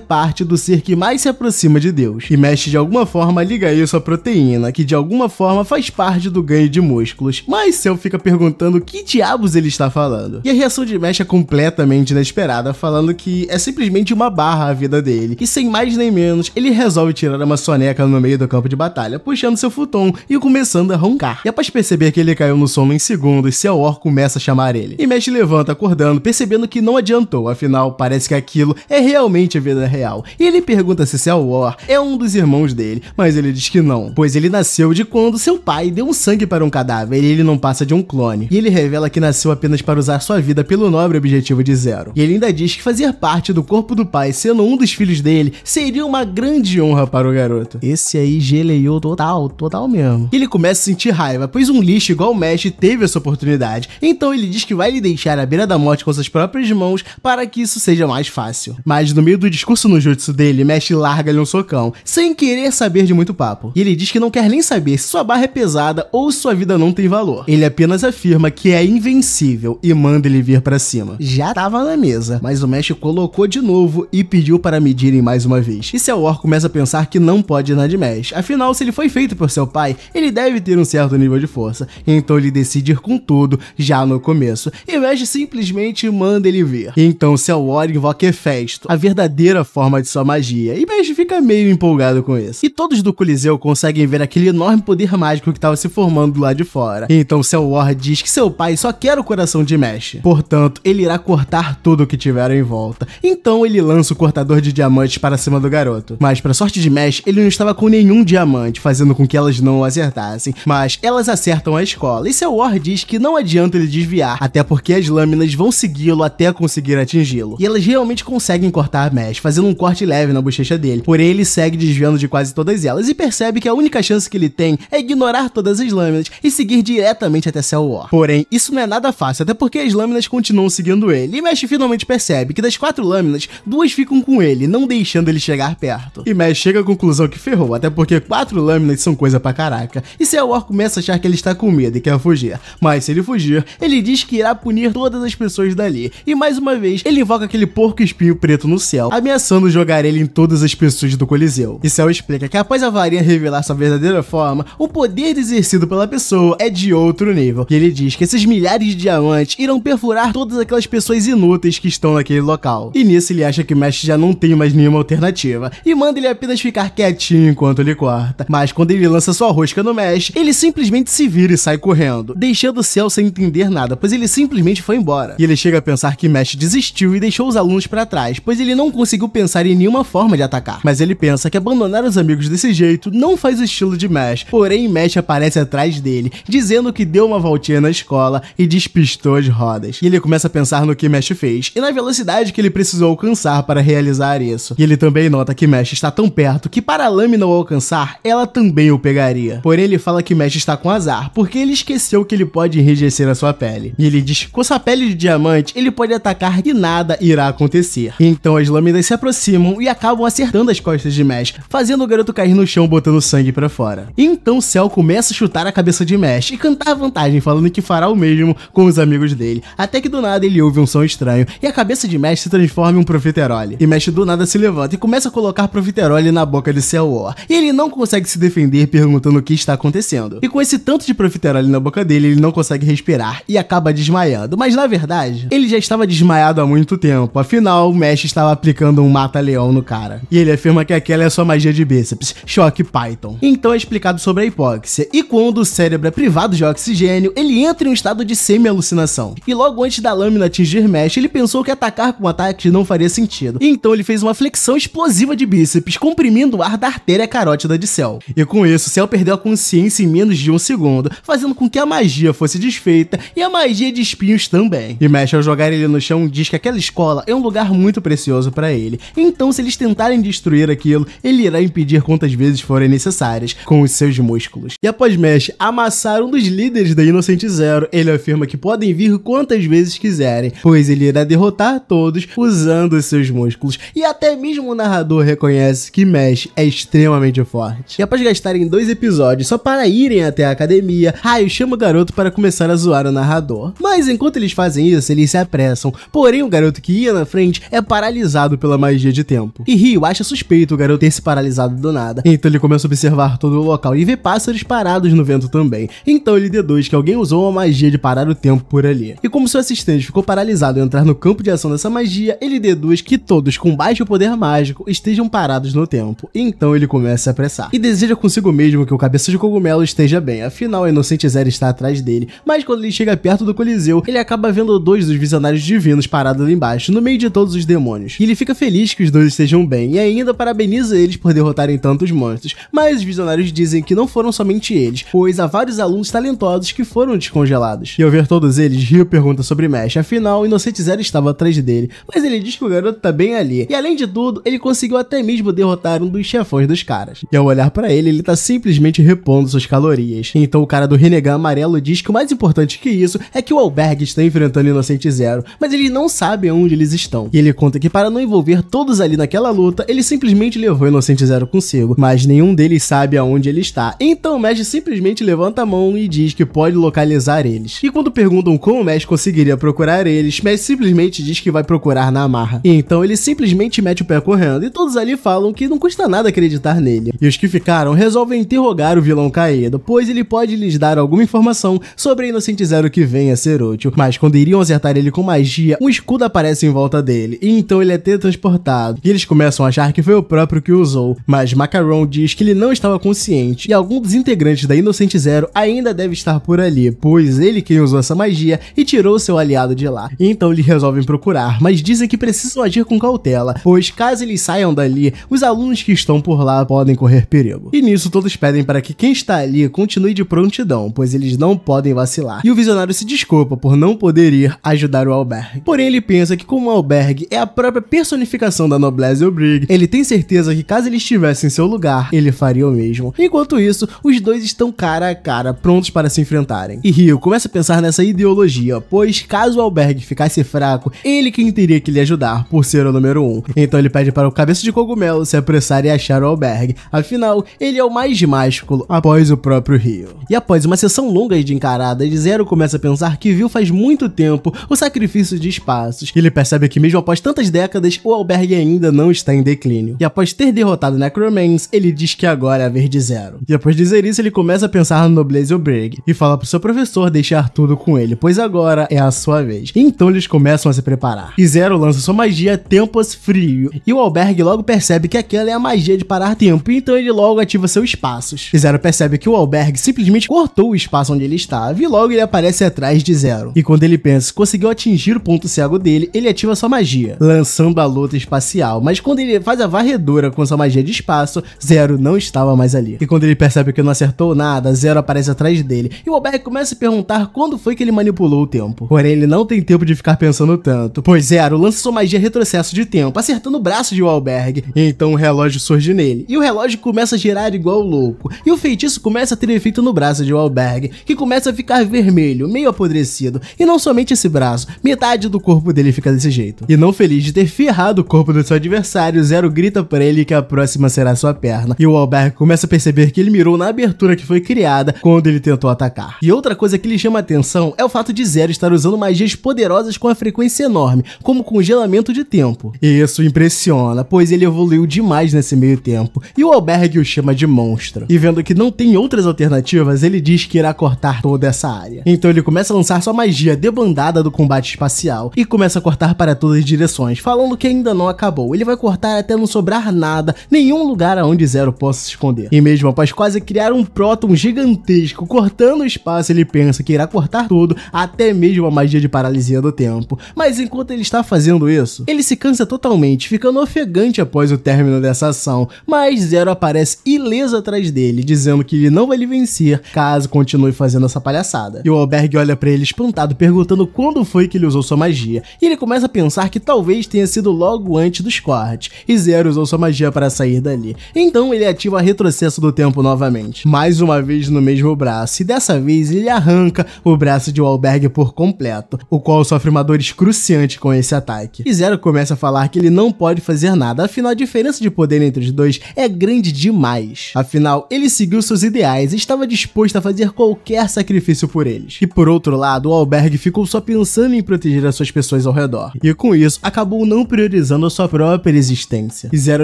parte do ser que mais se aproxima de Deus. E Mesh de alguma forma liga isso à proteína, que de alguma forma faz parte do ganho de músculos. Mas Cell fica perguntando que diabos ele está falando. E a reação de Mesh é completamente inesperada, falando que é simplesmente uma barra a vida dele. E sem mais nem menos, ele resolve tirar uma soneca no meio do campo de batalha, puxando seu futon e começando a roncar. E após perceber que ele caiu no sono em segundos, Cell Or começa a chamar ele. E Mesh levanta acordando, percebendo que não adiantou, afinal, parece que aquilo é realmente a vida real. E ele pergunta se Cell War é um dos irmãos dele, mas ele diz que não, pois ele nasceu de quando seu pai deu um sangue para um cadáver e ele não passa de um clone. E ele revela que nasceu apenas para usar sua vida pelo nobre objetivo de Zero. E ele ainda diz que fazer parte do corpo do pai sendo um dos filhos dele seria uma grande honra para o garoto. Esse aí geleiou total, total mesmo. E ele começa a sentir raiva, pois um lixo igual o Mesh teve essa oportunidade. Então ele diz que vai lhe deixar à beira da morte com suas próprias mãos para que isso seja mais fácil. Mas no meio do discurso no jutsu dele, Mesh larga-lhe um socão, sem querer saber de muito papo. E ele diz que não quer nem saber se sua barra é pesada ou se sua vida não tem valor. Ele apenas afirma que é invencível e manda ele vir para cima. Já tava na mesa, mas o Mesh colocou de novo e pediu para medirem mais uma vez. E Selor começa a pensar que não pode ir na de Mesh. Afinal, se ele foi feito por seu pai, ele deve ter um certo nível de força. Então ele decide ir com tudo já no começo. E Mesh simplesmente manda ele ele ver. Então se War invoca Hefesto, a verdadeira forma de sua magia, e Mesh fica meio empolgado com isso. E todos do Coliseu conseguem ver aquele enorme poder mágico que estava se formando lá de fora. Então seu War diz que seu pai só quer o coração de Mesh. Portanto, ele irá cortar tudo o que tiveram em volta. Então ele lança o cortador de diamantes para cima do garoto. Mas para sorte de Mesh, ele não estava com nenhum diamante, fazendo com que elas não o acertassem. Mas elas acertam a escola, e seu War diz que não adianta ele desviar, até porque as lâminas vão segui-lo até até conseguir atingi-lo. E elas realmente conseguem cortar Mesh, fazendo um corte leve na bochecha dele, porém ele segue desviando de quase todas elas e percebe que a única chance que ele tem é ignorar todas as lâminas e seguir diretamente até Cell War. Porém, isso não é nada fácil, até porque as lâminas continuam seguindo ele, e Mesh finalmente percebe que das quatro lâminas, duas ficam com ele, não deixando ele chegar perto. E Mesh chega à conclusão que ferrou, até porque quatro lâminas são coisa pra caraca, e Cell War começa a achar que ele está com medo e quer fugir. Mas se ele fugir, ele diz que irá punir todas as pessoas dali, e e mais uma vez ele invoca aquele porco espinho preto no céu, ameaçando jogar ele em todas as pessoas do Coliseu. E Céu explica que após a varinha revelar sua verdadeira forma, o poder exercido pela pessoa é de outro nível. E ele diz que esses milhares de diamantes irão perfurar todas aquelas pessoas inúteis que estão naquele local. E nisso ele acha que o mestre já não tem mais nenhuma alternativa e manda ele apenas ficar quietinho enquanto ele corta. Mas quando ele lança sua rosca no mestre, ele simplesmente se vira e sai correndo, deixando o Céu sem entender nada, pois ele simplesmente foi embora. E ele chega a pensar que Kimesh desistiu e deixou os alunos para trás, pois ele não conseguiu pensar em nenhuma forma de atacar. Mas ele pensa que abandonar os amigos desse jeito não faz o estilo de Mesh, porém Mesh aparece atrás dele, dizendo que deu uma voltinha na escola e despistou as rodas. E ele começa a pensar no que Mesh fez e na velocidade que ele precisou alcançar para realizar isso. E ele também nota que Mesh está tão perto que para a lâmina o alcançar, ela também o pegaria. Porém ele fala que Mesh está com azar, porque ele esqueceu que ele pode enrijecer a sua pele. E ele diz que com sua pele de diamante, ele pode atacar e nada irá acontecer. Então as lâminas se aproximam e acabam acertando as costas de Mesh, fazendo o garoto cair no chão botando sangue para fora. Então Cell começa a chutar a cabeça de Mesh e cantar vantagem falando que fará o mesmo com os amigos dele, até que do nada ele ouve um som estranho e a cabeça de Mesh se transforma em um profiterole. E Mesh do nada se levanta e começa a colocar profiterole na boca de Cell War, e ele não consegue se defender perguntando o que está acontecendo. E com esse tanto de profiterole na boca dele, ele não consegue respirar e acaba desmaiando, mas na verdade, ele já estava estava desmaiado há muito tempo, afinal, o Mesh estava aplicando um mata-leão no cara. E ele afirma que aquela é só magia de bíceps, choque Python. Então é explicado sobre a hipóxia, e quando o cérebro é privado de oxigênio, ele entra em um estado de semi-alucinação. E logo antes da lâmina atingir Mesh, ele pensou que atacar com um ataque não faria sentido. Então ele fez uma flexão explosiva de bíceps, comprimindo o ar da artéria carótida de Cell. E com isso, Cell perdeu a consciência em menos de um segundo, fazendo com que a magia fosse desfeita e a magia de espinhos também. E Mesh, ao jogar ele no no chão diz que aquela escola é um lugar muito precioso para ele. Então, se eles tentarem destruir aquilo, ele irá impedir quantas vezes forem necessárias com os seus músculos. E após Mesh amassar um dos líderes da Inocente Zero, ele afirma que podem vir quantas vezes quiserem, pois ele irá derrotar todos usando os seus músculos. E até mesmo o narrador reconhece que Mesh é extremamente forte. E após gastarem dois episódios só para irem até a academia, Raio chama o garoto para começar a zoar o narrador. Mas enquanto eles fazem isso, ele se apressa porém o garoto que ia na frente é paralisado pela magia de tempo. E Rio acha suspeito o garoto ter se paralisado do nada, então ele começa a observar todo o local e vê pássaros parados no vento também. Então ele deduz que alguém usou uma magia de parar o tempo por ali. E como seu assistente ficou paralisado ao entrar no campo de ação dessa magia, ele deduz que todos com baixo poder mágico estejam parados no tempo. Então ele começa a se apressar. E deseja consigo mesmo que o cabeça de cogumelo esteja bem, afinal a inocente Zera está atrás dele. Mas quando ele chega perto do Coliseu, ele acaba vendo dois dos visionários de divinos parado ali embaixo, no meio de todos os demônios. E ele fica feliz que os dois estejam bem e ainda parabeniza eles por derrotarem tantos monstros. Mas os visionários dizem que não foram somente eles, pois há vários alunos talentosos que foram descongelados. E ao ver todos eles, Rio pergunta sobre Mesh, afinal, o Inocente Zero estava atrás dele, mas ele diz que o garoto tá bem ali. E além de tudo, ele conseguiu até mesmo derrotar um dos chefões dos caras. E ao olhar para ele, ele tá simplesmente repondo suas calorias. Então o cara do Renegar Amarelo diz que o mais importante que isso é que o albergue está enfrentando o Inocente Zero, mas ele não sabe onde eles estão. E ele conta que para não envolver todos ali naquela luta, ele simplesmente levou o Inocente Zero consigo, mas nenhum deles sabe aonde ele está. Então o Mesh simplesmente levanta a mão e diz que pode localizar eles. E quando perguntam como o Mesh conseguiria procurar eles, Mesh simplesmente diz que vai procurar na amarra. E então ele simplesmente mete o pé correndo e todos ali falam que não custa nada acreditar nele. E os que ficaram resolvem interrogar o vilão caído, pois ele pode lhes dar alguma informação sobre a Inocente Zero que venha a ser útil. Mas quando iriam acertar ele com mais magia, um escudo aparece em volta dele, e então ele é teletransportado. E eles começam a achar que foi o próprio que o usou, mas Macaron diz que ele não estava consciente, e algum dos integrantes da Inocente Zero ainda deve estar por ali, pois ele quem usou essa magia e tirou seu aliado de lá. E então eles resolvem procurar, mas dizem que precisam agir com cautela, pois caso eles saiam dali, os alunos que estão por lá podem correr perigo. E nisso todos pedem para que quem está ali continue de prontidão, pois eles não podem vacilar. E o visionário se desculpa por não poder ir ajudar o Albert albergue. Porém, ele pensa que como o albergue é a própria personificação da noblesse Brig, ele tem certeza que caso ele estivesse em seu lugar, ele faria o mesmo. Enquanto isso, os dois estão cara a cara, prontos para se enfrentarem. E Rio começa a pensar nessa ideologia, pois caso o albergue ficasse fraco, ele quem teria que lhe ajudar, por ser o número um. Então ele pede para o cabeça de cogumelo se apressar e achar o albergue. Afinal, ele é o mais másculo após o próprio Rio. E após uma sessão longa de encaradas, Zero começa a pensar que viu faz muito tempo o sacrifício de espaços. E ele percebe que mesmo após tantas décadas, o albergue ainda não está em declínio. E após ter derrotado Necromans, ele diz que agora é a vez de zero. E após dizer isso, ele começa a pensar no Noblesse Obreg e fala pro seu professor deixar tudo com ele, pois agora é a sua vez. E então eles começam a se preparar. E Zero lança sua magia Tempos Frio, e o albergue logo percebe que aquela é a magia de parar tempo, então ele logo ativa seus espaços. E Zero percebe que o albergue simplesmente cortou o espaço onde ele estava, e logo ele aparece atrás de Zero. E quando ele pensa conseguiu atingir tira o ponto cego dele, ele ativa sua magia, lançando a luta espacial. Mas quando ele faz a varredura com sua magia de espaço, Zero não estava mais ali. E quando ele percebe que não acertou nada, Zero aparece atrás dele. E o Obek começa a perguntar quando foi que ele manipulou o tempo. Porém, ele não tem tempo de ficar pensando tanto, pois Zero lança sua magia retrocesso de tempo, acertando o braço de Wahlberg. E então o relógio surge nele, e o relógio começa a girar igual louco. E o feitiço começa a ter efeito no braço de Wahlberg, que começa a ficar vermelho, meio apodrecido. E não somente esse braço, metade metade do corpo dele fica desse jeito. E não feliz de ter ferrado o corpo do seu adversário, Zero grita para ele que a próxima será sua perna. E o Albert começa a perceber que ele mirou na abertura que foi criada quando ele tentou atacar. E outra coisa que lhe chama atenção é o fato de Zero estar usando magias poderosas com uma frequência enorme, como congelamento de tempo. E isso impressiona, pois ele evoluiu demais nesse meio tempo, e o albergue o chama de monstro. E vendo que não tem outras alternativas, ele diz que irá cortar toda essa área. Então ele começa a lançar sua magia debandada do combate espacial espacial e começa a cortar para todas as direções, falando que ainda não acabou. Ele vai cortar até não sobrar nada, nenhum lugar aonde Zero possa se esconder. E mesmo após quase criar um próton gigantesco cortando o espaço, ele pensa que irá cortar tudo, até mesmo a magia de paralisia do tempo. Mas enquanto ele está fazendo isso, ele se cansa totalmente, ficando ofegante após o término dessa ação, mas Zero aparece ileso atrás dele, dizendo que ele não vai lhe vencer caso continue fazendo essa palhaçada. E o Alberg olha para ele espantado, perguntando quando foi que ele usou sua magia, e ele começa a pensar que talvez tenha sido logo antes dos cortes, e Zero usou sua magia para sair dali. Então ele ativa retrocesso do tempo novamente, mais uma vez no mesmo braço, e dessa vez ele arranca o braço de Walberg por completo, o qual sofre uma dor excruciante com esse ataque. E Zero começa a falar que ele não pode fazer nada, afinal a diferença de poder entre os dois é grande demais. Afinal, ele seguiu seus ideais e estava disposto a fazer qualquer sacrifício por eles. E por outro lado, o Alberg ficou só pensando em proteger proteger as suas pessoas ao redor. E com isso, acabou não priorizando a sua própria existência. E Zero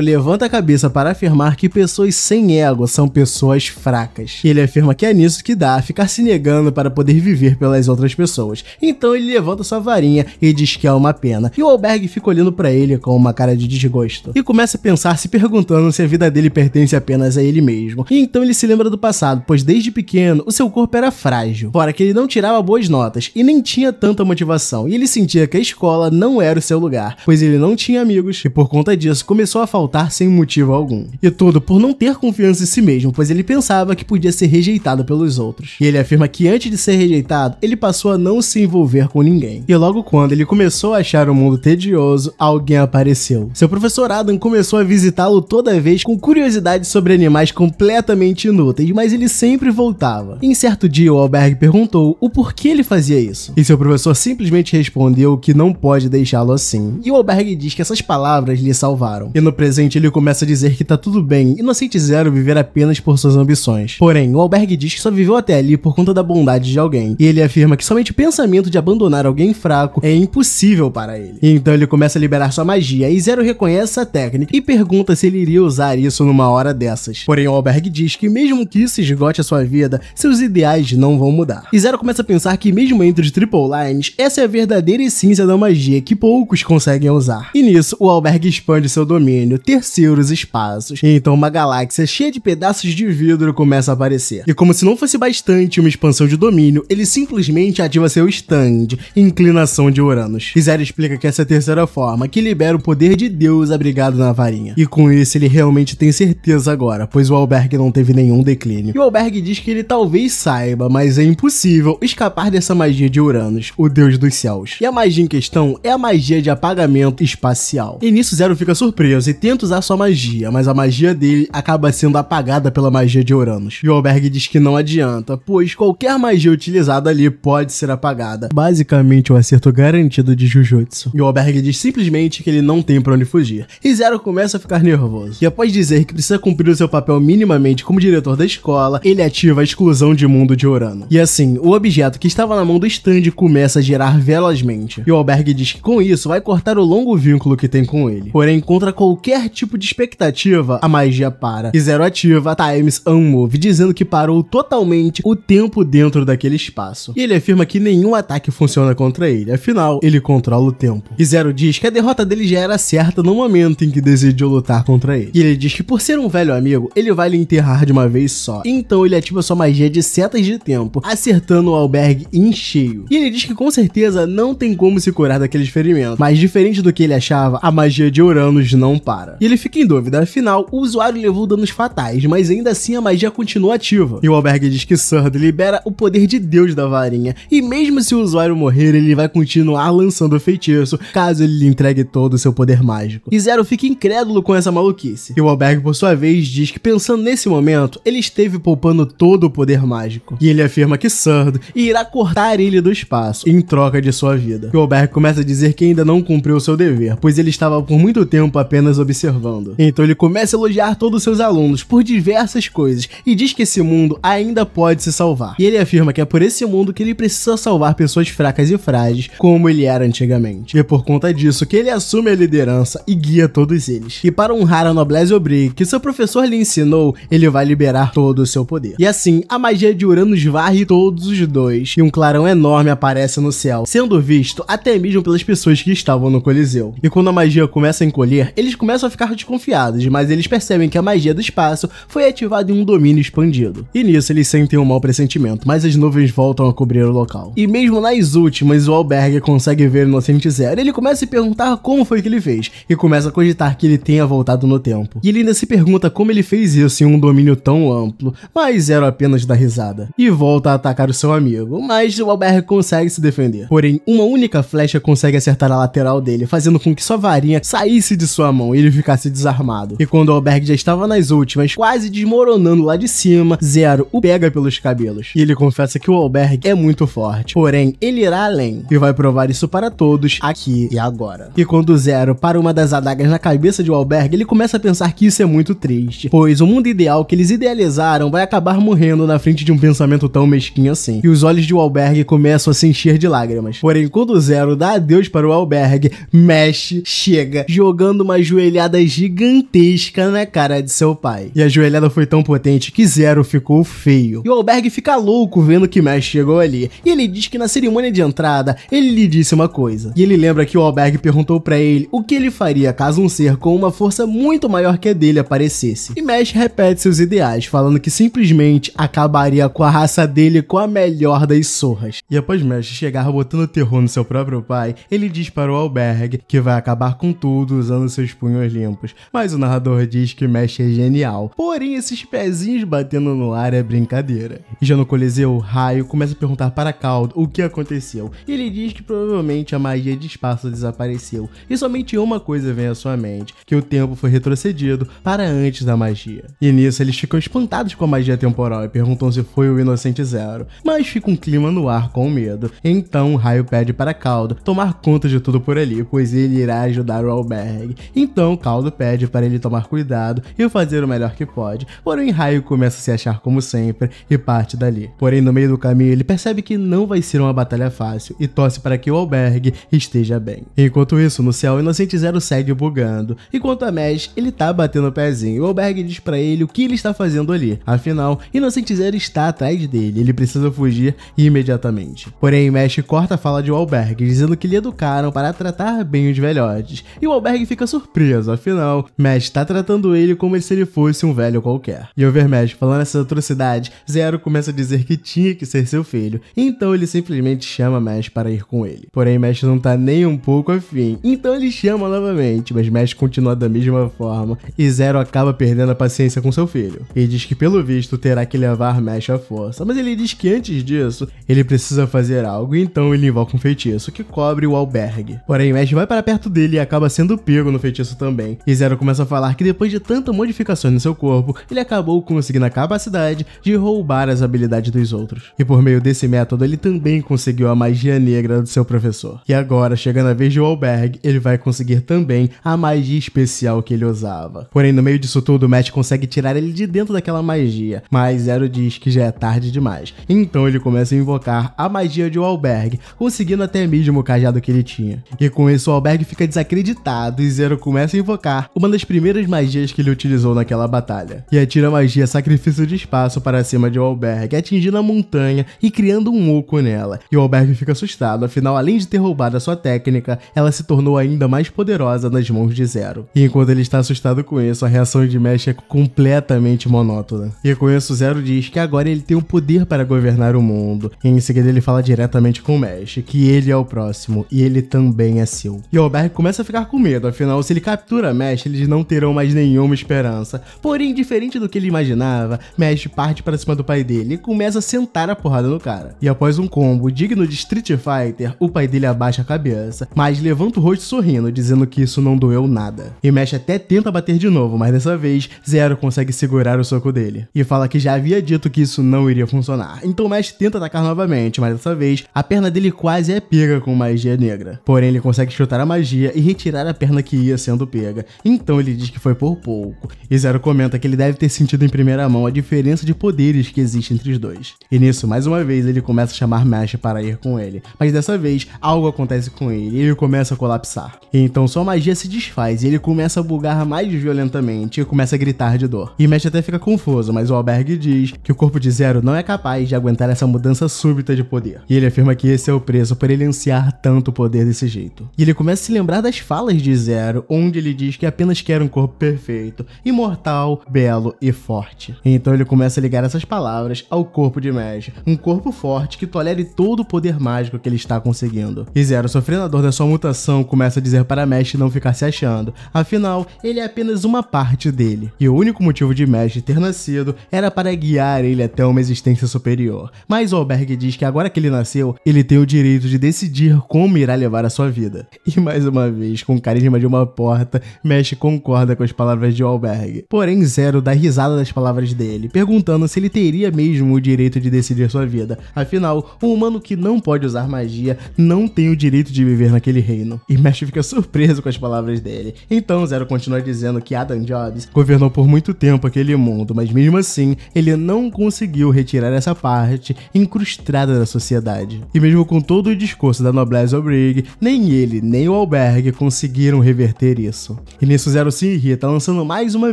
levanta a cabeça para afirmar que pessoas sem ego são pessoas fracas. E ele afirma que é nisso que dá ficar se negando para poder viver pelas outras pessoas. Então ele levanta sua varinha e diz que é uma pena. E o albergue fica olhando para ele com uma cara de desgosto. E começa a pensar se perguntando se a vida dele pertence apenas a ele mesmo. E então ele se lembra do passado, pois desde pequeno o seu corpo era frágil. Fora que ele não tirava boas notas e nem tinha tanta motivação e ele sentia que a escola não era o seu lugar, pois ele não tinha amigos e por conta disso começou a faltar sem motivo algum. E tudo por não ter confiança em si mesmo, pois ele pensava que podia ser rejeitado pelos outros. E ele afirma que antes de ser rejeitado, ele passou a não se envolver com ninguém. E logo quando ele começou a achar o mundo tedioso, alguém apareceu. Seu professor Adam começou a visitá-lo toda vez com curiosidade sobre animais completamente inúteis, mas ele sempre voltava. E em certo dia, o albergue perguntou o porquê ele fazia isso. E seu professor simplesmente respondeu que não pode deixá-lo assim. E o albergue diz que essas palavras lhe salvaram. E no presente ele começa a dizer que tá tudo bem e não sente zero viver apenas por suas ambições. Porém, o albergue diz que só viveu até ali por conta da bondade de alguém. E ele afirma que somente o pensamento de abandonar alguém fraco é impossível para ele. E então ele começa a liberar sua magia e Zero reconhece a técnica e pergunta se ele iria usar isso numa hora dessas. Porém, o albergue diz que mesmo que isso esgote a sua vida, seus ideais não vão mudar. E Zero começa a pensar que mesmo entre os triple lines, essa é a verdade verdadeira essência da magia que poucos conseguem usar. E nisso, o albergue expande seu domínio, terceiros espaços, e então uma galáxia cheia de pedaços de vidro começa a aparecer. E como se não fosse bastante uma expansão de domínio, ele simplesmente ativa seu stand, inclinação de Uranus. E Zero explica que essa é a terceira forma, que libera o poder de Deus abrigado na varinha. E com isso ele realmente tem certeza agora, pois o albergue não teve nenhum declínio. E o albergue diz que ele talvez saiba, mas é impossível escapar dessa magia de Uranus, o deus dos céus caos. E a magia em questão é a magia de apagamento espacial. E nisso Zero fica surpreso e tenta usar sua magia, mas a magia dele acaba sendo apagada pela magia de Uranus. E o Alberg diz que não adianta, pois qualquer magia utilizada ali pode ser apagada. Basicamente, o um acerto garantido de Jujutsu. E o Alberg diz simplesmente que ele não tem pra onde fugir. E Zero começa a ficar nervoso. E após dizer que precisa cumprir o seu papel minimamente como diretor da escola, ele ativa a exclusão de mundo de Urano. E assim, o objeto que estava na mão do stand começa a gerar velas velozmente. E o albergue diz que com isso vai cortar o longo vínculo que tem com ele. Porém, contra qualquer tipo de expectativa, a magia para. E Zero ativa Times Unmove, dizendo que parou totalmente o tempo dentro daquele espaço. E ele afirma que nenhum ataque funciona contra ele, afinal, ele controla o tempo. E Zero diz que a derrota dele já era certa no momento em que decidiu lutar contra ele. E ele diz que por ser um velho amigo, ele vai lhe enterrar de uma vez só. Então ele ativa sua magia de setas de tempo, acertando o albergue em cheio. E ele diz que com certeza não não tem como se curar daqueles ferimentos. Mas diferente do que ele achava, a magia de Uranus não para. E ele fica em dúvida, afinal, o usuário levou danos fatais, mas ainda assim a magia continua ativa. E o albergue diz que Surd libera o poder de Deus da varinha, e mesmo se o usuário morrer, ele vai continuar lançando o feitiço, caso ele lhe entregue todo o seu poder mágico. E Zero fica incrédulo com essa maluquice. E o albergue, por sua vez, diz que pensando nesse momento, ele esteve poupando todo o poder mágico. E ele afirma que Surd irá cortar ele do espaço, em troca de sua sua vida. Colbert começa a dizer que ainda não cumpriu seu dever, pois ele estava por muito tempo apenas observando. Então ele começa a elogiar todos seus alunos por diversas coisas e diz que esse mundo ainda pode se salvar. E ele afirma que é por esse mundo que ele precisa salvar pessoas fracas e frágeis, como ele era antigamente. E é por conta disso que ele assume a liderança e guia todos eles. E para honrar a noblesse obrigue que seu professor lhe ensinou, ele vai liberar todo o seu poder. E assim, a magia de Uranus varre todos os dois, e um clarão enorme aparece no céu, sendo sendo visto até mesmo pelas pessoas que estavam no Coliseu. E quando a magia começa a encolher, eles começam a ficar desconfiados, mas eles percebem que a magia do espaço foi ativada em um domínio expandido. E nisso eles sentem um mau pressentimento, mas as nuvens voltam a cobrir o local. E mesmo nas últimas, o albergue consegue ver Inocente Zero. Ele começa a se perguntar como foi que ele fez, e começa a cogitar que ele tenha voltado no tempo. E ele ainda se pergunta como ele fez isso em um domínio tão amplo, mas Zero apenas dá risada. E volta a atacar o seu amigo, mas o albergue consegue se defender. Porém, uma única flecha consegue acertar a lateral dele, fazendo com que sua varinha saísse de sua mão e ele ficasse desarmado. E quando o albergue já estava nas últimas, quase desmoronando lá de cima, Zero o pega pelos cabelos. E ele confessa que o albergue é muito forte, porém ele irá além e vai provar isso para todos aqui e agora. E quando Zero para uma das adagas na cabeça de albergue, ele começa a pensar que isso é muito triste, pois o mundo ideal que eles idealizaram vai acabar morrendo na frente de um pensamento tão mesquinho assim. E os olhos de albergue começam a se encher de lágrimas, Porém, quando o Zero dá adeus para o albergue, Mesh chega, jogando uma joelhada gigantesca na cara de seu pai. E a joelhada foi tão potente que Zero ficou feio. E o albergue fica louco vendo que Mesh chegou ali. E ele diz que na cerimônia de entrada, ele lhe disse uma coisa. E ele lembra que o albergue perguntou para ele o que ele faria caso um ser com uma força muito maior que a dele aparecesse. E Mesh repete seus ideais, falando que simplesmente acabaria com a raça dele com a melhor das sorras. E após Mesh chegar botando o enterrou no seu próprio pai, ele diz para o albergue que vai acabar com tudo usando seus punhos limpos. Mas o narrador diz que mestre é genial. Porém, esses pezinhos batendo no ar é brincadeira. E já no Coliseu, Raio começa a perguntar para Caldo o que aconteceu. E ele diz que provavelmente a magia de espaço desapareceu. E somente uma coisa vem à sua mente: que o tempo foi retrocedido para antes da magia. E nisso eles ficam espantados com a magia temporal e perguntam se foi o Inocente Zero. Mas fica um clima no ar com medo. Então Raio pede para Caldo tomar conta de tudo por ali, pois ele irá ajudar o albergue. Então Caldo pede para ele tomar cuidado e fazer o melhor que pode, porém Raio começa a se achar como sempre e parte dali. Porém, no meio do caminho, ele percebe que não vai ser uma batalha fácil e torce para que o albergue esteja bem. Enquanto isso, no céu, Inocente Zero segue bugando. Enquanto a Mesh, ele tá batendo o pezinho. O albergue diz para ele o que ele está fazendo ali. Afinal, Inocente Zero está atrás dele. Ele precisa fugir imediatamente. Porém, Mesh corta a fala de um albergue, dizendo que lhe educaram para tratar bem os velhotes. E o albergue fica surpreso, afinal, Mesh está tratando ele como se ele fosse um velho qualquer. E o Mesh falando essa atrocidade, Zero começa a dizer que tinha que ser seu filho, então ele simplesmente chama Mesh para ir com ele. Porém, Mesh não tá nem um pouco afim, então ele chama novamente, mas Mesh continua da mesma forma, e Zero acaba perdendo a paciência com seu filho. Ele diz que, pelo visto, terá que levar Mesh à força, mas ele diz que antes disso, ele precisa fazer algo, então ele invoca com feitiço que cobre o albergue. Porém, Match vai para perto dele e acaba sendo pego no feitiço também. E Zero começa a falar que depois de tantas modificações no seu corpo, ele acabou conseguindo a capacidade de roubar as habilidades dos outros. E por meio desse método, ele também conseguiu a magia negra do seu professor. E agora, chegando a vez de Wahlberg, ele vai conseguir também a magia especial que ele usava. Porém, no meio disso tudo, Match consegue tirar ele de dentro daquela magia, mas Zero diz que já é tarde demais. Então ele começa a invocar a magia de Wahlberg, conseguindo seguindo até mesmo o cajado que ele tinha. E com isso, o albergue fica desacreditado e Zero começa a invocar uma das primeiras magias que ele utilizou naquela batalha. E atira a magia Sacrifício de Espaço para cima de o albergue, atingindo a montanha e criando um oco nela. E o albergue fica assustado, afinal, além de ter roubado a sua técnica, ela se tornou ainda mais poderosa nas mãos de Zero. E enquanto ele está assustado com isso, a reação de Mesh é completamente monótona. E com isso, Zero diz que agora ele tem o poder para governar o mundo. E em seguida ele fala diretamente com Mesh, que ele é o próximo e ele também é seu. E o Alberg começa a ficar com medo, afinal, se ele captura Mesh, eles não terão mais nenhuma esperança. Porém, diferente do que ele imaginava, Mesh parte para cima do pai dele e começa a sentar a porrada no cara. E após um combo digno de Street Fighter, o pai dele abaixa a cabeça, mas levanta o rosto sorrindo, dizendo que isso não doeu nada. E Mesh até tenta bater de novo, mas dessa vez, Zero consegue segurar o soco dele. E fala que já havia dito que isso não iria funcionar. Então Mesh tenta atacar novamente, mas dessa vez, a perna dele quase quase é pega com magia negra. Porém, ele consegue chutar a magia e retirar a perna que ia sendo pega. Então ele diz que foi por pouco. E Zero comenta que ele deve ter sentido em primeira mão a diferença de poderes que existe entre os dois. E nisso, mais uma vez, ele começa a chamar Mesh para ir com ele. Mas dessa vez, algo acontece com ele e ele começa a colapsar. E então sua magia se desfaz e ele começa a bugar mais violentamente e começa a gritar de dor. E Mesh até fica confuso, mas o Alberg diz que o corpo de Zero não é capaz de aguentar essa mudança súbita de poder. E ele afirma que esse é o preço preso por ele ansiar tanto poder desse jeito. E ele começa a se lembrar das falas de Zero, onde ele diz que apenas quer um corpo perfeito, imortal, belo e forte. Então ele começa a ligar essas palavras ao corpo de Mesh, um corpo forte que tolere todo o poder mágico que ele está conseguindo. E Zero, sofrendo a dor da sua mutação, começa a dizer para Mesh não ficar se achando, afinal, ele é apenas uma parte dele. E o único motivo de Mesh ter nascido era para guiar ele até uma existência superior. Mas o albergue diz que agora que ele nasceu, ele tem o direito direito de decidir como irá levar a sua vida. E mais uma vez, com o carisma de uma porta, Mesh concorda com as palavras de Wahlberg. Porém, Zero dá risada das palavras dele, perguntando se ele teria mesmo o direito de decidir sua vida. Afinal, um humano que não pode usar magia não tem o direito de viver naquele reino. E Mesh fica surpreso com as palavras dele. Então, Zero continua dizendo que Adam Jobs governou por muito tempo aquele mundo, mas mesmo assim, ele não conseguiu retirar essa parte incrustada da sociedade. E mesmo com todo todo o discurso da noblesse obrigue, nem ele, nem o Alberg conseguiram reverter isso. E nisso Zero se irrita, lançando mais uma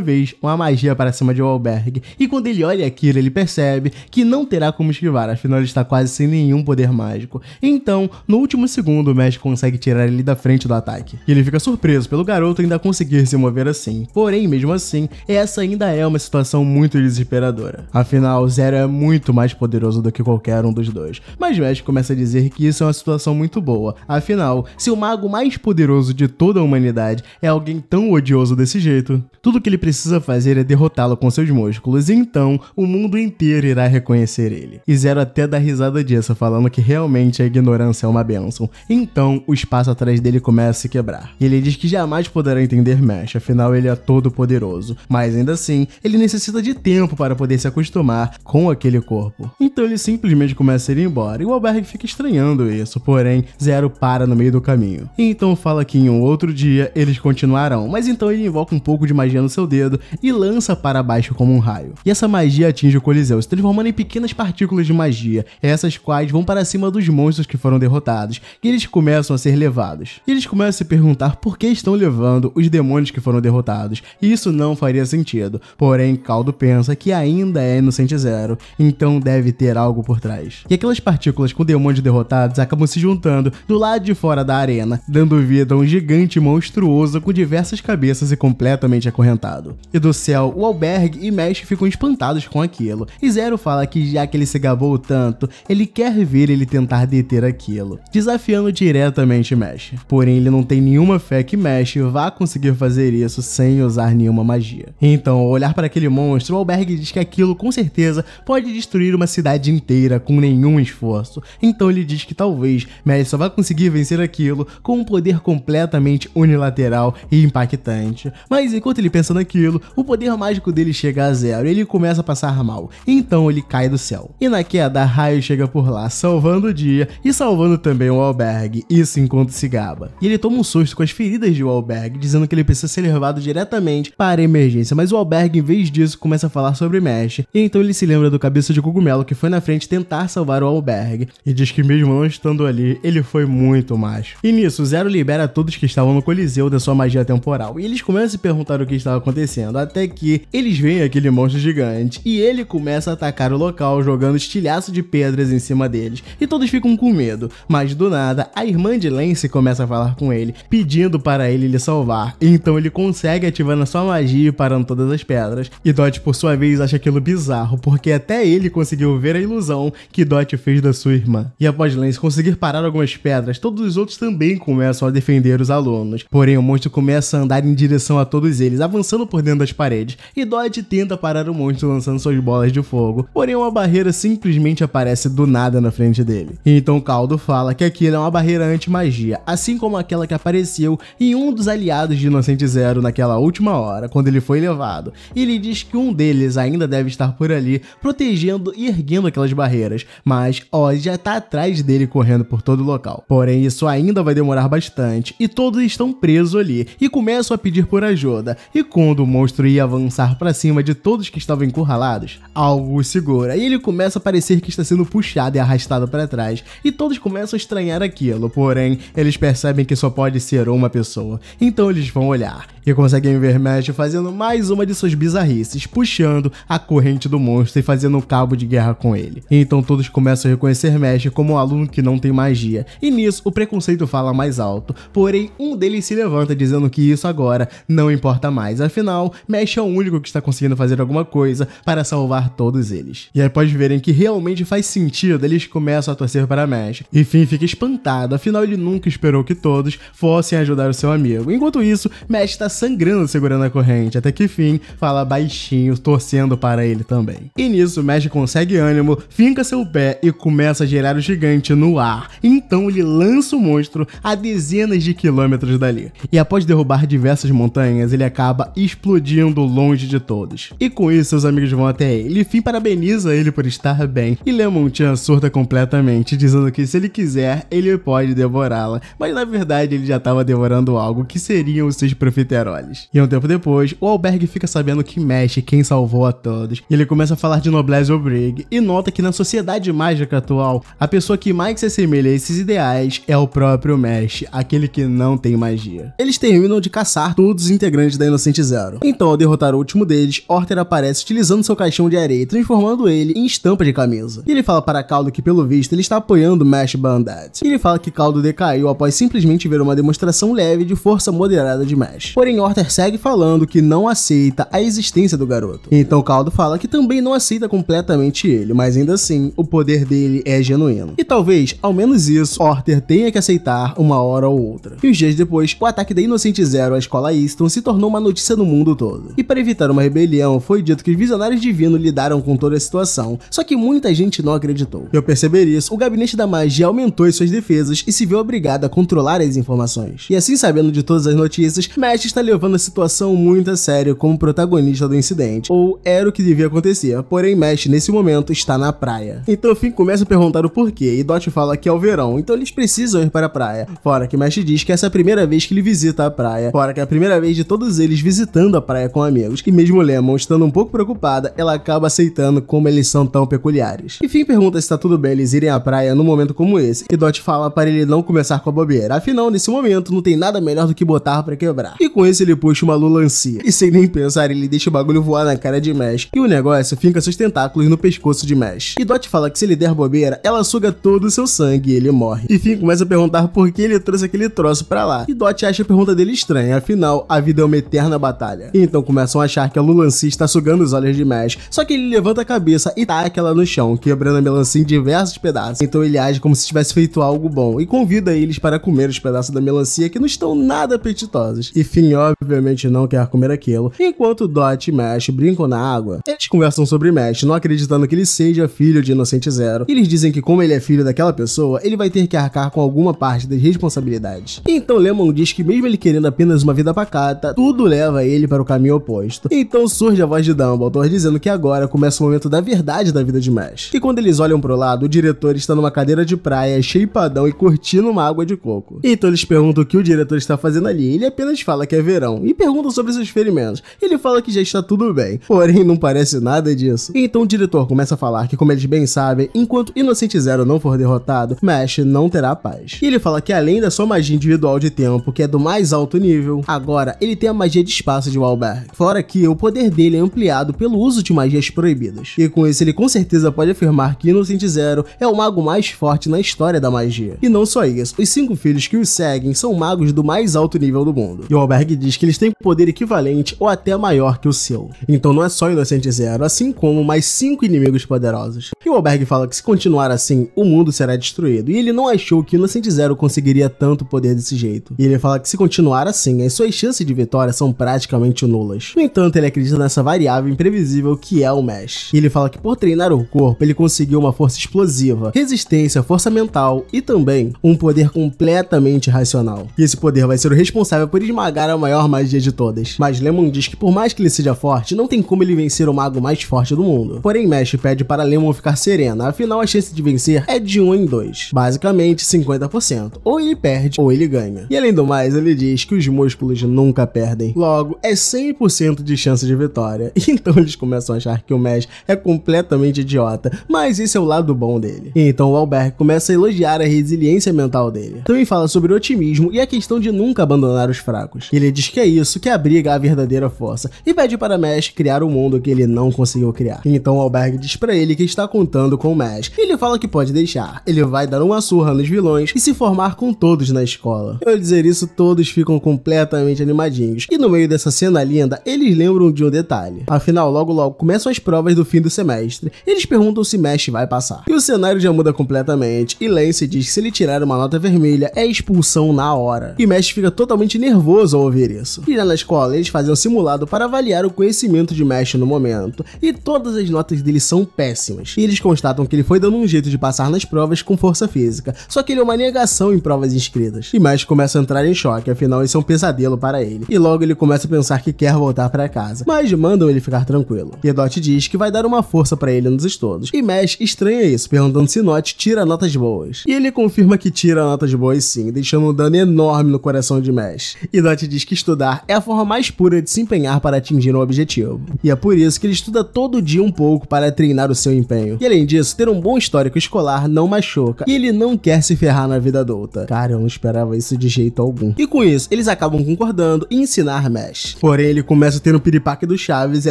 vez uma magia para cima de Alberg. e quando ele olha aquilo, ele percebe que não terá como esquivar, afinal ele está quase sem nenhum poder mágico. Então, no último segundo, o mestre consegue tirar ele da frente do ataque. E ele fica surpreso pelo garoto ainda conseguir se mover assim. Porém, mesmo assim, essa ainda é uma situação muito desesperadora. Afinal, Zero é muito mais poderoso do que qualquer um dos dois. Mas o mestre começa a dizer que isso isso é uma situação muito boa. Afinal, se o mago mais poderoso de toda a humanidade é alguém tão odioso desse jeito, tudo que ele precisa fazer é derrotá-lo com seus músculos, e então o mundo inteiro irá reconhecer ele. E Zero até dá risada disso, falando que realmente a ignorância é uma benção. Então, o espaço atrás dele começa a se quebrar. E ele diz que jamais poderá entender Mesh, afinal ele é todo poderoso. Mas ainda assim, ele necessita de tempo para poder se acostumar com aquele corpo. Então ele simplesmente começa a ir embora, e o Alberg fica estranhando isso, porém, Zero para no meio do caminho. Então fala que em um outro dia eles continuarão, mas então ele invoca um pouco de magia no seu dedo e lança para baixo como um raio. E essa magia atinge o Coliseu, se transformando em pequenas partículas de magia, essas quais vão para cima dos monstros que foram derrotados, e eles começam a ser levados. E eles começam a se perguntar por que estão levando os demônios que foram derrotados, e isso não faria sentido. Porém, Caldo pensa que ainda é inocente zero, então deve ter algo por trás. E aquelas partículas com demônios derrotados acabam se juntando do lado de fora da arena, dando vida a um gigante monstruoso com diversas cabeças e completamente acorrentado. E do céu, o Alberg e Mesh ficam espantados com aquilo, e Zero fala que já que ele se gabou tanto, ele quer ver ele tentar deter aquilo, desafiando diretamente Mesh. Porém, ele não tem nenhuma fé que Mesh vá conseguir fazer isso sem usar nenhuma magia. Então, ao olhar para aquele monstro, o Alberg diz que aquilo com certeza pode destruir uma cidade inteira com nenhum esforço, então ele diz que talvez talvez Mads só vai conseguir vencer aquilo com um poder completamente unilateral e impactante. Mas enquanto ele pensa naquilo, o poder mágico dele chega a zero e ele começa a passar mal. Então ele cai do céu. E na queda, Raio chega por lá, salvando o dia e salvando também o albergue, isso enquanto se gaba. E ele toma um susto com as feridas de albergue, dizendo que ele precisa ser levado diretamente para a emergência, mas o albergue, em vez disso, começa a falar sobre Mesh, e então ele se lembra do cabeça de cogumelo que foi na frente tentar salvar o albergue, e diz que mesmo não estando ali, ele foi muito macho. E nisso, Zero libera todos que estavam no Coliseu da sua magia temporal. E eles começam a se perguntar o que estava acontecendo, até que eles veem aquele monstro gigante e ele começa a atacar o local, jogando estilhaço de pedras em cima deles. E todos ficam com medo, mas do nada, a irmã de Lance começa a falar com ele, pedindo para ele lhe salvar. Então ele consegue ativando a sua magia e parando todas as pedras. E Dot, por sua vez, acha aquilo bizarro, porque até ele conseguiu ver a ilusão que Dot fez da sua irmã. E após Lance conseguir parar algumas pedras, todos os outros também começam a defender os alunos. Porém, o monstro começa a andar em direção a todos eles, avançando por dentro das paredes, e Dodge tenta parar o monstro lançando suas bolas de fogo. Porém, uma barreira simplesmente aparece do nada na frente dele. Então Caldo fala que aquilo é uma barreira anti-magia, assim como aquela que apareceu em um dos aliados de Inocente Zero naquela última hora, quando ele foi levado. E ele diz que um deles ainda deve estar por ali, protegendo e erguendo aquelas barreiras, mas Oz já está atrás dele correndo por todo o local. Porém, isso ainda vai demorar bastante e todos estão presos ali e começam a pedir por ajuda. E quando o monstro ia avançar para cima de todos que estavam encurralados, algo o segura e ele começa a parecer que está sendo puxado e arrastado para trás. E todos começam a estranhar aquilo, porém, eles percebem que só pode ser uma pessoa. Então eles vão olhar e conseguem ver Mesh fazendo mais uma de suas bizarrices, puxando a corrente do monstro e fazendo um cabo de guerra com ele. Então todos começam a reconhecer Mesh como um aluno que que não tem magia. E nisso o preconceito fala mais alto. Porém, um deles se levanta dizendo que isso agora não importa mais. Afinal, Mesh é o único que está conseguindo fazer alguma coisa para salvar todos eles. E aí pode verem que realmente faz sentido, eles começam a torcer para Mesh. E Finn fica espantado, afinal ele nunca esperou que todos fossem ajudar o seu amigo. Enquanto isso, Mesh está sangrando segurando a corrente, até que Finn fala baixinho, torcendo para ele também. E nisso, Mesh consegue ânimo, finca seu pé e começa a gerar o gigante no no ar. Então ele lança o monstro a dezenas de quilômetros dali. E após derrubar diversas montanhas, ele acaba explodindo longe de todos. E com isso, seus amigos vão até ele. Fim parabeniza ele por estar bem. E Lemon Chan surta completamente, dizendo que se ele quiser, ele pode devorá-la. Mas na verdade, ele já estava devorando algo que seriam os seus profiteroles. E um tempo depois, o albergue fica sabendo que mexe quem salvou a todos. E ele começa a falar de Noblesse Obrig e nota que na sociedade mágica atual, a pessoa que mais que se assemelha a esses ideais é o próprio Mesh, aquele que não tem magia. Eles terminam de caçar todos os integrantes da Inocente Zero. Então, ao derrotar o último deles, Horter aparece utilizando seu caixão de areia, transformando ele em estampa de camisa. E ele fala para Caldo que, pelo visto, ele está apoiando Mesh Bandad. E ele fala que Caldo decaiu após simplesmente ver uma demonstração leve de força moderada de Mesh. Porém, Horter segue falando que não aceita a existência do garoto. Então, Caldo fala que também não aceita completamente ele, mas ainda assim, o poder dele é genuíno. E talvez mas ao menos isso, Horter tenha que aceitar uma hora ou outra. E os dias depois, o ataque da Inocente Zero à escola Easton se tornou uma notícia no mundo todo. E para evitar uma rebelião, foi dito que os visionários divinos lidaram com toda a situação, só que muita gente não acreditou. E ao perceber isso, o gabinete da magia aumentou suas defesas e se viu obrigado a controlar as informações. E assim, sabendo de todas as notícias, Matt está levando a situação muito a sério como protagonista do incidente, ou era o que devia acontecer, porém Matt nesse momento está na praia. Então Finn começa a perguntar o porquê e Dot fala que é o verão, então eles precisam ir para a praia. Fora que Mesh diz que essa é a primeira vez que ele visita a praia. Fora que é a primeira vez de todos eles visitando a praia com amigos, que mesmo Lemon estando um pouco preocupada, ela acaba aceitando como eles são tão peculiares. E Finn pergunta se tá tudo bem eles irem à praia num momento como esse, e Dot fala para ele não começar com a bobeira, afinal, nesse momento, não tem nada melhor do que botar para quebrar. E com isso ele puxa uma lulancia, e sem nem pensar, ele deixa o bagulho voar na cara de Mesh, e o negócio fica seus tentáculos no pescoço de Mesh. E Dot fala que se ele der bobeira, ela suga todo o seu sangue e ele morre. E Finn começa a perguntar por que ele trouxe aquele troço para lá. E Dot acha a pergunta dele estranha, afinal, a vida é uma eterna batalha. E então começam a achar que a Lulancy está sugando os olhos de Mesh, só que ele levanta a cabeça e taca ela no chão, quebrando a melancia em diversos pedaços. Então ele age como se tivesse feito algo bom e convida eles para comer os pedaços da melancia que não estão nada apetitosos. E Finn obviamente não quer comer aquilo, enquanto Dot e Mesh brincam na água. Eles conversam sobre Mesh, não acreditando que ele seja filho de Inocente Zero. Eles dizem que como ele é filho daquela daquela pessoa, ele vai ter que arcar com alguma parte das responsabilidades. Então Lemon diz que mesmo ele querendo apenas uma vida pacata, tudo leva ele para o caminho oposto. Então surge a voz de Dumbledore dizendo que agora começa o momento da verdade da vida de Mash. E quando eles olham pro lado, o diretor está numa cadeira de praia, cheipadão e curtindo uma água de coco. Então eles perguntam o que o diretor está fazendo ali, ele apenas fala que é verão, e perguntam sobre seus ferimentos. Ele fala que já está tudo bem, porém não parece nada disso. Então o diretor começa a falar que como eles bem sabem, enquanto Inocente Zero não for derrotado, derrotado, Mesh não terá paz. E ele fala que além da sua magia individual de tempo, que é do mais alto nível, agora ele tem a magia de espaço de Walberg. Fora que o poder dele é ampliado pelo uso de magias proibidas. E com isso ele com certeza pode afirmar que Innocent Zero é o mago mais forte na história da magia. E não só isso, os cinco filhos que os seguem são magos do mais alto nível do mundo. E Walberg diz que eles têm poder equivalente ou até maior que o seu. Então não é só Innocent Zero, assim como mais cinco inimigos poderosos. E Walberg fala que se continuar assim, o mundo será será destruído. E ele não achou que o Innocent Zero conseguiria tanto poder desse jeito. E ele fala que se continuar assim, as suas chances de vitória são praticamente nulas. No entanto, ele acredita nessa variável imprevisível que é o Mesh. E ele fala que por treinar o corpo, ele conseguiu uma força explosiva, resistência, força mental e também um poder completamente racional. E esse poder vai ser o responsável por esmagar a maior magia de todas. Mas Lemon diz que por mais que ele seja forte, não tem como ele vencer o mago mais forte do mundo. Porém, Mesh pede para Lemon ficar serena, afinal a chance de vencer é de um em dois, basicamente 50%. Ou ele perde ou ele ganha. E além do mais, ele diz que os músculos nunca perdem. Logo, é 100% de chance de vitória. Então eles começam a achar que o Mesh é completamente idiota, mas esse é o lado bom dele. Então o Albert começa a elogiar a resiliência mental dele. Também fala sobre otimismo e a questão de nunca abandonar os fracos. Ele diz que é isso que abriga a verdadeira força e pede para Mesh criar um mundo que ele não conseguiu criar. Então o Alberg diz para ele que está contando com o Mesh. Ele fala que pode deixar ele vai dar uma surra nos vilões e se formar com todos na escola. Eu dizer isso, todos ficam completamente animadinhos. E no meio dessa cena linda, eles lembram de um detalhe. Afinal, logo logo começam as provas do fim do semestre. Eles perguntam se Mesh vai passar. E o cenário já muda completamente. E Lance diz que se ele tirar uma nota vermelha, é expulsão na hora. E Mesh fica totalmente nervoso ao ouvir isso. E lá na escola, eles fazem um simulado para avaliar o conhecimento de Mesh no momento. E todas as notas dele são péssimas. E eles constatam que ele foi dando um jeito de passar nas provas provas com força física, só que ele é uma negação em provas escritas. E mais começa a entrar em choque, afinal isso é um pesadelo para ele. E logo ele começa a pensar que quer voltar para casa, mas mandam ele ficar tranquilo. Pedot diz que vai dar uma força para ele nos estudos. E Mesh estranha isso, perguntando se Not tira notas boas. E ele confirma que tira notas boas sim, deixando um dano enorme no coração de Mesh. E Dot diz que estudar é a forma mais pura de se empenhar para atingir um objetivo. E é por isso que ele estuda todo dia um pouco para treinar o seu empenho. E além disso, ter um bom histórico escolar não mais achou, E ele não quer se ferrar na vida adulta. Cara, eu não esperava isso de jeito algum. E com isso, eles acabam concordando em ensinar Mesh. Porém, ele começa a ter um piripaque do Chaves e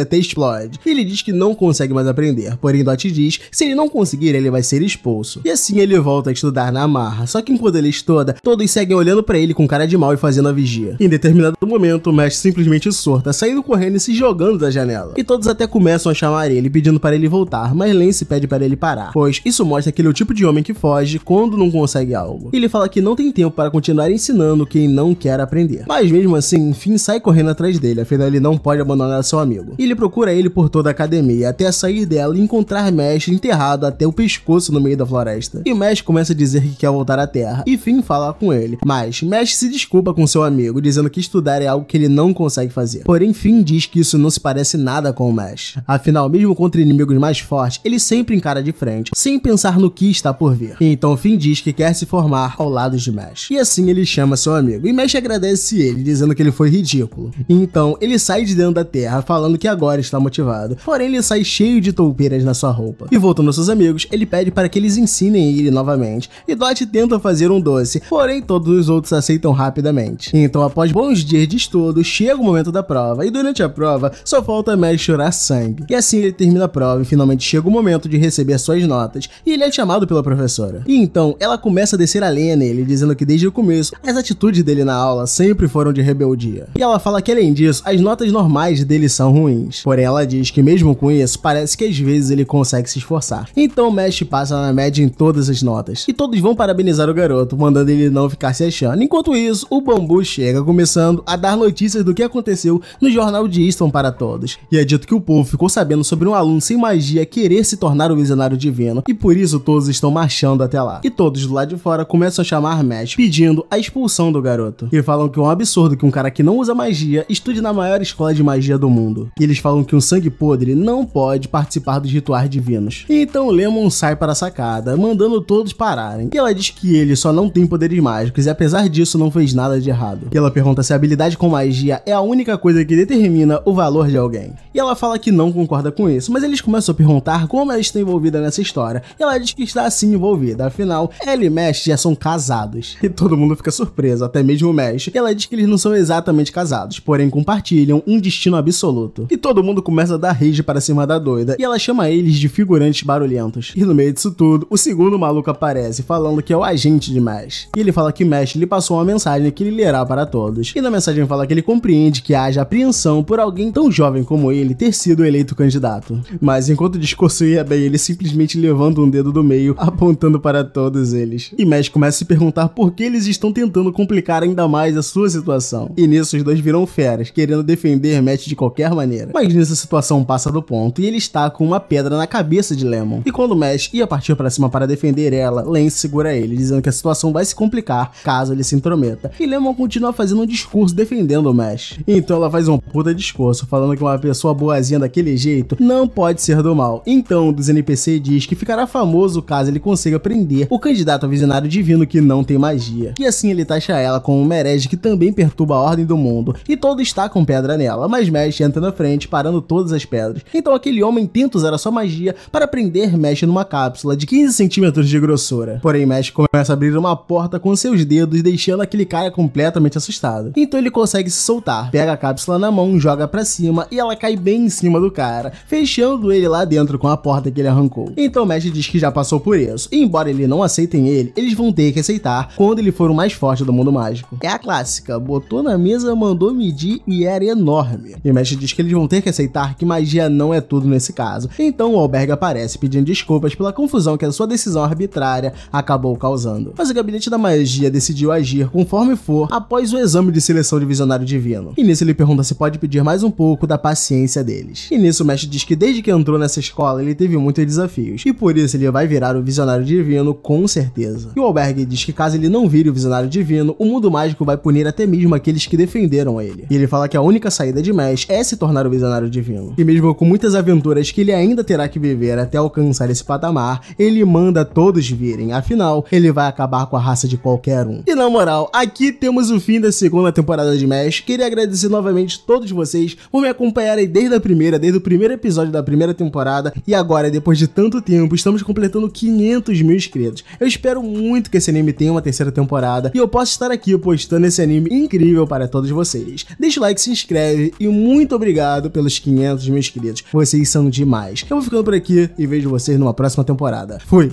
até explode. Ele diz que não consegue mais aprender. Porém, Dot diz que se ele não conseguir, ele vai ser expulso. E assim ele volta a estudar na marra. Só que enquanto ele estuda, todos seguem olhando para ele com cara de mal e fazendo a vigia. Em determinado momento, Mesh simplesmente surta, saindo correndo e se jogando da janela. E todos até começam a chamar ele, pedindo para ele voltar, mas Lance pede para ele parar, pois isso mostra que ele é o tipo de homem que que foge quando não consegue algo. Ele fala que não tem tempo para continuar ensinando quem não quer aprender. Mas mesmo assim, Finn sai correndo atrás dele, afinal ele não pode abandonar seu amigo. Ele procura ele por toda a academia, até sair dela e encontrar Mesh enterrado até o pescoço no meio da floresta. E Mesh começa a dizer que quer voltar à Terra, e Finn fala com ele. Mas Mesh se desculpa com seu amigo, dizendo que estudar é algo que ele não consegue fazer. Porém, Finn diz que isso não se parece nada com o Mesh. Afinal, mesmo contra inimigos mais fortes, ele sempre encara de frente, sem pensar no que está por por vir. Então Finn diz que quer se formar ao lado de Mesh. E assim ele chama seu amigo. E Mesh agradece ele, dizendo que ele foi ridículo. Então ele sai de dentro da terra, falando que agora está motivado. Porém, ele sai cheio de toupeiras na sua roupa. E voltando aos seus amigos, ele pede para que eles ensinem ele novamente. E Dot tenta fazer um doce, porém todos os outros aceitam rapidamente. Então, após bons dias de estudo, chega o momento da prova. E durante a prova, só falta Mesh chorar sangue. E assim ele termina a prova e finalmente chega o momento de receber suas notas. E ele é chamado pela professora professora. E então, ela começa a descer a lenha nele, dizendo que desde o começo, as atitudes dele na aula sempre foram de rebeldia. E ela fala que além disso, as notas normais dele são ruins. Porém, ela diz que mesmo com isso, parece que às vezes ele consegue se esforçar. Então, mestre passa na média em todas as notas. E todos vão parabenizar o garoto, mandando ele não ficar se achando. Enquanto isso, o Bambu chega, começando a dar notícias do que aconteceu no jornal de Easton para todos. E é dito que o povo ficou sabendo sobre um aluno sem magia querer se tornar o visionário divino, e por isso todos estão marcando marchando até lá. E todos do lado de fora começam a chamar Matt, pedindo a expulsão do garoto. E falam que é um absurdo que um cara que não usa magia estude na maior escola de magia do mundo. E eles falam que um sangue podre não pode participar dos rituais divinos. E então Lemon sai para a sacada, mandando todos pararem. E ela diz que ele só não tem poderes mágicos e apesar disso não fez nada de errado. E ela pergunta se a habilidade com magia é a única coisa que determina o valor de alguém. E ela fala que não concorda com isso, mas eles começam a perguntar como ela está envolvida nessa história. E ela diz que está assim envolvida. Afinal, ela e Mesh já são casados. E todo mundo fica surpreso, até mesmo o Mesh. Ela diz que eles não são exatamente casados, porém compartilham um destino absoluto. E todo mundo começa a dar rage para cima da doida. E ela chama eles de figurantes barulhentos. E no meio disso tudo, o segundo maluco aparece, falando que é o agente de Mesh. E ele fala que Mesh lhe passou uma mensagem que ele lerá para todos. E na mensagem fala que ele compreende que haja apreensão por alguém tão jovem como ele ter sido eleito candidato. Mas enquanto o discurso ia bem, ele simplesmente levanta um dedo do meio, apontando apontando para todos eles. E Mesh começa a se perguntar por que eles estão tentando complicar ainda mais a sua situação. E nisso os dois viram feras, querendo defender Mesh de qualquer maneira. Mas nessa situação passa do ponto e ele está com uma pedra na cabeça de Lemon. E quando Mesh ia partir para cima para defender ela, Lance segura ele, dizendo que a situação vai se complicar caso ele se intrometa. E Lemon continua fazendo um discurso defendendo o Mash. Então ela faz um puta discurso, falando que uma pessoa boazinha daquele jeito não pode ser do mal. Então, um dos NPC diz que ficará famoso caso ele consiga consiga prender o candidato a visionário divino que não tem magia. E assim ele taxa ela como um herege que também perturba a ordem do mundo, e todo está com pedra nela, mas Mesh entra na frente, parando todas as pedras. Então aquele homem tenta usar a sua magia para prender Mesh numa cápsula de 15 centímetros de grossura. Porém, Mesh começa a abrir uma porta com seus dedos, deixando aquele cara completamente assustado. Então ele consegue se soltar, pega a cápsula na mão, joga para cima e ela cai bem em cima do cara, fechando ele lá dentro com a porta que ele arrancou. Então Mesh diz que já passou por isso, e embora ele não aceitem ele, eles vão ter que aceitar quando ele for o mais forte do mundo mágico. É a clássica, botou na mesa, mandou medir e era enorme. E o mestre diz que eles vão ter que aceitar que magia não é tudo nesse caso. Então o albergue aparece pedindo desculpas pela confusão que a sua decisão arbitrária acabou causando. Mas o gabinete da magia decidiu agir conforme for após o exame de seleção de visionário divino. E nisso ele pergunta se pode pedir mais um pouco da paciência deles. E nisso o mestre diz que desde que entrou nessa escola ele teve muitos desafios. E por isso ele vai virar o visionário Visionário Divino, com certeza. E o albergue diz que caso ele não vire o Visionário Divino, o mundo mágico vai punir até mesmo aqueles que defenderam ele. E ele fala que a única saída de Mesh é se tornar o Visionário Divino. E mesmo com muitas aventuras que ele ainda terá que viver até alcançar esse patamar, ele manda todos virem, afinal, ele vai acabar com a raça de qualquer um. E na moral, aqui temos o fim da segunda temporada de Mesh. Queria agradecer novamente todos vocês por me acompanharem desde a primeira, desde o primeiro episódio da primeira temporada, e agora, depois de tanto tempo, estamos completando 500 500 mil inscritos. Eu espero muito que esse anime tenha uma terceira temporada e eu posso estar aqui postando esse anime incrível para todos vocês. Deixa o like, se inscreve e muito obrigado pelos 500 mil inscritos. Vocês são demais. Eu vou ficando por aqui e vejo vocês numa próxima temporada. Fui!